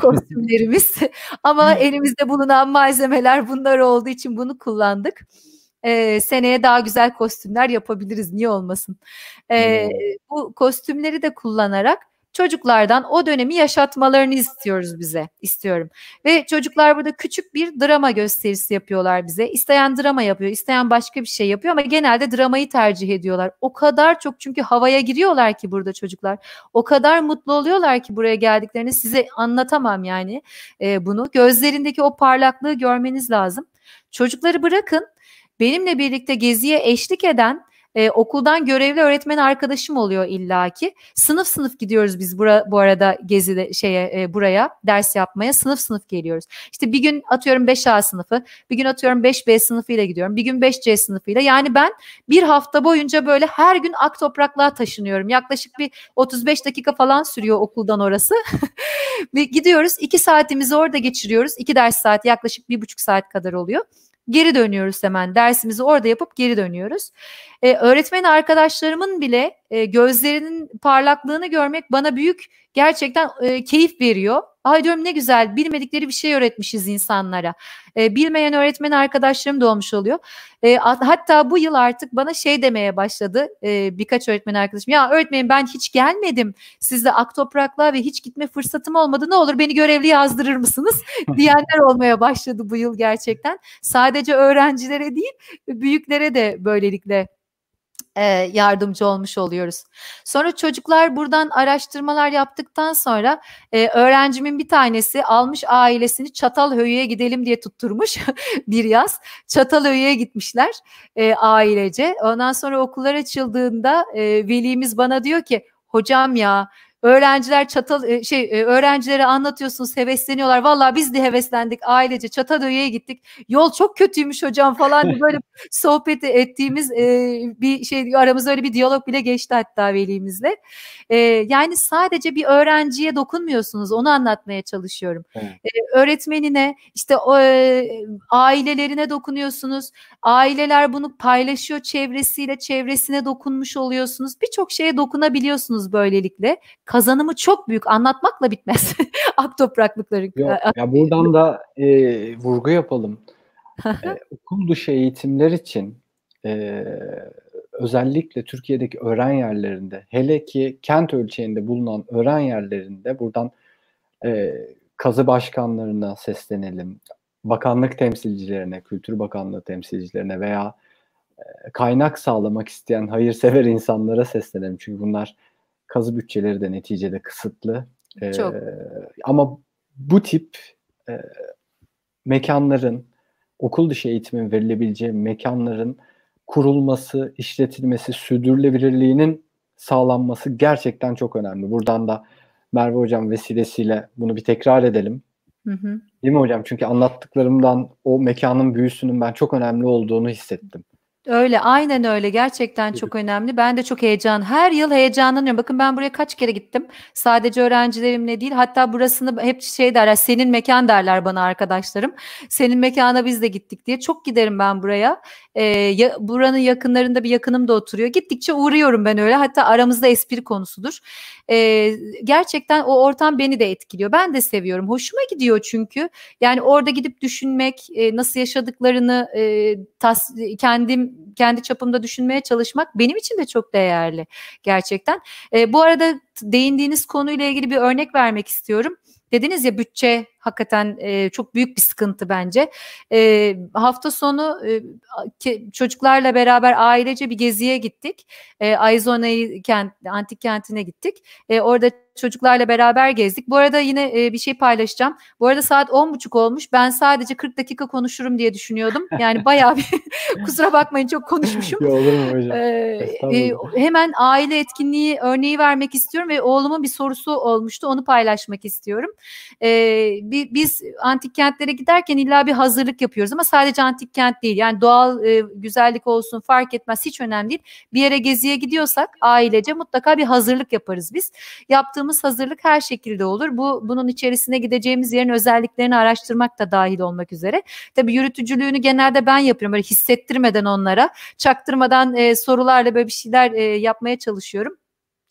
kostümlerimiz ama elimizde bulunan malzemeler bunlar olduğu için bunu kullandık. E, seneye daha güzel kostümler yapabiliriz niye olmasın. E, bu kostümleri de kullanarak çocuklardan o dönemi yaşatmalarını istiyoruz bize istiyorum. Ve çocuklar burada küçük bir drama gösterisi yapıyorlar bize. İsteyen drama yapıyor, isteyen başka bir şey yapıyor ama genelde dramayı tercih ediyorlar. O kadar çok çünkü havaya giriyorlar ki burada çocuklar. O kadar mutlu oluyorlar ki buraya geldiklerini size anlatamam yani e, bunu. Gözlerindeki o parlaklığı görmeniz lazım. Çocukları bırakın benimle birlikte geziye eşlik eden e, okuldan görevli öğretmen arkadaşım oluyor illaki. Sınıf sınıf gidiyoruz biz bura, bu arada gezi şeye e, buraya ders yapmaya sınıf sınıf geliyoruz. İşte bir gün atıyorum 5A sınıfı, bir gün atıyorum 5B sınıfıyla gidiyorum. Bir gün 5C sınıfıyla. Yani ben bir hafta boyunca böyle her gün ak topraklığa taşınıyorum. Yaklaşık bir 35 dakika falan sürüyor okuldan orası. gidiyoruz. iki saatimizi orada geçiriyoruz. iki ders saati yaklaşık bir buçuk saat kadar oluyor geri dönüyoruz hemen dersimizi orada yapıp geri dönüyoruz. E, öğretmen arkadaşlarımın bile e, gözlerinin parlaklığını görmek bana büyük gerçekten e, keyif veriyor. Ay diyorum ne güzel bilmedikleri bir şey öğretmişiz insanlara. E, bilmeyen öğretmen arkadaşlarım da olmuş oluyor. E, hatta bu yıl artık bana şey demeye başladı e, birkaç öğretmen arkadaşım. Ya öğretmenim ben hiç gelmedim sizde aktopraklığa ve hiç gitme fırsatım olmadı ne olur beni görevli yazdırır mısınız diyenler olmaya başladı bu yıl gerçekten. Sadece öğrencilere değil büyüklere de böylelikle e, yardımcı olmuş oluyoruz. Sonra çocuklar buradan araştırmalar yaptıktan sonra e, öğrencimin bir tanesi almış ailesini Çatalhöyü'ye gidelim diye tutturmuş bir yaz. Çatalhöyü'ye gitmişler e, ailece. Ondan sonra okullar açıldığında e, velimiz bana diyor ki hocam ya Öğrenciler çatal e, şey e, öğrencilere anlatıyorsunuz hevesleniyorlar. Valla biz de heveslendik ailece Çatalhöyük'e gittik. Yol çok kötüymüş hocam falan böyle sohbet ettiğimiz e, bir şey aramızda öyle bir diyalog bile geçti hatta velimizle. E, yani sadece bir öğrenciye dokunmuyorsunuz onu anlatmaya çalışıyorum. Evet. E, öğretmenine işte e, ailelerine dokunuyorsunuz. Aileler bunu paylaşıyor çevresiyle çevresine dokunmuş oluyorsunuz. Birçok şeye dokunabiliyorsunuz böylelikle kazanımı çok büyük anlatmakla bitmez. Ak topraklıkların. Yok, e, ya buradan da e, vurgu yapalım. e, okul dışı eğitimler için e, özellikle Türkiye'deki öğren yerlerinde hele ki kent ölçeğinde bulunan öğren yerlerinde buradan e, kazı başkanlarına seslenelim. Bakanlık temsilcilerine, Kültür Bakanlığı temsilcilerine veya e, kaynak sağlamak isteyen hayırsever insanlara seslenelim. Çünkü bunlar kazı bütçeleri de neticede kısıtlı. E, Çok. Ama bu tip e, mekanların, okul dışı eğitimin verilebileceği mekanların kurulması, işletilmesi, sürdürülebilirliğinin sağlanması gerçekten çok önemli. Buradan da Merve Hocam vesilesiyle bunu bir tekrar edelim. Hı hı. Değil mi hocam? Çünkü anlattıklarımdan o mekanın büyüsünün ben çok önemli olduğunu hissettim. Öyle aynen öyle gerçekten çok önemli. Ben de çok heyecan her yıl heyecanlanıyorum. Bakın ben buraya kaç kere gittim. Sadece öğrencilerimle değil hatta burasını hep şey derler senin mekan derler bana arkadaşlarım. Senin mekana biz de gittik diye çok giderim ben buraya e, ya, buranın yakınlarında bir yakınım da oturuyor. Gittikçe uğruyorum ben öyle. Hatta aramızda espri konusudur. E, gerçekten o ortam beni de etkiliyor. Ben de seviyorum. Hoşuma gidiyor çünkü. Yani orada gidip düşünmek, e, nasıl yaşadıklarını e, tas, kendim kendi çapımda düşünmeye çalışmak benim için de çok değerli gerçekten. E, bu arada değindiğiniz konuyla ilgili bir örnek vermek istiyorum. Dediniz ya bütçe hakikaten e, çok büyük bir sıkıntı bence. E, hafta sonu e, çocuklarla beraber ailece bir geziye gittik. E, Aizona'yı kent, antik kentine gittik. E, orada çocuklarla beraber gezdik. Bu arada yine e, bir şey paylaşacağım. Bu arada saat 10.30 olmuş. Ben sadece 40 dakika konuşurum diye düşünüyordum. Yani bayağı bir kusura bakmayın çok konuşmuşum. Yok olur mu hocam? Ee, e, e hemen aile etkinliği örneği vermek istiyorum ve oğlumun bir sorusu olmuştu. Onu paylaşmak istiyorum. Ee, bir bir, biz antik kentlere giderken illa bir hazırlık yapıyoruz ama sadece antik kent değil. Yani doğal e, güzellik olsun fark etmez hiç önemli değil. Bir yere geziye gidiyorsak ailece mutlaka bir hazırlık yaparız biz. Yaptığımız hazırlık her şekilde olur. Bu bunun içerisine gideceğimiz yerin özelliklerini araştırmak da dahil olmak üzere. Tabii yürütücülüğünü genelde ben yapıyorum böyle hissettirmeden onlara, çaktırmadan e, sorularla böyle bir şeyler e, yapmaya çalışıyorum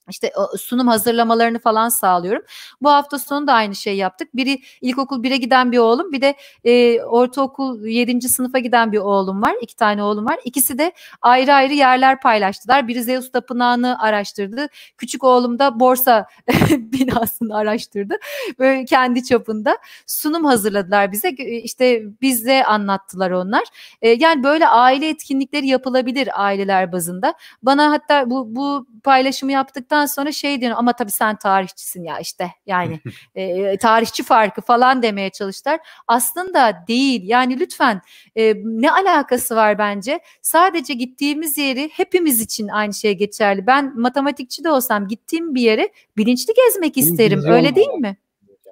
işte sunum hazırlamalarını falan sağlıyorum. Bu hafta sonu da aynı şey yaptık. Biri ilkokul 1'e giden bir oğlum bir de e, ortaokul 7. sınıfa giden bir oğlum var. İki tane oğlum var. İkisi de ayrı ayrı yerler paylaştılar. Biri Zeus Tapınağı'nı araştırdı. Küçük oğlum da borsa binasını araştırdı. Böyle kendi çapında sunum hazırladılar bize. İşte bize anlattılar onlar. E, yani böyle aile etkinlikleri yapılabilir aileler bazında. Bana hatta bu, bu paylaşımı yaptıktan olduktan sonra şey diyor ama tabii sen tarihçisin ya işte yani e, e, tarihçi farkı falan demeye çalıştılar. Aslında değil yani lütfen e, ne alakası var bence sadece gittiğimiz yeri hepimiz için aynı şey geçerli. Ben matematikçi de olsam gittiğim bir yere bilinçli gezmek isterim bunun öyle değil mi?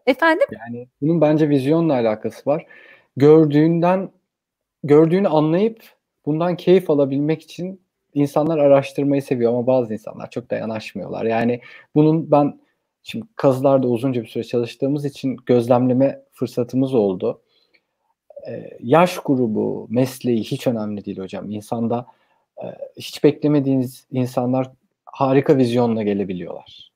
Efendim? Yani bunun bence vizyonla alakası var. Gördüğünden gördüğünü anlayıp bundan keyif alabilmek için insanlar araştırmayı seviyor ama bazı insanlar çok da yanaşmıyorlar. Yani bunun ben şimdi kazılarda uzunca bir süre çalıştığımız için gözlemleme fırsatımız oldu. Ee, yaş grubu, mesleği hiç önemli değil hocam. İnsanda e, hiç beklemediğiniz insanlar harika vizyonla gelebiliyorlar.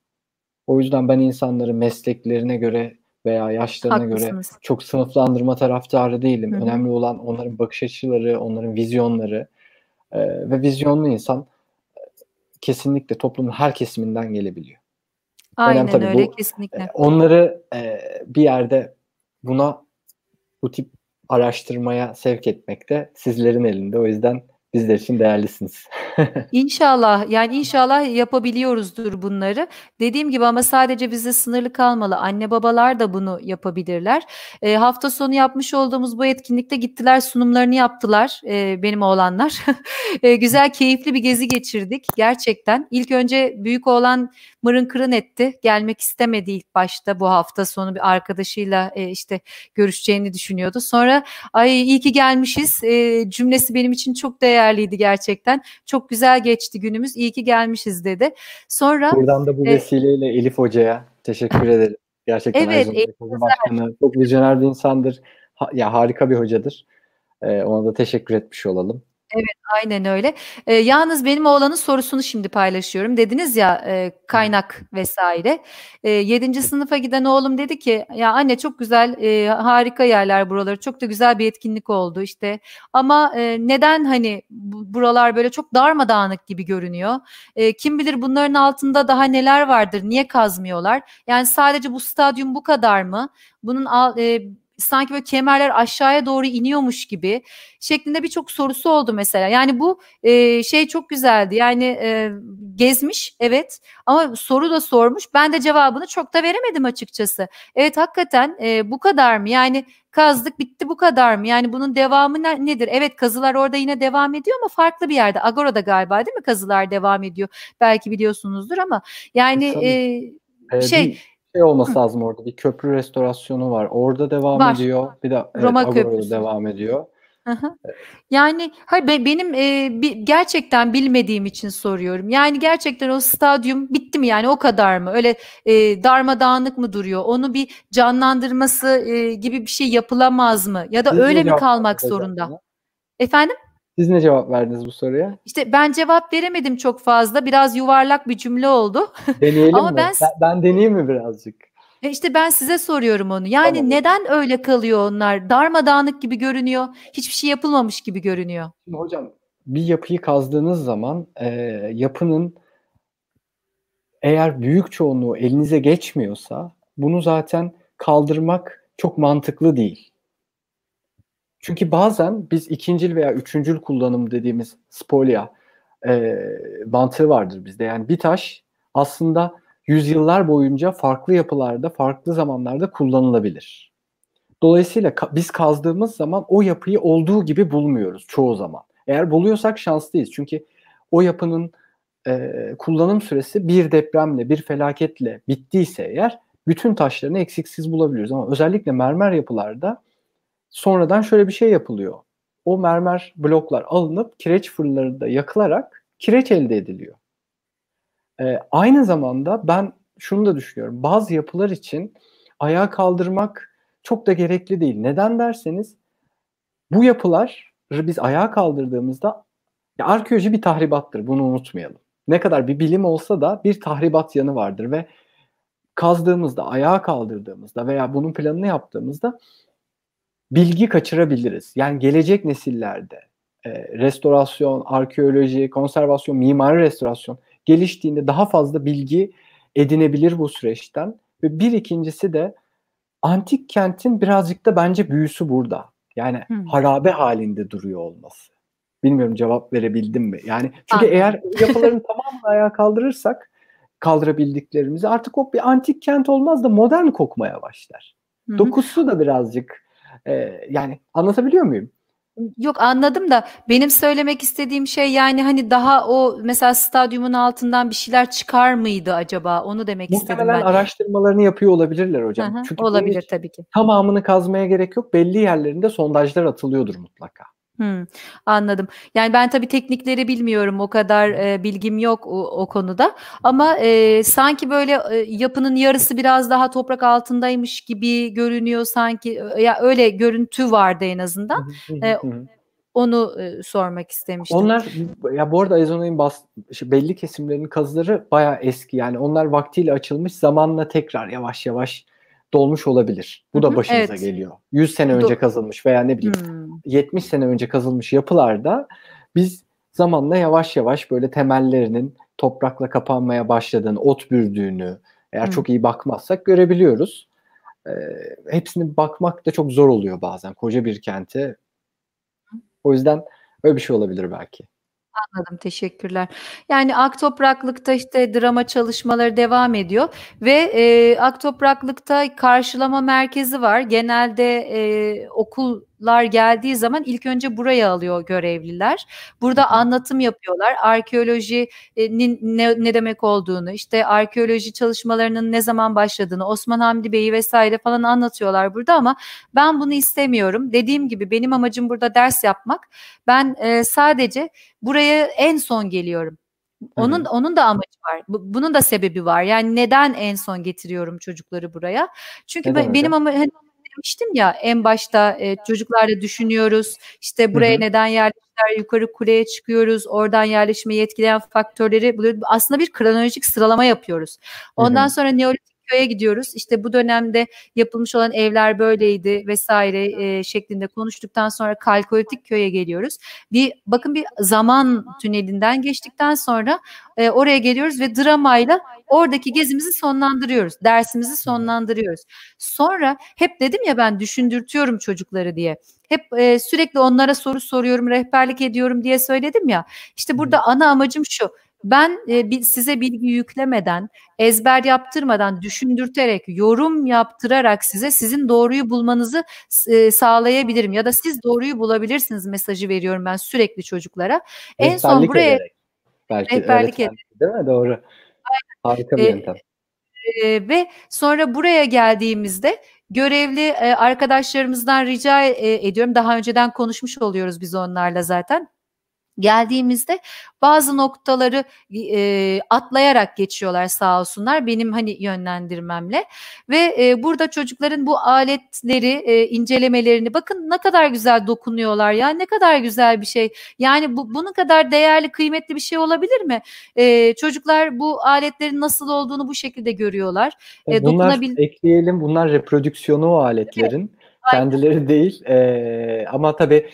O yüzden ben insanları mesleklerine göre veya yaşlarına göre çok sınıflandırma taraftarı değilim. Hı-hı. Önemli olan onların bakış açıları, onların vizyonları e, ve vizyonlu insan e, kesinlikle toplumun her kesiminden gelebiliyor. Aynen Önemli, tabii öyle bu, e, kesinlikle. E, onları e, bir yerde buna bu tip araştırmaya sevk etmek de sizlerin elinde. O yüzden Bizler için değerlisiniz. İnşallah, yani inşallah yapabiliyoruzdur bunları. Dediğim gibi ama sadece bize sınırlı kalmalı. Anne babalar da bunu yapabilirler. E, hafta sonu yapmış olduğumuz bu etkinlikte gittiler sunumlarını yaptılar e, benim oğlanlar. e, güzel keyifli bir gezi geçirdik gerçekten. İlk önce büyük oğlan mırın kırın etti. Gelmek istemedi ilk başta bu hafta sonu bir arkadaşıyla e, işte görüşeceğini düşünüyordu. Sonra ay iyi ki gelmişiz e, cümlesi benim için çok değerliydi gerçekten. Çok güzel geçti günümüz. İyi ki gelmişiz dedi. Sonra Buradan da bu e, vesileyle e, Elif Hoca'ya teşekkür ederim. Gerçekten evet, Elif Başkanı çok vizyoner bir insandır. Ha, ya harika bir hocadır. Ee, ona da teşekkür etmiş olalım. Evet, aynen öyle. Eee, yalnız benim oğlanın sorusunu şimdi paylaşıyorum. Dediniz ya, eee, kaynak vesaire. Eee, 7. sınıfa giden oğlum dedi ki, "Ya anne çok güzel, eee, harika yerler buraları, çok da güzel bir etkinlik oldu işte ama, eee, neden hani buralar böyle çok darmadağınık gibi görünüyor? Eee, kim bilir bunların altında daha neler vardır, niye kazmıyorlar? Yani sadece bu stadyum bu kadar mı? Bunun al sanki böyle kemerler aşağıya doğru iniyormuş gibi şeklinde birçok sorusu oldu mesela. Yani bu e, şey çok güzeldi. Yani e, gezmiş evet ama soru da sormuş. Ben de cevabını çok da veremedim açıkçası. Evet hakikaten e, bu kadar mı? Yani kazdık bitti bu kadar mı? Yani bunun devamı ne, nedir? Evet kazılar orada yine devam ediyor ama farklı bir yerde. Agora'da galiba değil mi kazılar devam ediyor? Belki biliyorsunuzdur ama yani e, e, e, şey... Bir şey olması Hı. lazım orada. Bir köprü restorasyonu var. Orada devam var. ediyor. Bir de evet, Roma Köprüsü devam ediyor. Yani hayır be, benim e, bir, gerçekten bilmediğim için soruyorum. Yani gerçekten o stadyum bitti mi yani o kadar mı? Öyle e, darmadağınık mı duruyor? Onu bir canlandırması e, gibi bir şey yapılamaz mı? Ya da Biz öyle mi kalmak zorunda? Efendim? Siz ne cevap verdiniz bu soruya? İşte ben cevap veremedim çok fazla. Biraz yuvarlak bir cümle oldu. Deneyelim Ama mi? Ben, ben, ben deneyeyim mi birazcık? E işte ben size soruyorum onu. Yani tamam. neden öyle kalıyor onlar? Darmadağınık gibi görünüyor. Hiçbir şey yapılmamış gibi görünüyor. Şimdi hocam bir yapıyı kazdığınız zaman e, yapının eğer büyük çoğunluğu elinize geçmiyorsa bunu zaten kaldırmak çok mantıklı değil. Çünkü bazen biz ikincil veya üçüncül kullanım dediğimiz spolia e, mantığı vardır bizde. Yani bir taş aslında yüzyıllar boyunca farklı yapılarda, farklı zamanlarda kullanılabilir. Dolayısıyla ka- biz kazdığımız zaman o yapıyı olduğu gibi bulmuyoruz çoğu zaman. Eğer buluyorsak şanslıyız. Çünkü o yapının e, kullanım süresi bir depremle, bir felaketle bittiyse eğer bütün taşlarını eksiksiz bulabiliyoruz. Ama özellikle mermer yapılarda sonradan şöyle bir şey yapılıyor. O mermer bloklar alınıp kireç fırınlarında yakılarak kireç elde ediliyor. Ee, aynı zamanda ben şunu da düşünüyorum. Bazı yapılar için ayağa kaldırmak çok da gerekli değil. Neden derseniz bu yapılar biz ayağa kaldırdığımızda ya arkeoloji bir tahribattır. Bunu unutmayalım. Ne kadar bir bilim olsa da bir tahribat yanı vardır ve kazdığımızda, ayağa kaldırdığımızda veya bunun planını yaptığımızda bilgi kaçırabiliriz. Yani gelecek nesillerde e, restorasyon, arkeoloji, konservasyon, mimari restorasyon geliştiğinde daha fazla bilgi edinebilir bu süreçten. Ve bir ikincisi de antik kentin birazcık da bence büyüsü burada. Yani hmm. harabe halinde duruyor olması. Bilmiyorum cevap verebildim mi? Yani çünkü Anladım. eğer yapıların tamamını ayağa kaldırırsak kaldırabildiklerimizi artık o bir antik kent olmaz da modern kokmaya başlar. Dokusu da birazcık ee, yani anlatabiliyor muyum? Yok anladım da benim söylemek istediğim şey yani hani daha o mesela stadyumun altından bir şeyler çıkar mıydı acaba? Onu demek Muhtemelen istedim ben. araştırmalarını yapıyor olabilirler hocam. Hı hı, Çünkü olabilir tabii ki. Tamamını kazmaya gerek yok. Belli yerlerinde sondajlar atılıyordur mutlaka. Hımm, anladım. Yani, ben tabii teknikleri bilmiyorum, o kadar, eee, bilgim yok o o konuda ama, eee, sanki, böyle, eee, yapının yarısı biraz daha toprak altındaymış gibi görünüyor sanki. Ö ya, öyle görüntü vardı en azından. hı. onu, eee, sormak istemiştim. Onlar ya, bu arada Arizona'nın bas ş şey, belli kesimlerinin kazıları bayağı eski. Yani onlar vaktiyle açılmış, zamanla tekrar yavaş yavaş dolmuş olabilir. Bu da başımıza evet. geliyor. 100 sene önce kazılmış veya ne bileyim hmm. 70 sene önce kazılmış yapılarda biz zamanla yavaş yavaş böyle temellerinin toprakla kapanmaya başladığını, ot bürdüğünü eğer hmm. çok iyi bakmazsak görebiliyoruz. Ee, hepsini bakmak da çok zor oluyor bazen koca bir kente. O yüzden öyle bir şey olabilir belki. Anladım, teşekkürler. Yani Ak Topraklıkta işte drama çalışmaları devam ediyor ve e, Topraklıkta karşılama merkezi var. Genelde e, okul lar geldiği zaman ilk önce buraya alıyor görevliler. Burada anlatım yapıyorlar. Arkeolojinin ne, ne demek olduğunu, işte arkeoloji çalışmalarının ne zaman başladığını, Osman Hamdi Bey'i vesaire falan anlatıyorlar burada ama ben bunu istemiyorum. Dediğim gibi benim amacım burada ders yapmak. Ben e, sadece buraya en son geliyorum. Onun hı onun da amacı var. bunun da sebebi var. Yani neden en son getiriyorum çocukları buraya? Çünkü neden benim ama bahsetmiştim ya en başta e, çocuklarla düşünüyoruz. İşte buraya Hı-hı. neden yerleştiler? Yukarı kuleye çıkıyoruz. Oradan yerleşmeyi etkileyen faktörleri buluyoruz. Aslında bir kronolojik sıralama yapıyoruz. Ondan Hı-hı. sonra Neolitik köye gidiyoruz. İşte bu dönemde yapılmış olan evler böyleydi vesaire e, şeklinde konuştuktan sonra kalkolitik köye geliyoruz. Bir bakın bir zaman tünelinden geçtikten sonra e, oraya geliyoruz ve dramayla oradaki gezimizi sonlandırıyoruz. Dersimizi sonlandırıyoruz. Sonra hep dedim ya ben düşündürtüyorum çocukları diye. Hep e, sürekli onlara soru soruyorum, rehberlik ediyorum diye söyledim ya. İşte burada ana amacım şu. Ben e, size bilgi yüklemeden, ezber yaptırmadan, düşündürterek, yorum yaptırarak size sizin doğruyu bulmanızı e, sağlayabilirim ya da siz doğruyu bulabilirsiniz mesajı veriyorum ben sürekli çocuklara. Rehberlik en son buraya ederek. belki rehberlik ederek. Değil mi? Doğru. Harika bir e, yöntem. E, e, ve sonra buraya geldiğimizde görevli e, arkadaşlarımızdan rica e, ediyorum. Daha önceden konuşmuş oluyoruz biz onlarla zaten geldiğimizde bazı noktaları e, atlayarak geçiyorlar sağ olsunlar benim hani yönlendirmemle ve e, burada çocukların bu aletleri e, incelemelerini bakın ne kadar güzel dokunuyorlar ya ne kadar güzel bir şey yani bu bunun kadar değerli kıymetli bir şey olabilir mi e, çocuklar bu aletlerin nasıl olduğunu bu şekilde görüyorlar e, bunlar dokunabil- ekleyelim bunlar reprodüksiyonu o aletlerin evet. Kendileri değil e, ama tabii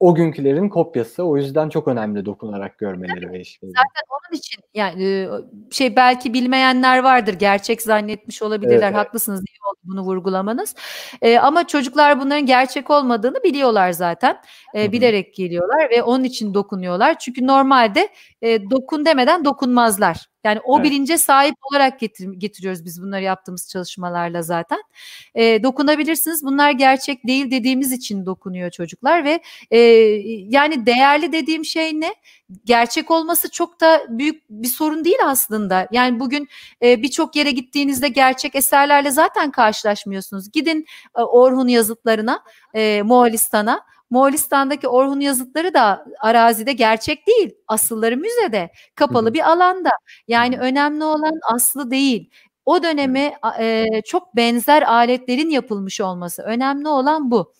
o günkülerin kopyası. O yüzden çok önemli dokunarak görmeleri ve işleri. Zaten onun için yani şey belki bilmeyenler vardır. Gerçek zannetmiş olabilirler. Evet, Haklısınız iyi oldu bunu vurgulamanız. E, ama çocuklar bunların gerçek olmadığını biliyorlar zaten. E, bilerek geliyorlar ve onun için dokunuyorlar. Çünkü normalde e, dokun demeden dokunmazlar. Yani o evet. bilince sahip olarak getir, getiriyoruz biz bunları yaptığımız çalışmalarla zaten. E, dokunabilirsiniz. Bunlar gerçek değil dediğimiz için dokunuyor çocuklar ve e, yani değerli dediğim şey ne? Gerçek olması çok da büyük bir sorun değil aslında. Yani bugün e, birçok yere gittiğinizde gerçek eserlerle zaten karşılaşmıyorsunuz. Gidin e, Orhun yazıtlarına, e, Moğolistan'a Moğolistan'daki Orhun yazıtları da arazide gerçek değil. Asılları müzede, kapalı bir alanda. Yani önemli olan aslı değil. O döneme e, çok benzer aletlerin yapılmış olması. Önemli olan bu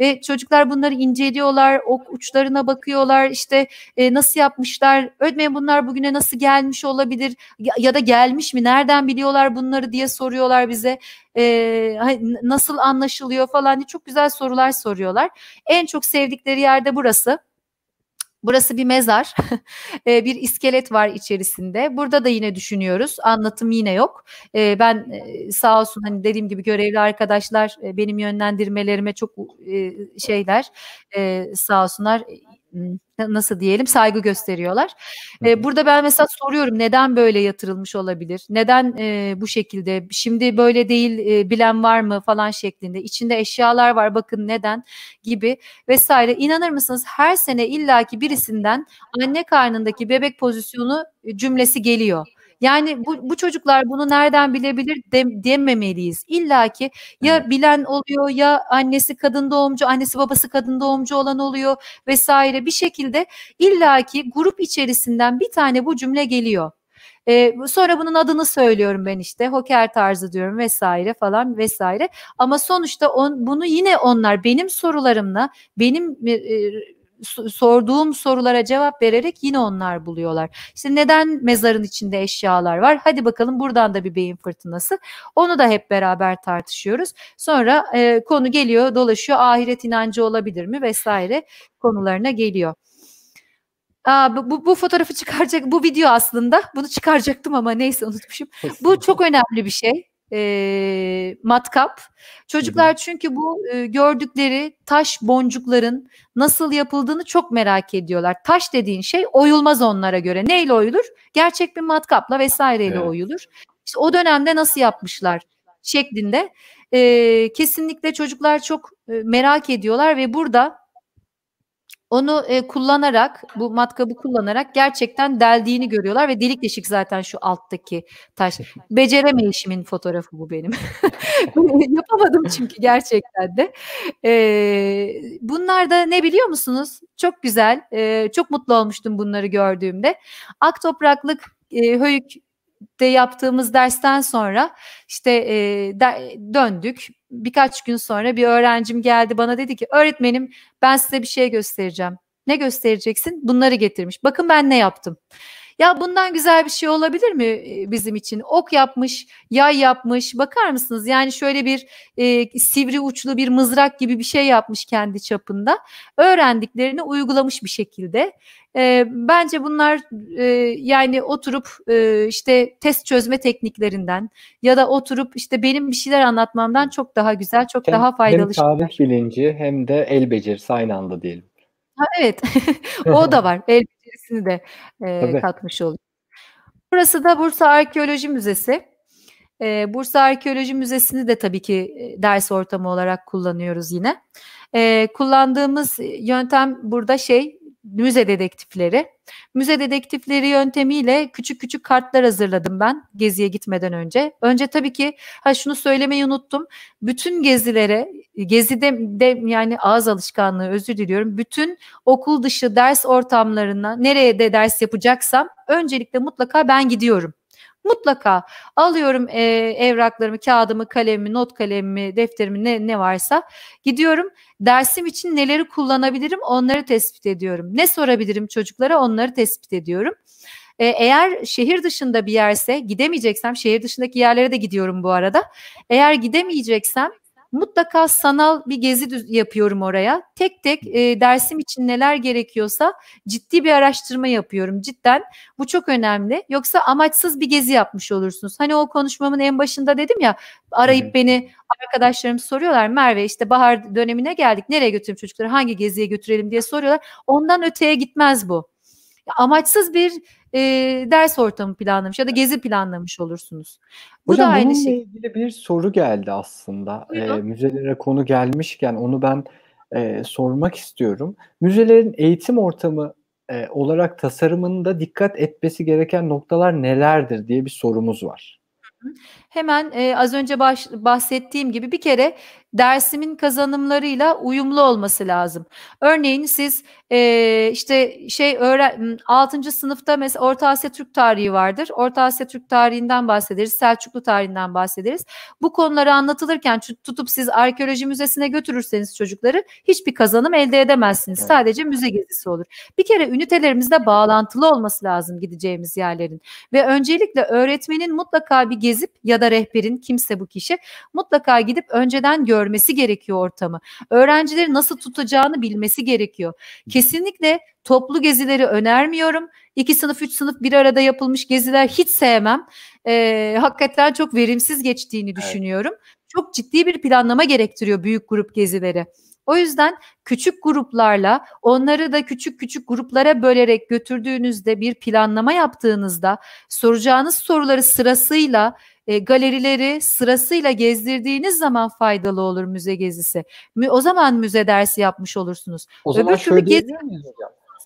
ve çocuklar bunları inceliyorlar, ok uçlarına bakıyorlar, işte e, nasıl yapmışlar, öğretmenim bunlar bugüne nasıl gelmiş olabilir ya, ya da gelmiş mi, nereden biliyorlar bunları diye soruyorlar bize e, hani nasıl anlaşılıyor falan diye çok güzel sorular soruyorlar. En çok sevdikleri yerde burası. Burası bir mezar, ee, bir iskelet var içerisinde. Burada da yine düşünüyoruz, anlatım yine yok. Ee, ben e, sağ olsun hani dediğim gibi görevli arkadaşlar e, benim yönlendirmelerime çok e, şeyler sağ olsunlar nasıl diyelim saygı gösteriyorlar. Ee, burada ben mesela soruyorum neden böyle yatırılmış olabilir? Neden e, bu şekilde? Şimdi böyle değil e, bilen var mı falan şeklinde. İçinde eşyalar var bakın neden gibi vesaire. İnanır mısınız her sene illaki birisinden anne karnındaki bebek pozisyonu cümlesi geliyor. Yani bu, bu çocuklar bunu nereden bilebilir de, dememeliyiz. İlla ki ya evet. bilen oluyor ya annesi kadın doğumcu, annesi babası kadın doğumcu olan oluyor vesaire. Bir şekilde illa ki grup içerisinden bir tane bu cümle geliyor. Ee, sonra bunun adını söylüyorum ben işte hoker tarzı diyorum vesaire falan vesaire. Ama sonuçta on, bunu yine onlar benim sorularımla benim e, e sorduğum sorulara cevap vererek yine onlar buluyorlar. İşte neden mezarın içinde eşyalar var? Hadi bakalım buradan da bir beyin fırtınası. Onu da hep beraber tartışıyoruz. Sonra e, konu geliyor, dolaşıyor. Ahiret inancı olabilir mi vesaire konularına geliyor. Aa, bu, bu fotoğrafı çıkaracak bu video aslında bunu çıkaracaktım ama neyse unutmuşum. Bu çok önemli bir şey e, matkap. Çocuklar çünkü bu e, gördükleri taş boncukların nasıl yapıldığını çok merak ediyorlar. Taş dediğin şey oyulmaz onlara göre. Neyle oyulur? Gerçek bir matkapla vesaireyle evet. oyulur. İşte o dönemde nasıl yapmışlar şeklinde. E, kesinlikle çocuklar çok e, merak ediyorlar ve burada onu e, kullanarak bu matkabı kullanarak gerçekten deldiğini görüyorlar ve delik deşik zaten şu alttaki taş. Beceremeyişimin fotoğrafı bu benim. Yapamadım çünkü gerçekten de. E, bunlar da ne biliyor musunuz? Çok güzel. E, çok mutlu olmuştum bunları gördüğümde. Ak topraklık e, höyük de yaptığımız dersten sonra işte e, de, döndük. Birkaç gün sonra bir öğrencim geldi bana dedi ki öğretmenim ben size bir şey göstereceğim. Ne göstereceksin? Bunları getirmiş. Bakın ben ne yaptım. Ya bundan güzel bir şey olabilir mi e, bizim için? Ok yapmış, yay yapmış. Bakar mısınız? Yani şöyle bir e, sivri uçlu bir mızrak gibi bir şey yapmış kendi çapında. Öğrendiklerini uygulamış bir şekilde. E, bence bunlar e, yani oturup e, işte test çözme tekniklerinden ya da oturup işte benim bir şeyler anlatmamdan çok daha güzel, çok hem, daha faydalı. Hem tarih bilinci hem de el becerisi aynı anda diyelim. Ha, evet o da var. El içerisini de e, katmış oluyor. Burası da Bursa Arkeoloji Müzesi. E, Bursa Arkeoloji Müzesi'ni de tabii ki ders ortamı olarak kullanıyoruz yine. E, kullandığımız yöntem burada şey müze dedektifleri. Müze dedektifleri yöntemiyle küçük küçük kartlar hazırladım ben geziye gitmeden önce. Önce tabii ki ha şunu söylemeyi unuttum. Bütün gezilere gezide de yani ağız alışkanlığı özür diliyorum. Bütün okul dışı ders ortamlarına nereye de ders yapacaksam öncelikle mutlaka ben gidiyorum mutlaka alıyorum e, evraklarımı, kağıdımı, kalemimi, not kalemimi, defterimi ne, ne varsa gidiyorum. Dersim için neleri kullanabilirim onları tespit ediyorum. Ne sorabilirim çocuklara onları tespit ediyorum. E, eğer şehir dışında bir yerse gidemeyeceksem şehir dışındaki yerlere de gidiyorum bu arada. Eğer gidemeyeceksem mutlaka sanal bir gezi yapıyorum oraya. Tek tek e, dersim için neler gerekiyorsa ciddi bir araştırma yapıyorum. Cidden bu çok önemli. Yoksa amaçsız bir gezi yapmış olursunuz. Hani o konuşmamın en başında dedim ya arayıp evet. beni arkadaşlarım soruyorlar Merve işte bahar dönemine geldik nereye götürelim çocukları hangi geziye götürelim diye soruyorlar. Ondan öteye gitmez bu. Amaçsız bir e, ders ortamı planlamış ya da gezi planlamış olursunuz. Bu Hocam, da aynı şey. ilgili bir soru geldi aslında. E, müzelere konu gelmişken onu ben e, sormak istiyorum. Müzelerin eğitim ortamı e, olarak tasarımında dikkat etmesi gereken noktalar nelerdir diye bir sorumuz var. Hemen e, az önce baş, bahsettiğim gibi bir kere dersimin kazanımlarıyla uyumlu olması lazım. Örneğin siz e, işte şey öğren 6. sınıfta mesela Orta Asya Türk tarihi vardır. Orta Asya Türk tarihinden bahsederiz. Selçuklu tarihinden bahsederiz. Bu konuları anlatılırken tutup siz arkeoloji müzesine götürürseniz çocukları hiçbir kazanım elde edemezsiniz. Sadece müze gezisi olur. Bir kere ünitelerimizde bağlantılı olması lazım gideceğimiz yerlerin ve öncelikle öğretmenin mutlaka bir gezip ya da rehberin kimse bu kişi mutlaka gidip önceden gör görmesi gerekiyor ortamı. Öğrencileri nasıl tutacağını bilmesi gerekiyor. Kesinlikle toplu gezileri önermiyorum. İki sınıf, üç sınıf bir arada yapılmış geziler hiç sevmem. Ee, hakikaten çok verimsiz geçtiğini düşünüyorum. Evet. Çok ciddi bir planlama gerektiriyor büyük grup gezileri. O yüzden küçük gruplarla onları da küçük küçük gruplara bölerek götürdüğünüzde bir planlama yaptığınızda soracağınız soruları sırasıyla e, galerileri sırasıyla gezdirdiğiniz zaman faydalı olur müze gezisi. O zaman müze dersi yapmış olursunuz. O zaman Öbür şöyle türlü gezi...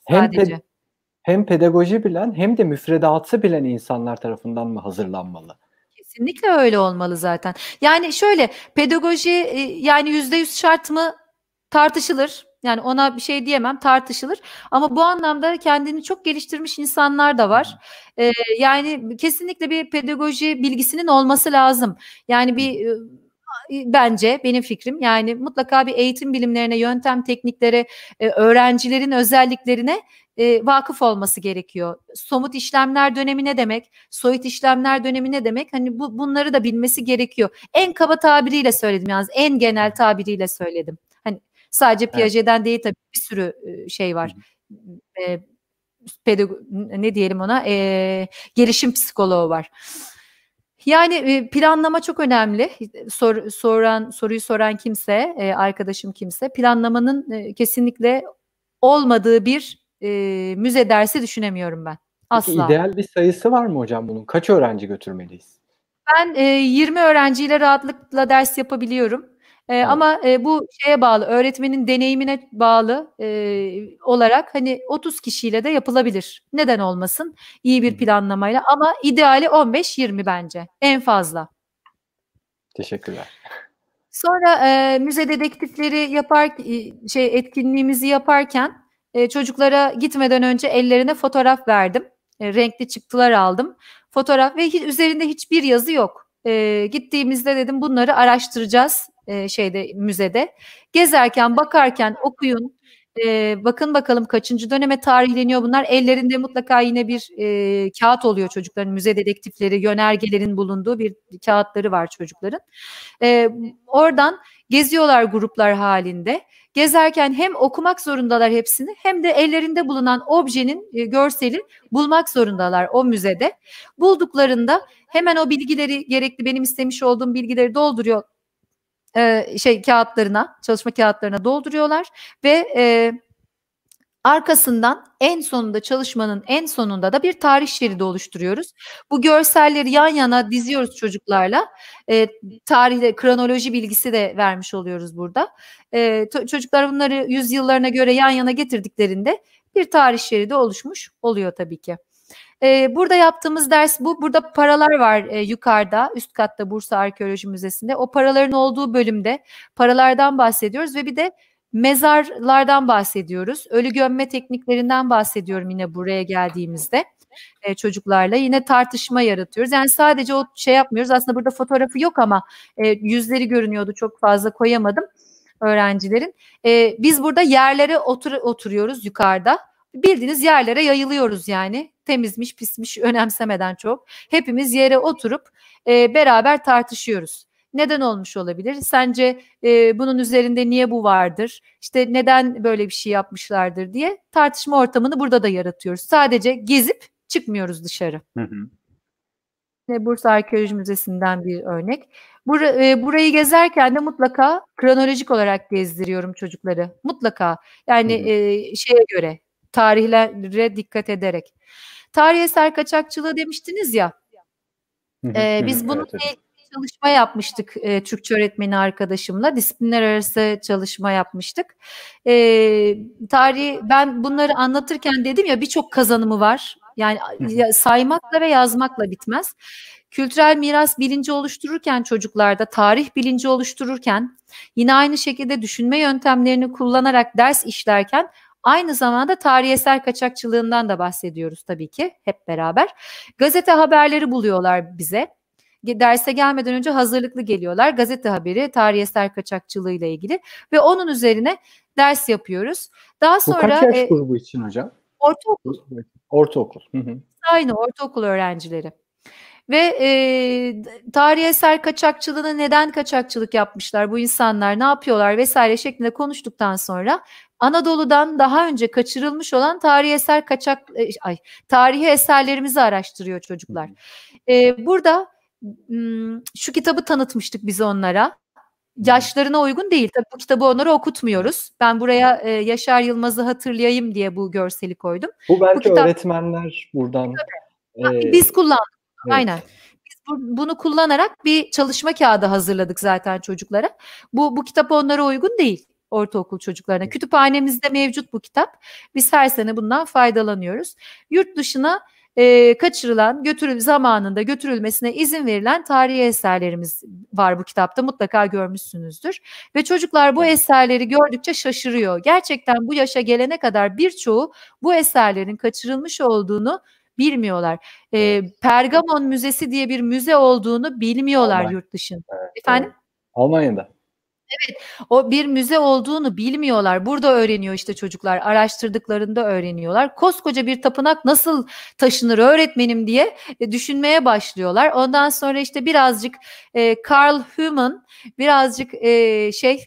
hem, ped- hem pedagoji bilen hem de müfredatı bilen insanlar tarafından mı hazırlanmalı? Kesinlikle öyle olmalı zaten. Yani şöyle pedagoji e, yani yüzde yüz şart mı tartışılır. Yani ona bir şey diyemem tartışılır ama bu anlamda kendini çok geliştirmiş insanlar da var. Ee, yani kesinlikle bir pedagoji bilgisinin olması lazım. Yani bir e, bence benim fikrim yani mutlaka bir eğitim bilimlerine, yöntem tekniklere, e, öğrencilerin özelliklerine e, vakıf olması gerekiyor. Somut işlemler dönemi ne demek? Soyut işlemler dönemi ne demek? Hani bu bunları da bilmesi gerekiyor. En kaba tabiriyle söyledim yalnız en genel tabiriyle söyledim. Sadece Piaget'den evet. değil tabii bir sürü şey var. E, pedagog ne diyelim ona e, gelişim psikoloğu var. Yani planlama çok önemli. Sor, soran soruyu soran kimse, arkadaşım kimse planlamanın kesinlikle olmadığı bir e, müze dersi düşünemiyorum ben. Asla. Peki ideal bir sayısı var mı hocam bunun? Kaç öğrenci götürmeliyiz? Ben e, 20 öğrenciyle rahatlıkla ders yapabiliyorum. E, evet. Ama e, bu şeye bağlı, öğretmenin deneyimine bağlı e, olarak hani 30 kişiyle de yapılabilir. Neden olmasın? İyi bir planlamayla ama ideali 15-20 bence en fazla. Teşekkürler. Sonra e, müze dedektifleri yapar şey etkinliğimizi yaparken e, çocuklara gitmeden önce ellerine fotoğraf verdim. E, renkli çıktılar aldım. Fotoğraf ve hiç, üzerinde hiçbir yazı yok. E, gittiğimizde dedim bunları araştıracağız e, şeyde müzede. Gezerken, bakarken okuyun. E, bakın bakalım kaçıncı döneme tarihleniyor bunlar. Ellerinde mutlaka yine bir e, kağıt oluyor çocukların. Müze dedektifleri, yönergelerin bulunduğu bir kağıtları var çocukların. E, oradan geziyorlar gruplar halinde. Gezerken hem okumak zorundalar hepsini hem de ellerinde bulunan objenin e, görseli bulmak zorundalar o müzede. Bulduklarında hemen o bilgileri gerekli benim istemiş olduğum bilgileri dolduruyor e, şey kağıtlarına, çalışma kağıtlarına dolduruyorlar ve e, arkasından en sonunda çalışmanın en sonunda da bir tarih şeridi oluşturuyoruz. Bu görselleri yan yana diziyoruz çocuklarla. E, tarihte kronoloji bilgisi de vermiş oluyoruz burada. E, çocuklar bunları yüzyıllarına göre yan yana getirdiklerinde bir tarih şeridi oluşmuş oluyor tabii ki. Ee, burada yaptığımız ders bu. Burada paralar var e, yukarıda üst katta Bursa Arkeoloji Müzesi'nde. O paraların olduğu bölümde paralardan bahsediyoruz ve bir de mezarlardan bahsediyoruz. Ölü gömme tekniklerinden bahsediyorum yine buraya geldiğimizde e, çocuklarla. Yine tartışma yaratıyoruz. Yani sadece o şey yapmıyoruz. Aslında burada fotoğrafı yok ama e, yüzleri görünüyordu. Çok fazla koyamadım öğrencilerin. E, biz burada yerlere otur oturuyoruz yukarıda. Bildiğiniz yerlere yayılıyoruz yani temizmiş pismiş önemsemeden çok hepimiz yere oturup e, beraber tartışıyoruz. Neden olmuş olabilir? Sence e, bunun üzerinde niye bu vardır? İşte neden böyle bir şey yapmışlardır diye tartışma ortamını burada da yaratıyoruz. Sadece gezip çıkmıyoruz dışarı. Hı hı. Bursa Arkeoloji Müzesi'nden bir örnek. Bur e, burayı gezerken de mutlaka kronolojik olarak gezdiriyorum çocukları. Mutlaka. Yani hı hı. E, şeye göre, tarihlere dikkat ederek. Tarih eser kaçakçılığı demiştiniz ya. e, biz bunun evet, evet. çalışma yapmıştık e, Türkçe öğretmeni arkadaşımla. Disiplinler arası çalışma yapmıştık. E, tarih ben bunları anlatırken dedim ya birçok kazanımı var. Yani saymakla ve yazmakla bitmez. Kültürel miras bilinci oluştururken çocuklarda, tarih bilinci oluştururken, yine aynı şekilde düşünme yöntemlerini kullanarak ders işlerken Aynı zamanda tarihsel kaçakçılığından da bahsediyoruz tabii ki hep beraber. Gazete haberleri buluyorlar bize. Derse gelmeden önce hazırlıklı geliyorlar. Gazete haberi tarihsel kaçakçılığı ile ilgili ve onun üzerine ders yapıyoruz. Daha sonra Bu kaç yaş e, grubu için hocam? Ortaokul. Ortaokul. Hı hı. Aynı ortaokul öğrencileri ve e, tarihi kaçakçılığına neden kaçakçılık yapmışlar bu insanlar ne yapıyorlar vesaire şeklinde konuştuktan sonra Anadolu'dan daha önce kaçırılmış olan tarihi eser kaçak e, ay tarihi eserlerimizi araştırıyor çocuklar. Ee, burada şu kitabı tanıtmıştık biz onlara. Yaşlarına uygun değil. Tabii bu kitabı onlara okutmuyoruz. Ben buraya e, Yaşar Yılmaz'ı hatırlayayım diye bu görseli koydum. Bu belki bu kitap... öğretmenler buradan. Evet. Biz kullandık. Evet. Aynen bunu kullanarak bir çalışma kağıdı hazırladık zaten çocuklara. Bu bu kitap onlara uygun değil ortaokul çocuklarına. Kütüphanemizde mevcut bu kitap. Biz her sene bundan faydalanıyoruz. Yurt dışına e, kaçırılan, götürül zamanında götürülmesine izin verilen tarihi eserlerimiz var bu kitapta. Mutlaka görmüşsünüzdür. Ve çocuklar bu eserleri gördükçe şaşırıyor. Gerçekten bu yaşa gelene kadar birçoğu bu eserlerin kaçırılmış olduğunu bilmiyorlar. E, Pergamon Müzesi diye bir müze olduğunu bilmiyorlar Almanya. yurt dışında. Efendim? Almanya'da. Evet, o bir müze olduğunu bilmiyorlar. Burada öğreniyor işte çocuklar. Araştırdıklarında öğreniyorlar. Koskoca bir tapınak nasıl taşınır öğretmenim diye e, düşünmeye başlıyorlar. Ondan sonra işte birazcık e, Carl Human, birazcık e, şey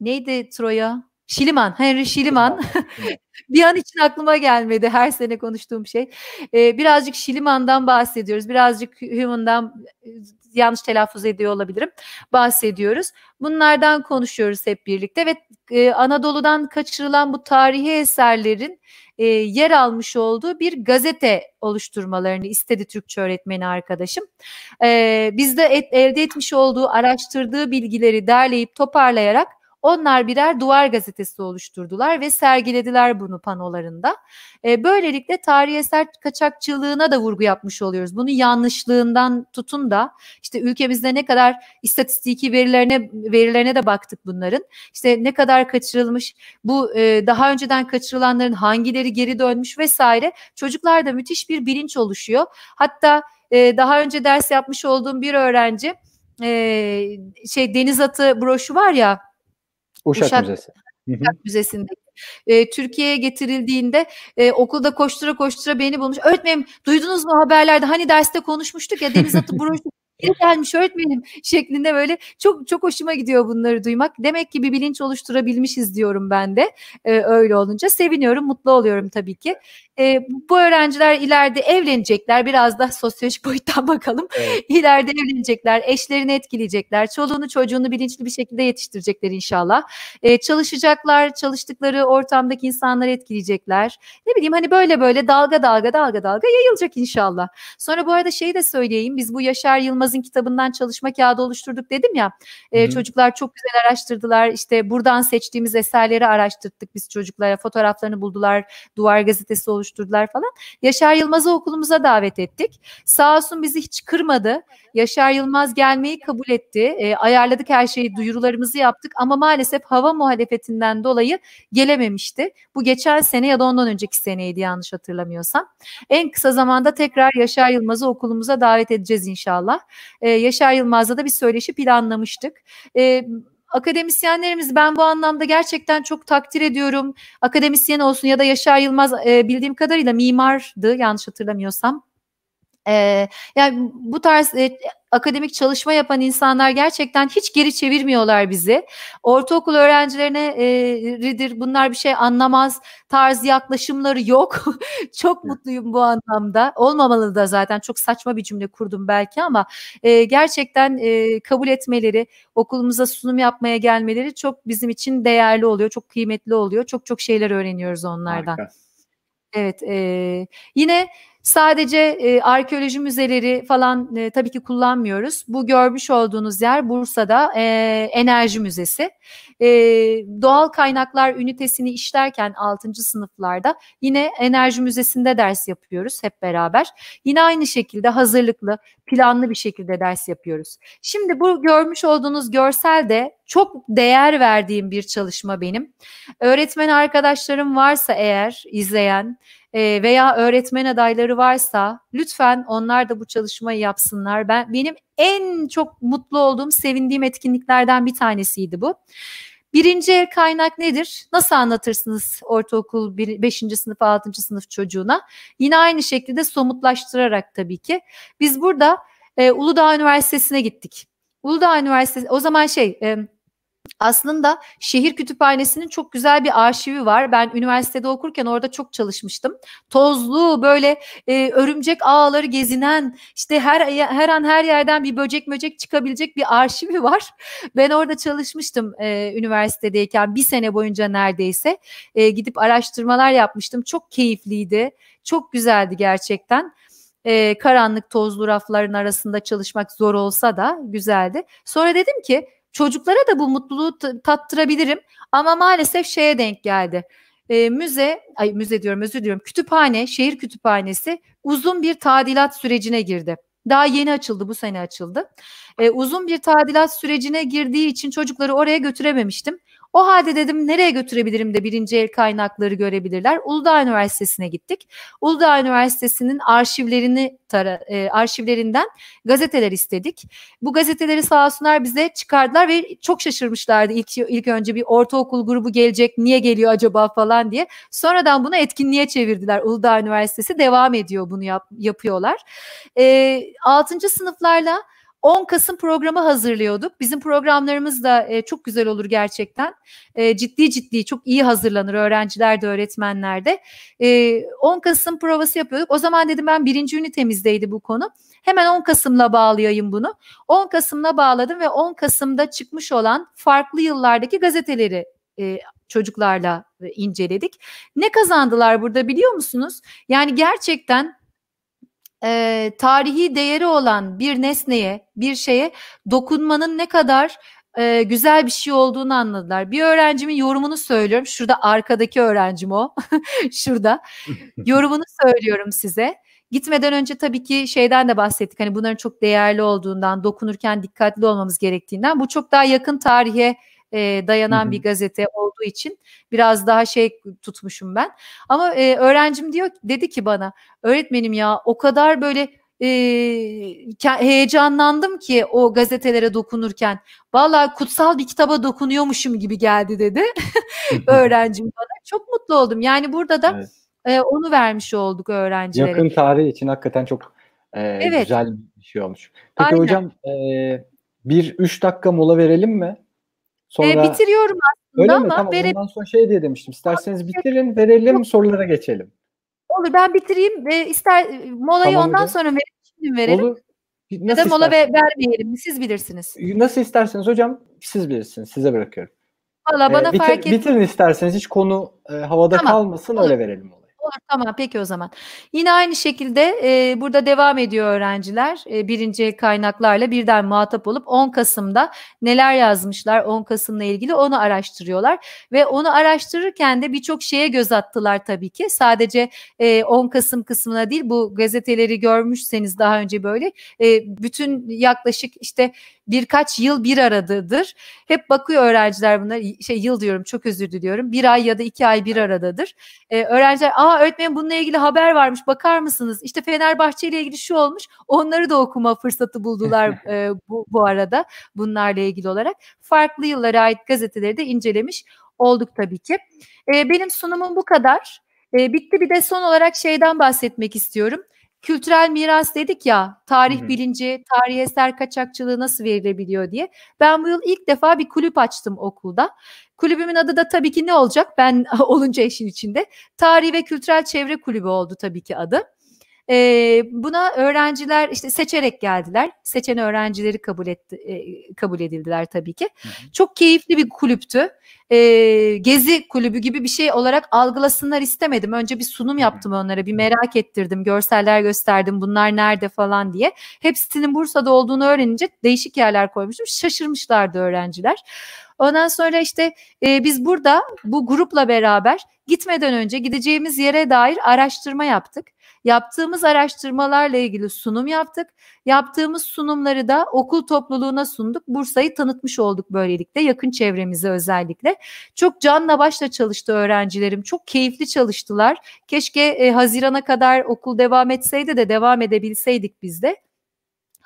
neydi Troya? Şiliman, Henry Şiliman. bir an için aklıma gelmedi her sene konuştuğum şey. Ee, birazcık Şiliman'dan bahsediyoruz, birazcık Human'dan e, yanlış telaffuz ediyor olabilirim. Bahsediyoruz. Bunlardan konuşuyoruz hep birlikte ve e, Anadolu'dan kaçırılan bu tarihi eserlerin e, yer almış olduğu bir gazete oluşturmalarını istedi Türkçe öğretmeni arkadaşım. E, bizde et, elde etmiş olduğu araştırdığı bilgileri derleyip toparlayarak onlar birer duvar gazetesi oluşturdular ve sergilediler bunu panolarında. E, böylelikle tarihi eser kaçakçılığına da vurgu yapmış oluyoruz. Bunun yanlışlığından tutun da işte ülkemizde ne kadar istatistiki verilerine verilerine de baktık bunların. İşte ne kadar kaçırılmış, bu e, daha önceden kaçırılanların hangileri geri dönmüş vesaire. Çocuklarda müthiş bir bilinç oluşuyor. Hatta e, daha önce ders yapmış olduğum bir öğrenci e, şey deniz atı broşu var ya Uşak, Uşak Müzesi. Uşak Müzesi'nde. E, ee, Türkiye'ye getirildiğinde e, okulda koştura koştura beni bulmuş. Öğretmenim duydunuz mu haberlerde hani derste konuşmuştuk ya deniz atı broşu geri gelmiş öğretmenim şeklinde böyle çok çok hoşuma gidiyor bunları duymak. Demek ki bir bilinç oluşturabilmişiz diyorum ben de e, öyle olunca. Seviniyorum, mutlu oluyorum tabii ki. E, bu öğrenciler ileride evlenecekler. Biraz da sosyolojik boyuttan bakalım. Evet. İleride evlenecekler, eşlerini etkileyecekler, çoluğunu çocuğunu bilinçli bir şekilde yetiştirecekler inşallah. E, çalışacaklar, çalıştıkları ortamdaki insanları etkileyecekler. Ne bileyim hani böyle böyle dalga dalga dalga dalga yayılacak inşallah. Sonra bu arada şeyi de söyleyeyim. Biz bu Yaşar Yılmaz'ın kitabından çalışma kağıdı oluşturduk dedim ya. E, çocuklar çok güzel araştırdılar. İşte buradan seçtiğimiz eserleri araştırdık biz çocuklara. Fotoğraflarını buldular. Duvar gazetesi oluşturduk oluşturdular falan. Yaşar Yılmaz'ı okulumuza davet ettik. Sağ olsun bizi hiç kırmadı. Yaşar Yılmaz gelmeyi kabul etti. E, ayarladık her şeyi, duyurularımızı yaptık ama maalesef hava muhalefetinden dolayı gelememişti. Bu geçen sene ya da ondan önceki seneydi yanlış hatırlamıyorsam. En kısa zamanda tekrar Yaşar Yılmaz'ı okulumuza davet edeceğiz inşallah. E, Yaşar Yılmaz'la da bir söyleşi planlamıştık. E, akademisyenlerimiz ben bu anlamda gerçekten çok takdir ediyorum. Akademisyen olsun ya da Yaşar Yılmaz bildiğim kadarıyla mimardı yanlış hatırlamıyorsam. E, yani bu tarz e, akademik çalışma yapan insanlar gerçekten hiç geri çevirmiyorlar bizi. Ortaokul öğrencilerine e, bunlar bir şey anlamaz tarz yaklaşımları yok. çok mutluyum bu anlamda. Olmamalı da zaten çok saçma bir cümle kurdum belki ama e, gerçekten e, kabul etmeleri, okulumuza sunum yapmaya gelmeleri çok bizim için değerli oluyor, çok kıymetli oluyor. Çok çok şeyler öğreniyoruz onlardan. Harika. Evet, e, yine Sadece e, arkeoloji müzeleri falan e, tabii ki kullanmıyoruz. Bu görmüş olduğunuz yer Bursa'da e, Enerji Müzesi. E, doğal kaynaklar ünitesini işlerken 6. sınıflarda yine Enerji Müzesi'nde ders yapıyoruz hep beraber. Yine aynı şekilde hazırlıklı, planlı bir şekilde ders yapıyoruz. Şimdi bu görmüş olduğunuz görsel de çok değer verdiğim bir çalışma benim. Öğretmen arkadaşlarım varsa eğer izleyen e, veya öğretmen adayları varsa lütfen onlar da bu çalışmayı yapsınlar. Ben benim en çok mutlu olduğum, sevindiğim etkinliklerden bir tanesiydi bu. Birinci el kaynak nedir? Nasıl anlatırsınız ortaokul 5. sınıf 6. sınıf çocuğuna? Yine aynı şekilde somutlaştırarak tabii ki. Biz burada e, Uludağ Üniversitesi'ne gittik. Uludağ Üniversitesi o zaman şey e, aslında şehir kütüphanesinin çok güzel bir arşivi var. Ben üniversitede okurken orada çok çalışmıştım. Tozlu böyle e, örümcek ağları gezinen işte her her an her yerden bir böcek möcek çıkabilecek bir arşivi var. Ben orada çalışmıştım e, üniversitedeyken bir sene boyunca neredeyse e, gidip araştırmalar yapmıştım. Çok keyifliydi. Çok güzeldi gerçekten e, karanlık tozlu rafların arasında çalışmak zor olsa da güzeldi. Sonra dedim ki Çocuklara da bu mutluluğu tattırabilirim ama maalesef şeye denk geldi. E, müze, ay müze diyorum özür diliyorum, kütüphane, şehir kütüphanesi uzun bir tadilat sürecine girdi. Daha yeni açıldı, bu sene açıldı. E, uzun bir tadilat sürecine girdiği için çocukları oraya götürememiştim. O halde dedim nereye götürebilirim de birinci el kaynakları görebilirler. Uludağ Üniversitesi'ne gittik. Uludağ Üniversitesi'nin arşivlerini tara, e, arşivlerinden gazeteler istedik. Bu gazeteleri sağ olsunlar bize çıkardılar ve çok şaşırmışlardı. İlk, ilk önce bir ortaokul grubu gelecek niye geliyor acaba falan diye. Sonradan bunu etkinliğe çevirdiler. Uludağ Üniversitesi devam ediyor bunu yap, yapıyorlar. E, 6. sınıflarla 10 Kasım programı hazırlıyorduk. Bizim programlarımız da e, çok güzel olur gerçekten. E, ciddi ciddi çok iyi hazırlanır öğrenciler de öğretmenler de. E, 10 Kasım provası yapıyorduk. O zaman dedim ben birinci ünitemizdeydi bu konu. Hemen 10 Kasım'la bağlayayım bunu. 10 Kasım'la bağladım ve 10 Kasım'da çıkmış olan farklı yıllardaki gazeteleri e, çocuklarla e, inceledik. Ne kazandılar burada biliyor musunuz? Yani gerçekten e, tarihi değeri olan bir nesneye, bir şeye dokunmanın ne kadar e, güzel bir şey olduğunu anladılar. Bir öğrencimin yorumunu söylüyorum. Şurada arkadaki öğrencim o. Şurada. yorumunu söylüyorum size. Gitmeden önce tabii ki şeyden de bahsettik. Hani bunların çok değerli olduğundan, dokunurken dikkatli olmamız gerektiğinden. Bu çok daha yakın tarihe e, dayanan bir gazete olduğu için biraz daha şey tutmuşum ben. Ama e, öğrencim diyor dedi ki bana öğretmenim ya o kadar böyle e, heyecanlandım ki o gazetelere dokunurken. Vallahi kutsal bir kitaba dokunuyormuşum gibi geldi dedi öğrencim bana. Çok mutlu oldum. Yani burada da evet. e, onu vermiş olduk öğrencilere. Yakın tarih için hakikaten çok e, evet. güzel bir şey olmuş. Peki Aynen. hocam e, bir üç dakika mola verelim mi? Sonra, e, bitiriyorum aslında öyle ama. Mi? Tamam, vere... Ondan sonra şey diye demiştim. İsterseniz bitirin, verelim, sorulara geçelim. Olur ben bitireyim. E, ister molayı tamam, ondan hocam. sonra verelim. Şimdi verelim. Olur. Nasıl ya da mola ve vermeyelim. Siz bilirsiniz. Nasıl isterseniz hocam siz bilirsiniz. Size bırakıyorum. Valla ee, bana ee, bitir, fark etmez. Bitirin isterseniz hiç konu e, havada tamam. kalmasın olur. öyle verelim. Onu. Olur tamam peki o zaman. Yine aynı şekilde e, burada devam ediyor öğrenciler e, birinci kaynaklarla birden muhatap olup 10 Kasım'da neler yazmışlar 10 Kasım'la ilgili onu araştırıyorlar. Ve onu araştırırken de birçok şeye göz attılar tabii ki. Sadece e, 10 Kasım kısmına değil bu gazeteleri görmüşseniz daha önce böyle e, bütün yaklaşık işte birkaç yıl bir aradadır. Hep bakıyor öğrenciler bunlar şey yıl diyorum çok özür diliyorum. Bir ay ya da iki ay bir aradadır. Ee, öğrenciler aa öğretmenim bununla ilgili haber varmış bakar mısınız? İşte Fenerbahçe ile ilgili şu olmuş. Onları da okuma fırsatı buldular e, bu, bu arada bunlarla ilgili olarak. Farklı yıllara ait gazeteleri de incelemiş olduk tabii ki. Ee, benim sunumum bu kadar. E, bitti bir de son olarak şeyden bahsetmek istiyorum. Kültürel miras dedik ya, tarih Hı-hı. bilinci, tarih eser kaçakçılığı nasıl verilebiliyor diye. Ben bu yıl ilk defa bir kulüp açtım okulda. Kulübümün adı da tabii ki ne olacak? Ben olunca işin içinde. Tarih ve Kültürel Çevre Kulübü oldu tabii ki adı. Ee, buna öğrenciler işte seçerek geldiler. Seçen öğrencileri kabul etti, e, kabul edildiler tabii ki. Hı hı. Çok keyifli bir kulüptü e, gezi kulübü gibi bir şey olarak algılasınlar istemedim. Önce bir sunum yaptım onlara bir merak ettirdim görseller gösterdim bunlar nerede falan diye. Hepsinin Bursa'da olduğunu öğrenince değişik yerler koymuştum şaşırmışlardı öğrenciler. Ondan sonra işte e, biz burada bu grupla beraber gitmeden önce gideceğimiz yere dair araştırma yaptık. Yaptığımız araştırmalarla ilgili sunum yaptık. Yaptığımız sunumları da okul topluluğuna sunduk. Bursa'yı tanıtmış olduk böylelikle yakın çevremize özellikle. Çok canla başla çalıştı öğrencilerim. Çok keyifli çalıştılar. Keşke e, Haziran'a kadar okul devam etseydi de devam edebilseydik biz de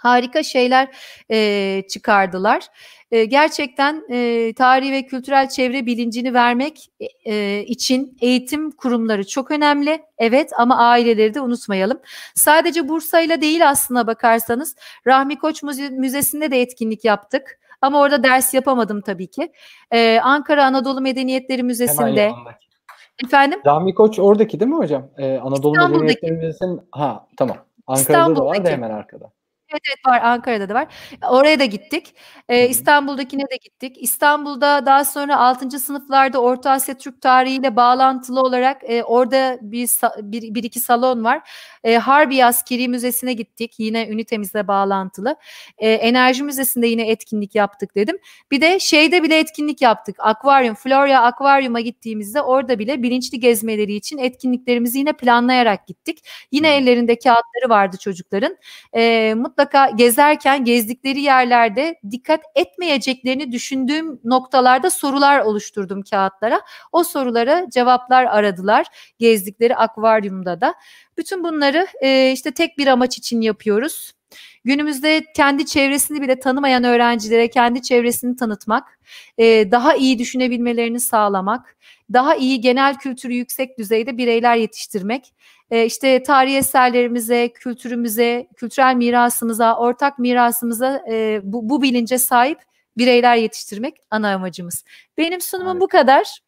harika şeyler e, çıkardılar. E, gerçekten e, tarihi ve kültürel çevre bilincini vermek e, için eğitim kurumları çok önemli. Evet ama aileleri de unutmayalım. Sadece Bursa ile değil aslına bakarsanız Rahmi Koç Müzesi'nde de etkinlik yaptık. Ama orada ders yapamadım tabii ki. Ee, Ankara Anadolu Medeniyetleri Müzesi'nde. Efendim? Rahmi Koç oradaki değil mi hocam? Ee, Anadolu Medeniyetleri Müzesi'nin. Ha tamam. Ankara'da da var da hemen arkada. Evet evet var Ankara'da da var. Oraya da gittik. Ee, İstanbul'dakine de gittik. İstanbul'da daha sonra 6. sınıflarda Orta Asya Türk tarihiyle bağlantılı olarak e, orada bir, bir, bir iki salon var. E, Harbi Askeri Müzesi'ne gittik. Yine ünitemizle bağlantılı. E, Enerji Müzesi'nde yine etkinlik yaptık dedim. Bir de şeyde bile etkinlik yaptık. Akvaryum, Florya Akvaryum'a gittiğimizde orada bile bilinçli gezmeleri için etkinliklerimizi yine planlayarak gittik. Yine ellerinde kağıtları vardı çocukların. E, mutlaka mutlaka gezerken gezdikleri yerlerde dikkat etmeyeceklerini düşündüğüm noktalarda sorular oluşturdum kağıtlara. O sorulara cevaplar aradılar gezdikleri akvaryumda da. Bütün bunları e, işte tek bir amaç için yapıyoruz. Günümüzde kendi çevresini bile tanımayan öğrencilere kendi çevresini tanıtmak, e, daha iyi düşünebilmelerini sağlamak, daha iyi genel kültürü yüksek düzeyde bireyler yetiştirmek, e, işte tarih eserlerimize, kültürümüze, kültürel mirasımıza, ortak mirasımıza e, bu, bu bilince sahip bireyler yetiştirmek ana amacımız. Benim sunumum evet. bu kadar.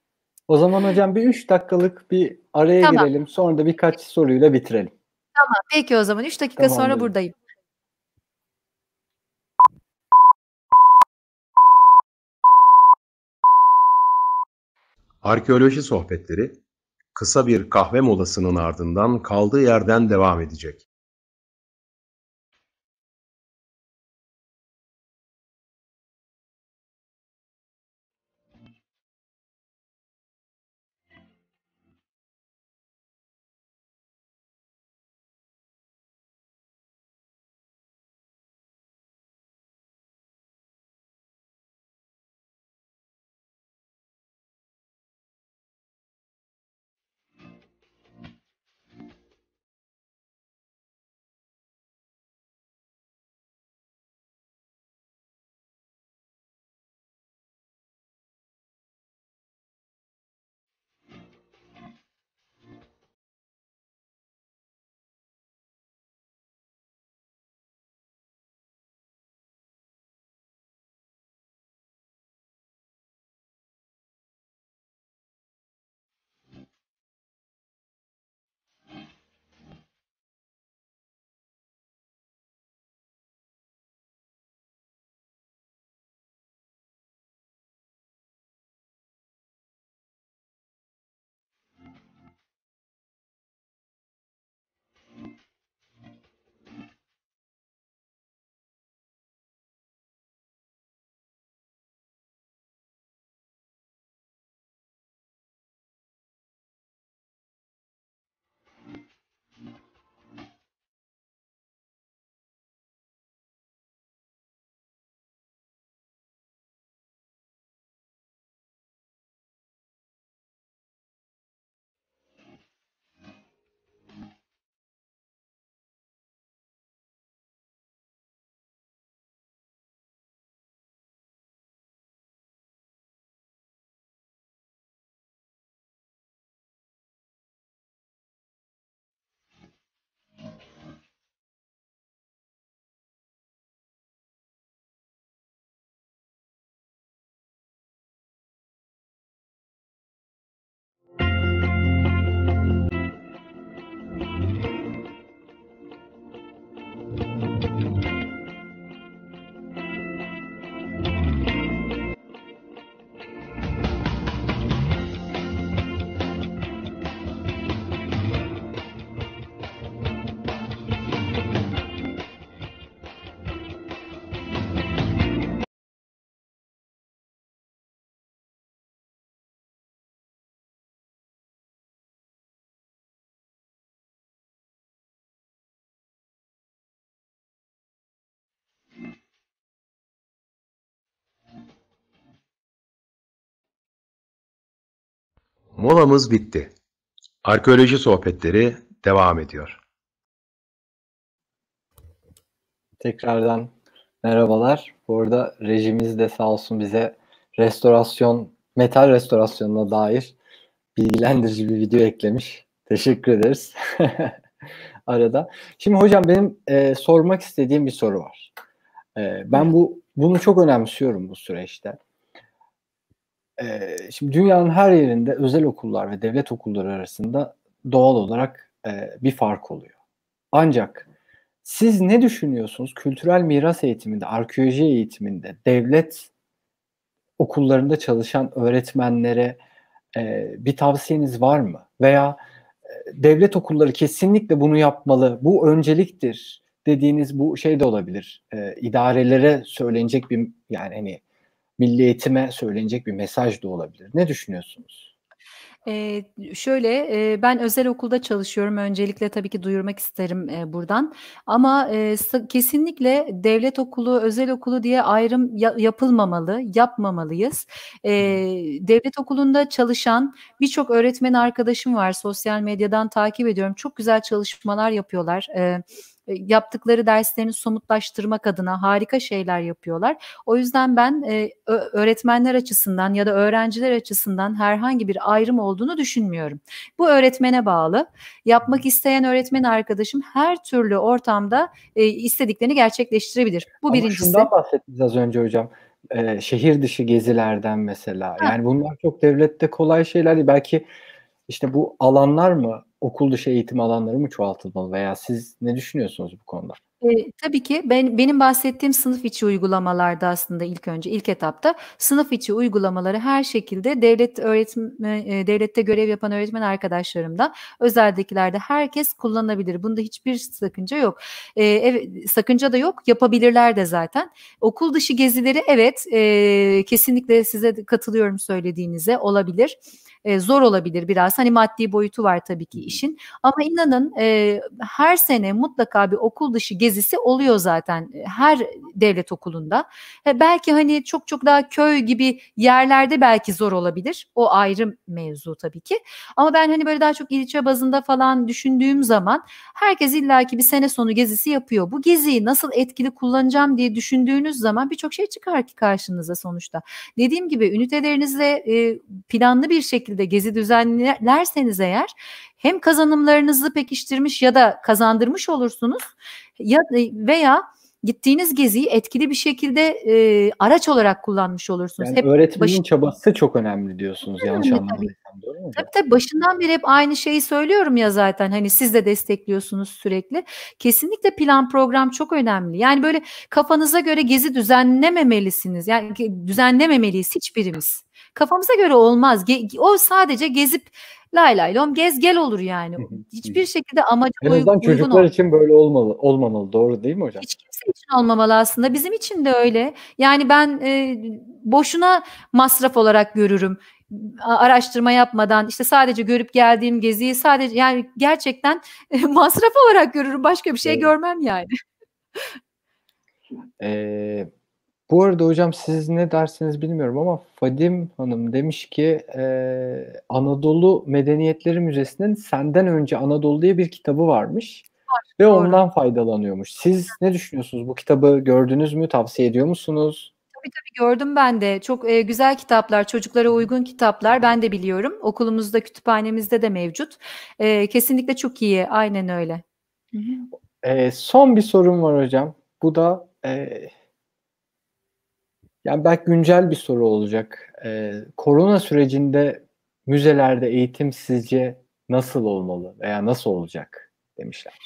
O zaman hocam bir 3 dakikalık bir araya tamam. girelim. Sonra da birkaç soruyla bitirelim. Tamam. Peki o zaman 3 dakika tamam, sonra buradayım. Arkeoloji sohbetleri kısa bir kahve molasının ardından kaldığı yerden devam edecek. Molamız bitti. Arkeoloji sohbetleri devam ediyor. Tekrardan merhabalar. Bu arada rejimiz de sağ olsun bize restorasyon, metal restorasyonuna dair bilgilendirici bir video eklemiş. Teşekkür ederiz. Arada. Şimdi hocam benim e, sormak istediğim bir soru var. E, ben bu bunu çok önemsiyorum bu süreçte e, şimdi dünyanın her yerinde özel okullar ve devlet okulları arasında doğal olarak e, bir fark oluyor. Ancak siz ne düşünüyorsunuz? Kültürel miras eğitiminde, arkeoloji eğitiminde, devlet okullarında çalışan öğretmenlere e, bir tavsiyeniz var mı? Veya e, devlet okulları kesinlikle bunu yapmalı, bu önceliktir dediğiniz bu şey de olabilir. E, idarelere söylenecek bir yani hani milli eğitime söylenecek bir mesaj da olabilir. Ne düşünüyorsunuz? Ee, şöyle e, ben özel okulda çalışıyorum öncelikle tabii ki duyurmak isterim e, buradan ama e, kesinlikle devlet okulu özel okulu diye ayrım ya- yapılmamalı yapmamalıyız. E, devlet okulunda çalışan birçok öğretmen arkadaşım var sosyal medyadan takip ediyorum çok güzel çalışmalar yapıyorlar. E, e, yaptıkları derslerini somutlaştırmak adına harika şeyler yapıyorlar. O yüzden ben e, öğretmenler açısından ya da öğrenciler açısından herhangi bir ayrım olduğunu düşünmüyorum. Bu öğretmene bağlı. Yapmak isteyen öğretmen arkadaşım her türlü ortamda e, istediklerini gerçekleştirebilir. Bu Ama birincisi. Şundan bahsettiniz az önce hocam. Ee, şehir dışı gezilerden mesela. Ha. Yani bunlar çok devlette kolay şeyler Belki işte bu alanlar mı okul dışı eğitim alanları mı çoğaltılmalı veya siz ne düşünüyorsunuz bu konuda? E, tabii ki ben benim bahsettiğim sınıf içi uygulamalarda aslında ilk önce ilk etapta sınıf içi uygulamaları her şekilde devlet öğretim e, devlette görev yapan öğretmen arkadaşlarımda özeldekilerde herkes kullanabilir. Bunda hiçbir sakınca yok. E, evet, sakınca da yok. Yapabilirler de zaten. Okul dışı gezileri evet e, kesinlikle size katılıyorum söylediğinize olabilir e, zor olabilir biraz. Hani maddi boyutu var tabii ki işin. Ama inanın e, her sene mutlaka bir okul dışı gezi gezisi oluyor zaten e, her devlet okulunda. E, belki hani çok çok daha köy gibi yerlerde belki zor olabilir. O ayrı mevzu tabii ki. Ama ben hani böyle daha çok ilçe bazında falan düşündüğüm zaman herkes illaki bir sene sonu gezisi yapıyor. Bu geziyi nasıl etkili kullanacağım diye düşündüğünüz zaman birçok şey çıkar ki karşınıza sonuçta. Dediğim gibi ünitelerinizle e, planlı bir şekilde gezi düzenlerseniz eğer hem kazanımlarınızı pekiştirmiş ya da kazandırmış olursunuz ya e, veya gittiğiniz geziyi etkili bir şekilde e, araç olarak kullanmış olursunuz. Yani hep öğretmenin başı... çabası çok önemli diyorsunuz önemli, yanlış anlamadıysam doğru Tabii tabii başından beri hep aynı şeyi söylüyorum ya zaten hani siz de destekliyorsunuz sürekli. Kesinlikle plan program çok önemli. Yani böyle kafanıza göre gezi düzenlememelisiniz. Yani düzenlememeliyiz hiçbirimiz. Kafamıza göre olmaz. Ge- o sadece gezip lay lay lom gez gel olur yani. Hiçbir şekilde amaca en uygun, uygun çocuklar için böyle olmalı, olmamalı. Doğru değil mi hocam? Hiç kimse için olmamalı aslında. Bizim için de öyle. Yani ben e, boşuna masraf olarak görürüm araştırma yapmadan işte sadece görüp geldiğim geziyi sadece yani gerçekten masraf olarak görürüm başka bir şey evet. görmem yani. Ee, bu arada hocam siz ne dersiniz bilmiyorum ama Fadim Hanım demiş ki e, Anadolu Medeniyetleri Müzesi'nin senden önce Anadolu diye bir kitabı varmış Var, ve doğru. ondan faydalanıyormuş. Siz ne düşünüyorsunuz? Bu kitabı gördünüz mü? Tavsiye ediyor musunuz? Tabii tabii gördüm ben de. Çok e, güzel kitaplar, çocuklara uygun kitaplar ben de biliyorum. Okulumuzda, kütüphanemizde de mevcut. E, kesinlikle çok iyi, aynen öyle. E, son bir sorum var hocam. Bu da e, yani belki güncel bir soru olacak. Ee, korona sürecinde müzelerde eğitim sizce nasıl olmalı veya nasıl olacak demişler.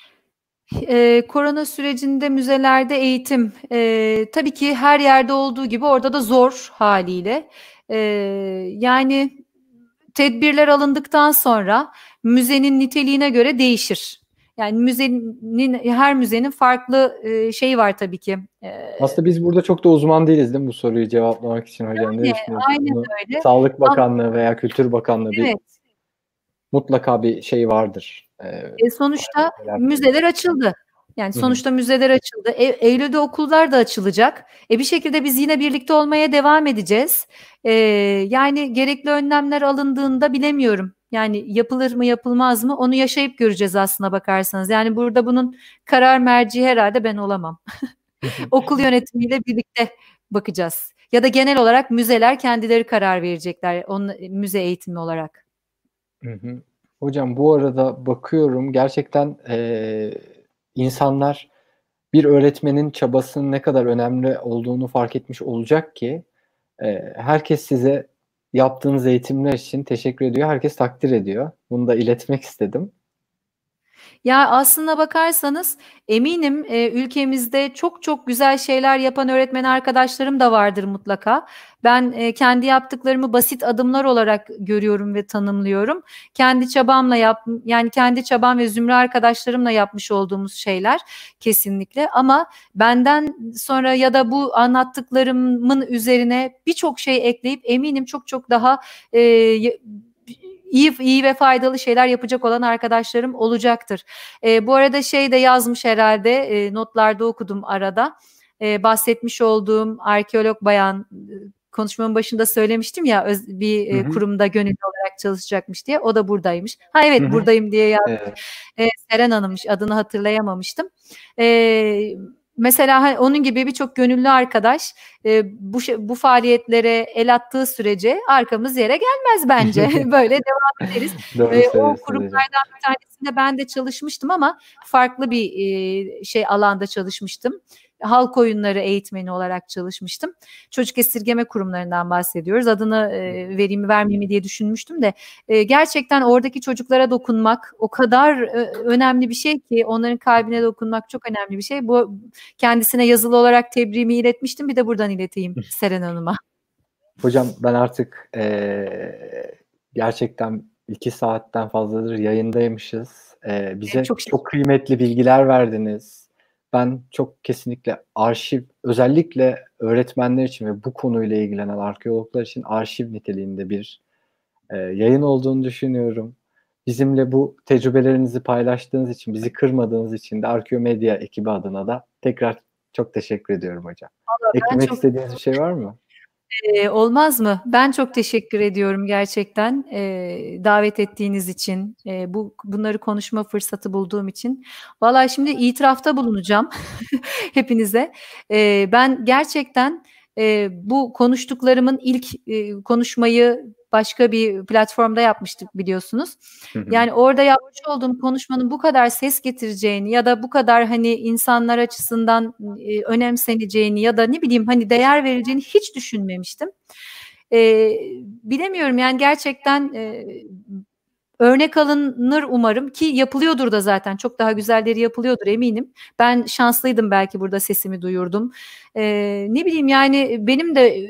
Ee, korona sürecinde müzelerde eğitim e, tabii ki her yerde olduğu gibi orada da zor haliyle. E, yani tedbirler alındıktan sonra müzenin niteliğine göre değişir. Yani müzenin her müzenin farklı e, şeyi var tabii ki. E, Aslında biz burada çok da uzman değiliz değil mi bu soruyu cevaplamak için hocam? Öyle, aynen öyle. Sağlık Bakanlığı veya Kültür Bakanlığı evet. bir mutlaka bir şey vardır. Ee, e, sonuçta müzeler açıldı. Yani sonuçta müzeler açıldı. E, Eylül'de okullar da açılacak. E bir şekilde biz yine birlikte olmaya devam edeceğiz. E, yani gerekli önlemler alındığında bilemiyorum. Yani yapılır mı yapılmaz mı onu yaşayıp göreceğiz aslına bakarsanız. Yani burada bunun karar merci herhalde ben olamam. Okul yönetimiyle birlikte bakacağız. Ya da genel olarak müzeler kendileri karar verecekler onun e, müze eğitimi olarak. Hocam bu arada bakıyorum gerçekten e, insanlar bir öğretmenin çabasının ne kadar önemli olduğunu fark etmiş olacak ki e, herkes size yaptığınız eğitimler için teşekkür ediyor. Herkes takdir ediyor. Bunu da iletmek istedim. Ya aslında bakarsanız eminim e, ülkemizde çok çok güzel şeyler yapan öğretmen arkadaşlarım da vardır mutlaka. Ben e, kendi yaptıklarımı basit adımlar olarak görüyorum ve tanımlıyorum. Kendi çabamla yap yani kendi çabam ve zümre arkadaşlarımla yapmış olduğumuz şeyler kesinlikle ama benden sonra ya da bu anlattıklarımın üzerine birçok şey ekleyip eminim çok çok daha e, iyi iyi ve faydalı şeyler yapacak olan arkadaşlarım olacaktır. E, bu arada şey de yazmış herhalde e, notlarda okudum arada. E, bahsetmiş olduğum arkeolog bayan e, konuşmamın başında söylemiştim ya öz, bir e, kurumda gönüllü olarak çalışacakmış diye. O da buradaymış. Ha evet hı buradayım diye yazmış. Evet. E, Seren Hanım'mış adını hatırlayamamıştım. Evet mesela onun gibi birçok gönüllü arkadaş e, bu bu faaliyetlere el attığı sürece arkamız yere gelmez bence. Böyle devam ederiz. e, o kurumlardan bir tanesinde ben de çalışmıştım ama farklı bir e, şey alanda çalışmıştım halk oyunları eğitmeni olarak çalışmıştım. Çocuk esirgeme kurumlarından bahsediyoruz. Adını e, vereyim mi vermeyeyim mi diye düşünmüştüm de e, gerçekten oradaki çocuklara dokunmak o kadar e, önemli bir şey ki onların kalbine dokunmak çok önemli bir şey. Bu kendisine yazılı olarak tebriğimi iletmiştim. Bir de buradan ileteyim Seren Hanım'a. Hocam ben artık e, gerçekten iki saatten fazladır yayındaymışız. E, bize çok, çok kıymetli bilgiler verdiniz ben çok kesinlikle arşiv özellikle öğretmenler için ve bu konuyla ilgilenen arkeologlar için arşiv niteliğinde bir e, yayın olduğunu düşünüyorum. Bizimle bu tecrübelerinizi paylaştığınız için, bizi kırmadığınız için de Arkeomedya ekibi adına da tekrar çok teşekkür ediyorum hocam. Eklemek çok... istediğiniz bir şey var mı? Ee, olmaz mı? Ben çok teşekkür ediyorum gerçekten e, davet ettiğiniz için, e, bu bunları konuşma fırsatı bulduğum için. Vallahi şimdi itirafta bulunacağım hepinize. E, ben gerçekten e, bu konuştuklarımın ilk e, konuşmayı başka bir platformda yapmıştık biliyorsunuz. Yani orada yapmış olduğum konuşmanın bu kadar ses getireceğini ya da bu kadar hani insanlar açısından e, önemseneceğini ya da ne bileyim hani değer vereceğini hiç düşünmemiştim. E, bilemiyorum yani gerçekten e, örnek alınır umarım ki yapılıyordur da zaten çok daha güzelleri yapılıyordur eminim. Ben şanslıydım belki burada sesimi duyurdum. E, ne bileyim yani benim de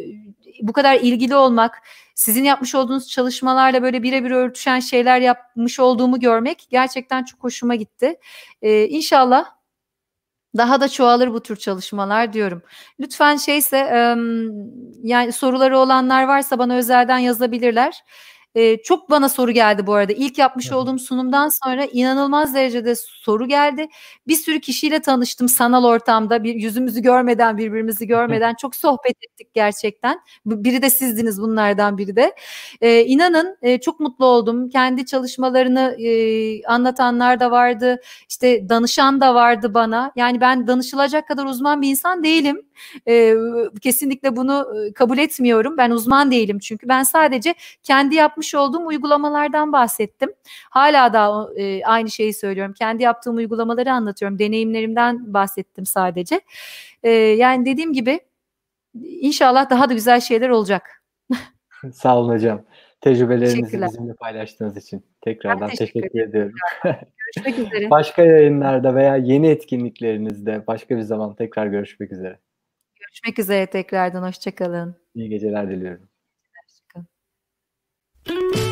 bu kadar ilgili olmak, sizin yapmış olduğunuz çalışmalarla böyle birebir örtüşen şeyler yapmış olduğumu görmek gerçekten çok hoşuma gitti. Ee, inşallah daha da çoğalır bu tür çalışmalar diyorum. Lütfen şeyse yani soruları olanlar varsa bana özelden yazabilirler. E, çok bana soru geldi bu arada. İlk yapmış evet. olduğum sunumdan sonra inanılmaz derecede soru geldi. Bir sürü kişiyle tanıştım sanal ortamda. Bir yüzümüzü görmeden, birbirimizi görmeden çok sohbet ettik gerçekten. Biri de sizdiniz bunlardan biri de. E, inanın e, çok mutlu oldum. Kendi çalışmalarını e, anlatanlar da vardı. İşte danışan da vardı bana. Yani ben danışılacak kadar uzman bir insan değilim. E, kesinlikle bunu kabul etmiyorum. Ben uzman değilim çünkü ben sadece kendi yapmış yapmış olduğum uygulamalardan bahsettim. Hala da e, aynı şeyi söylüyorum. Kendi yaptığım uygulamaları anlatıyorum. Deneyimlerimden bahsettim sadece. E, yani dediğim gibi inşallah daha da güzel şeyler olacak. Sağ olun hocam. Tecrübelerinizi bizimle paylaştığınız için tekrardan teşekkür, teşekkür ediyorum. Görüşmek üzere. başka yayınlarda veya yeni etkinliklerinizde başka bir zaman tekrar görüşmek üzere. Görüşmek üzere tekrardan. Hoşçakalın. İyi geceler diliyorum. Thank you.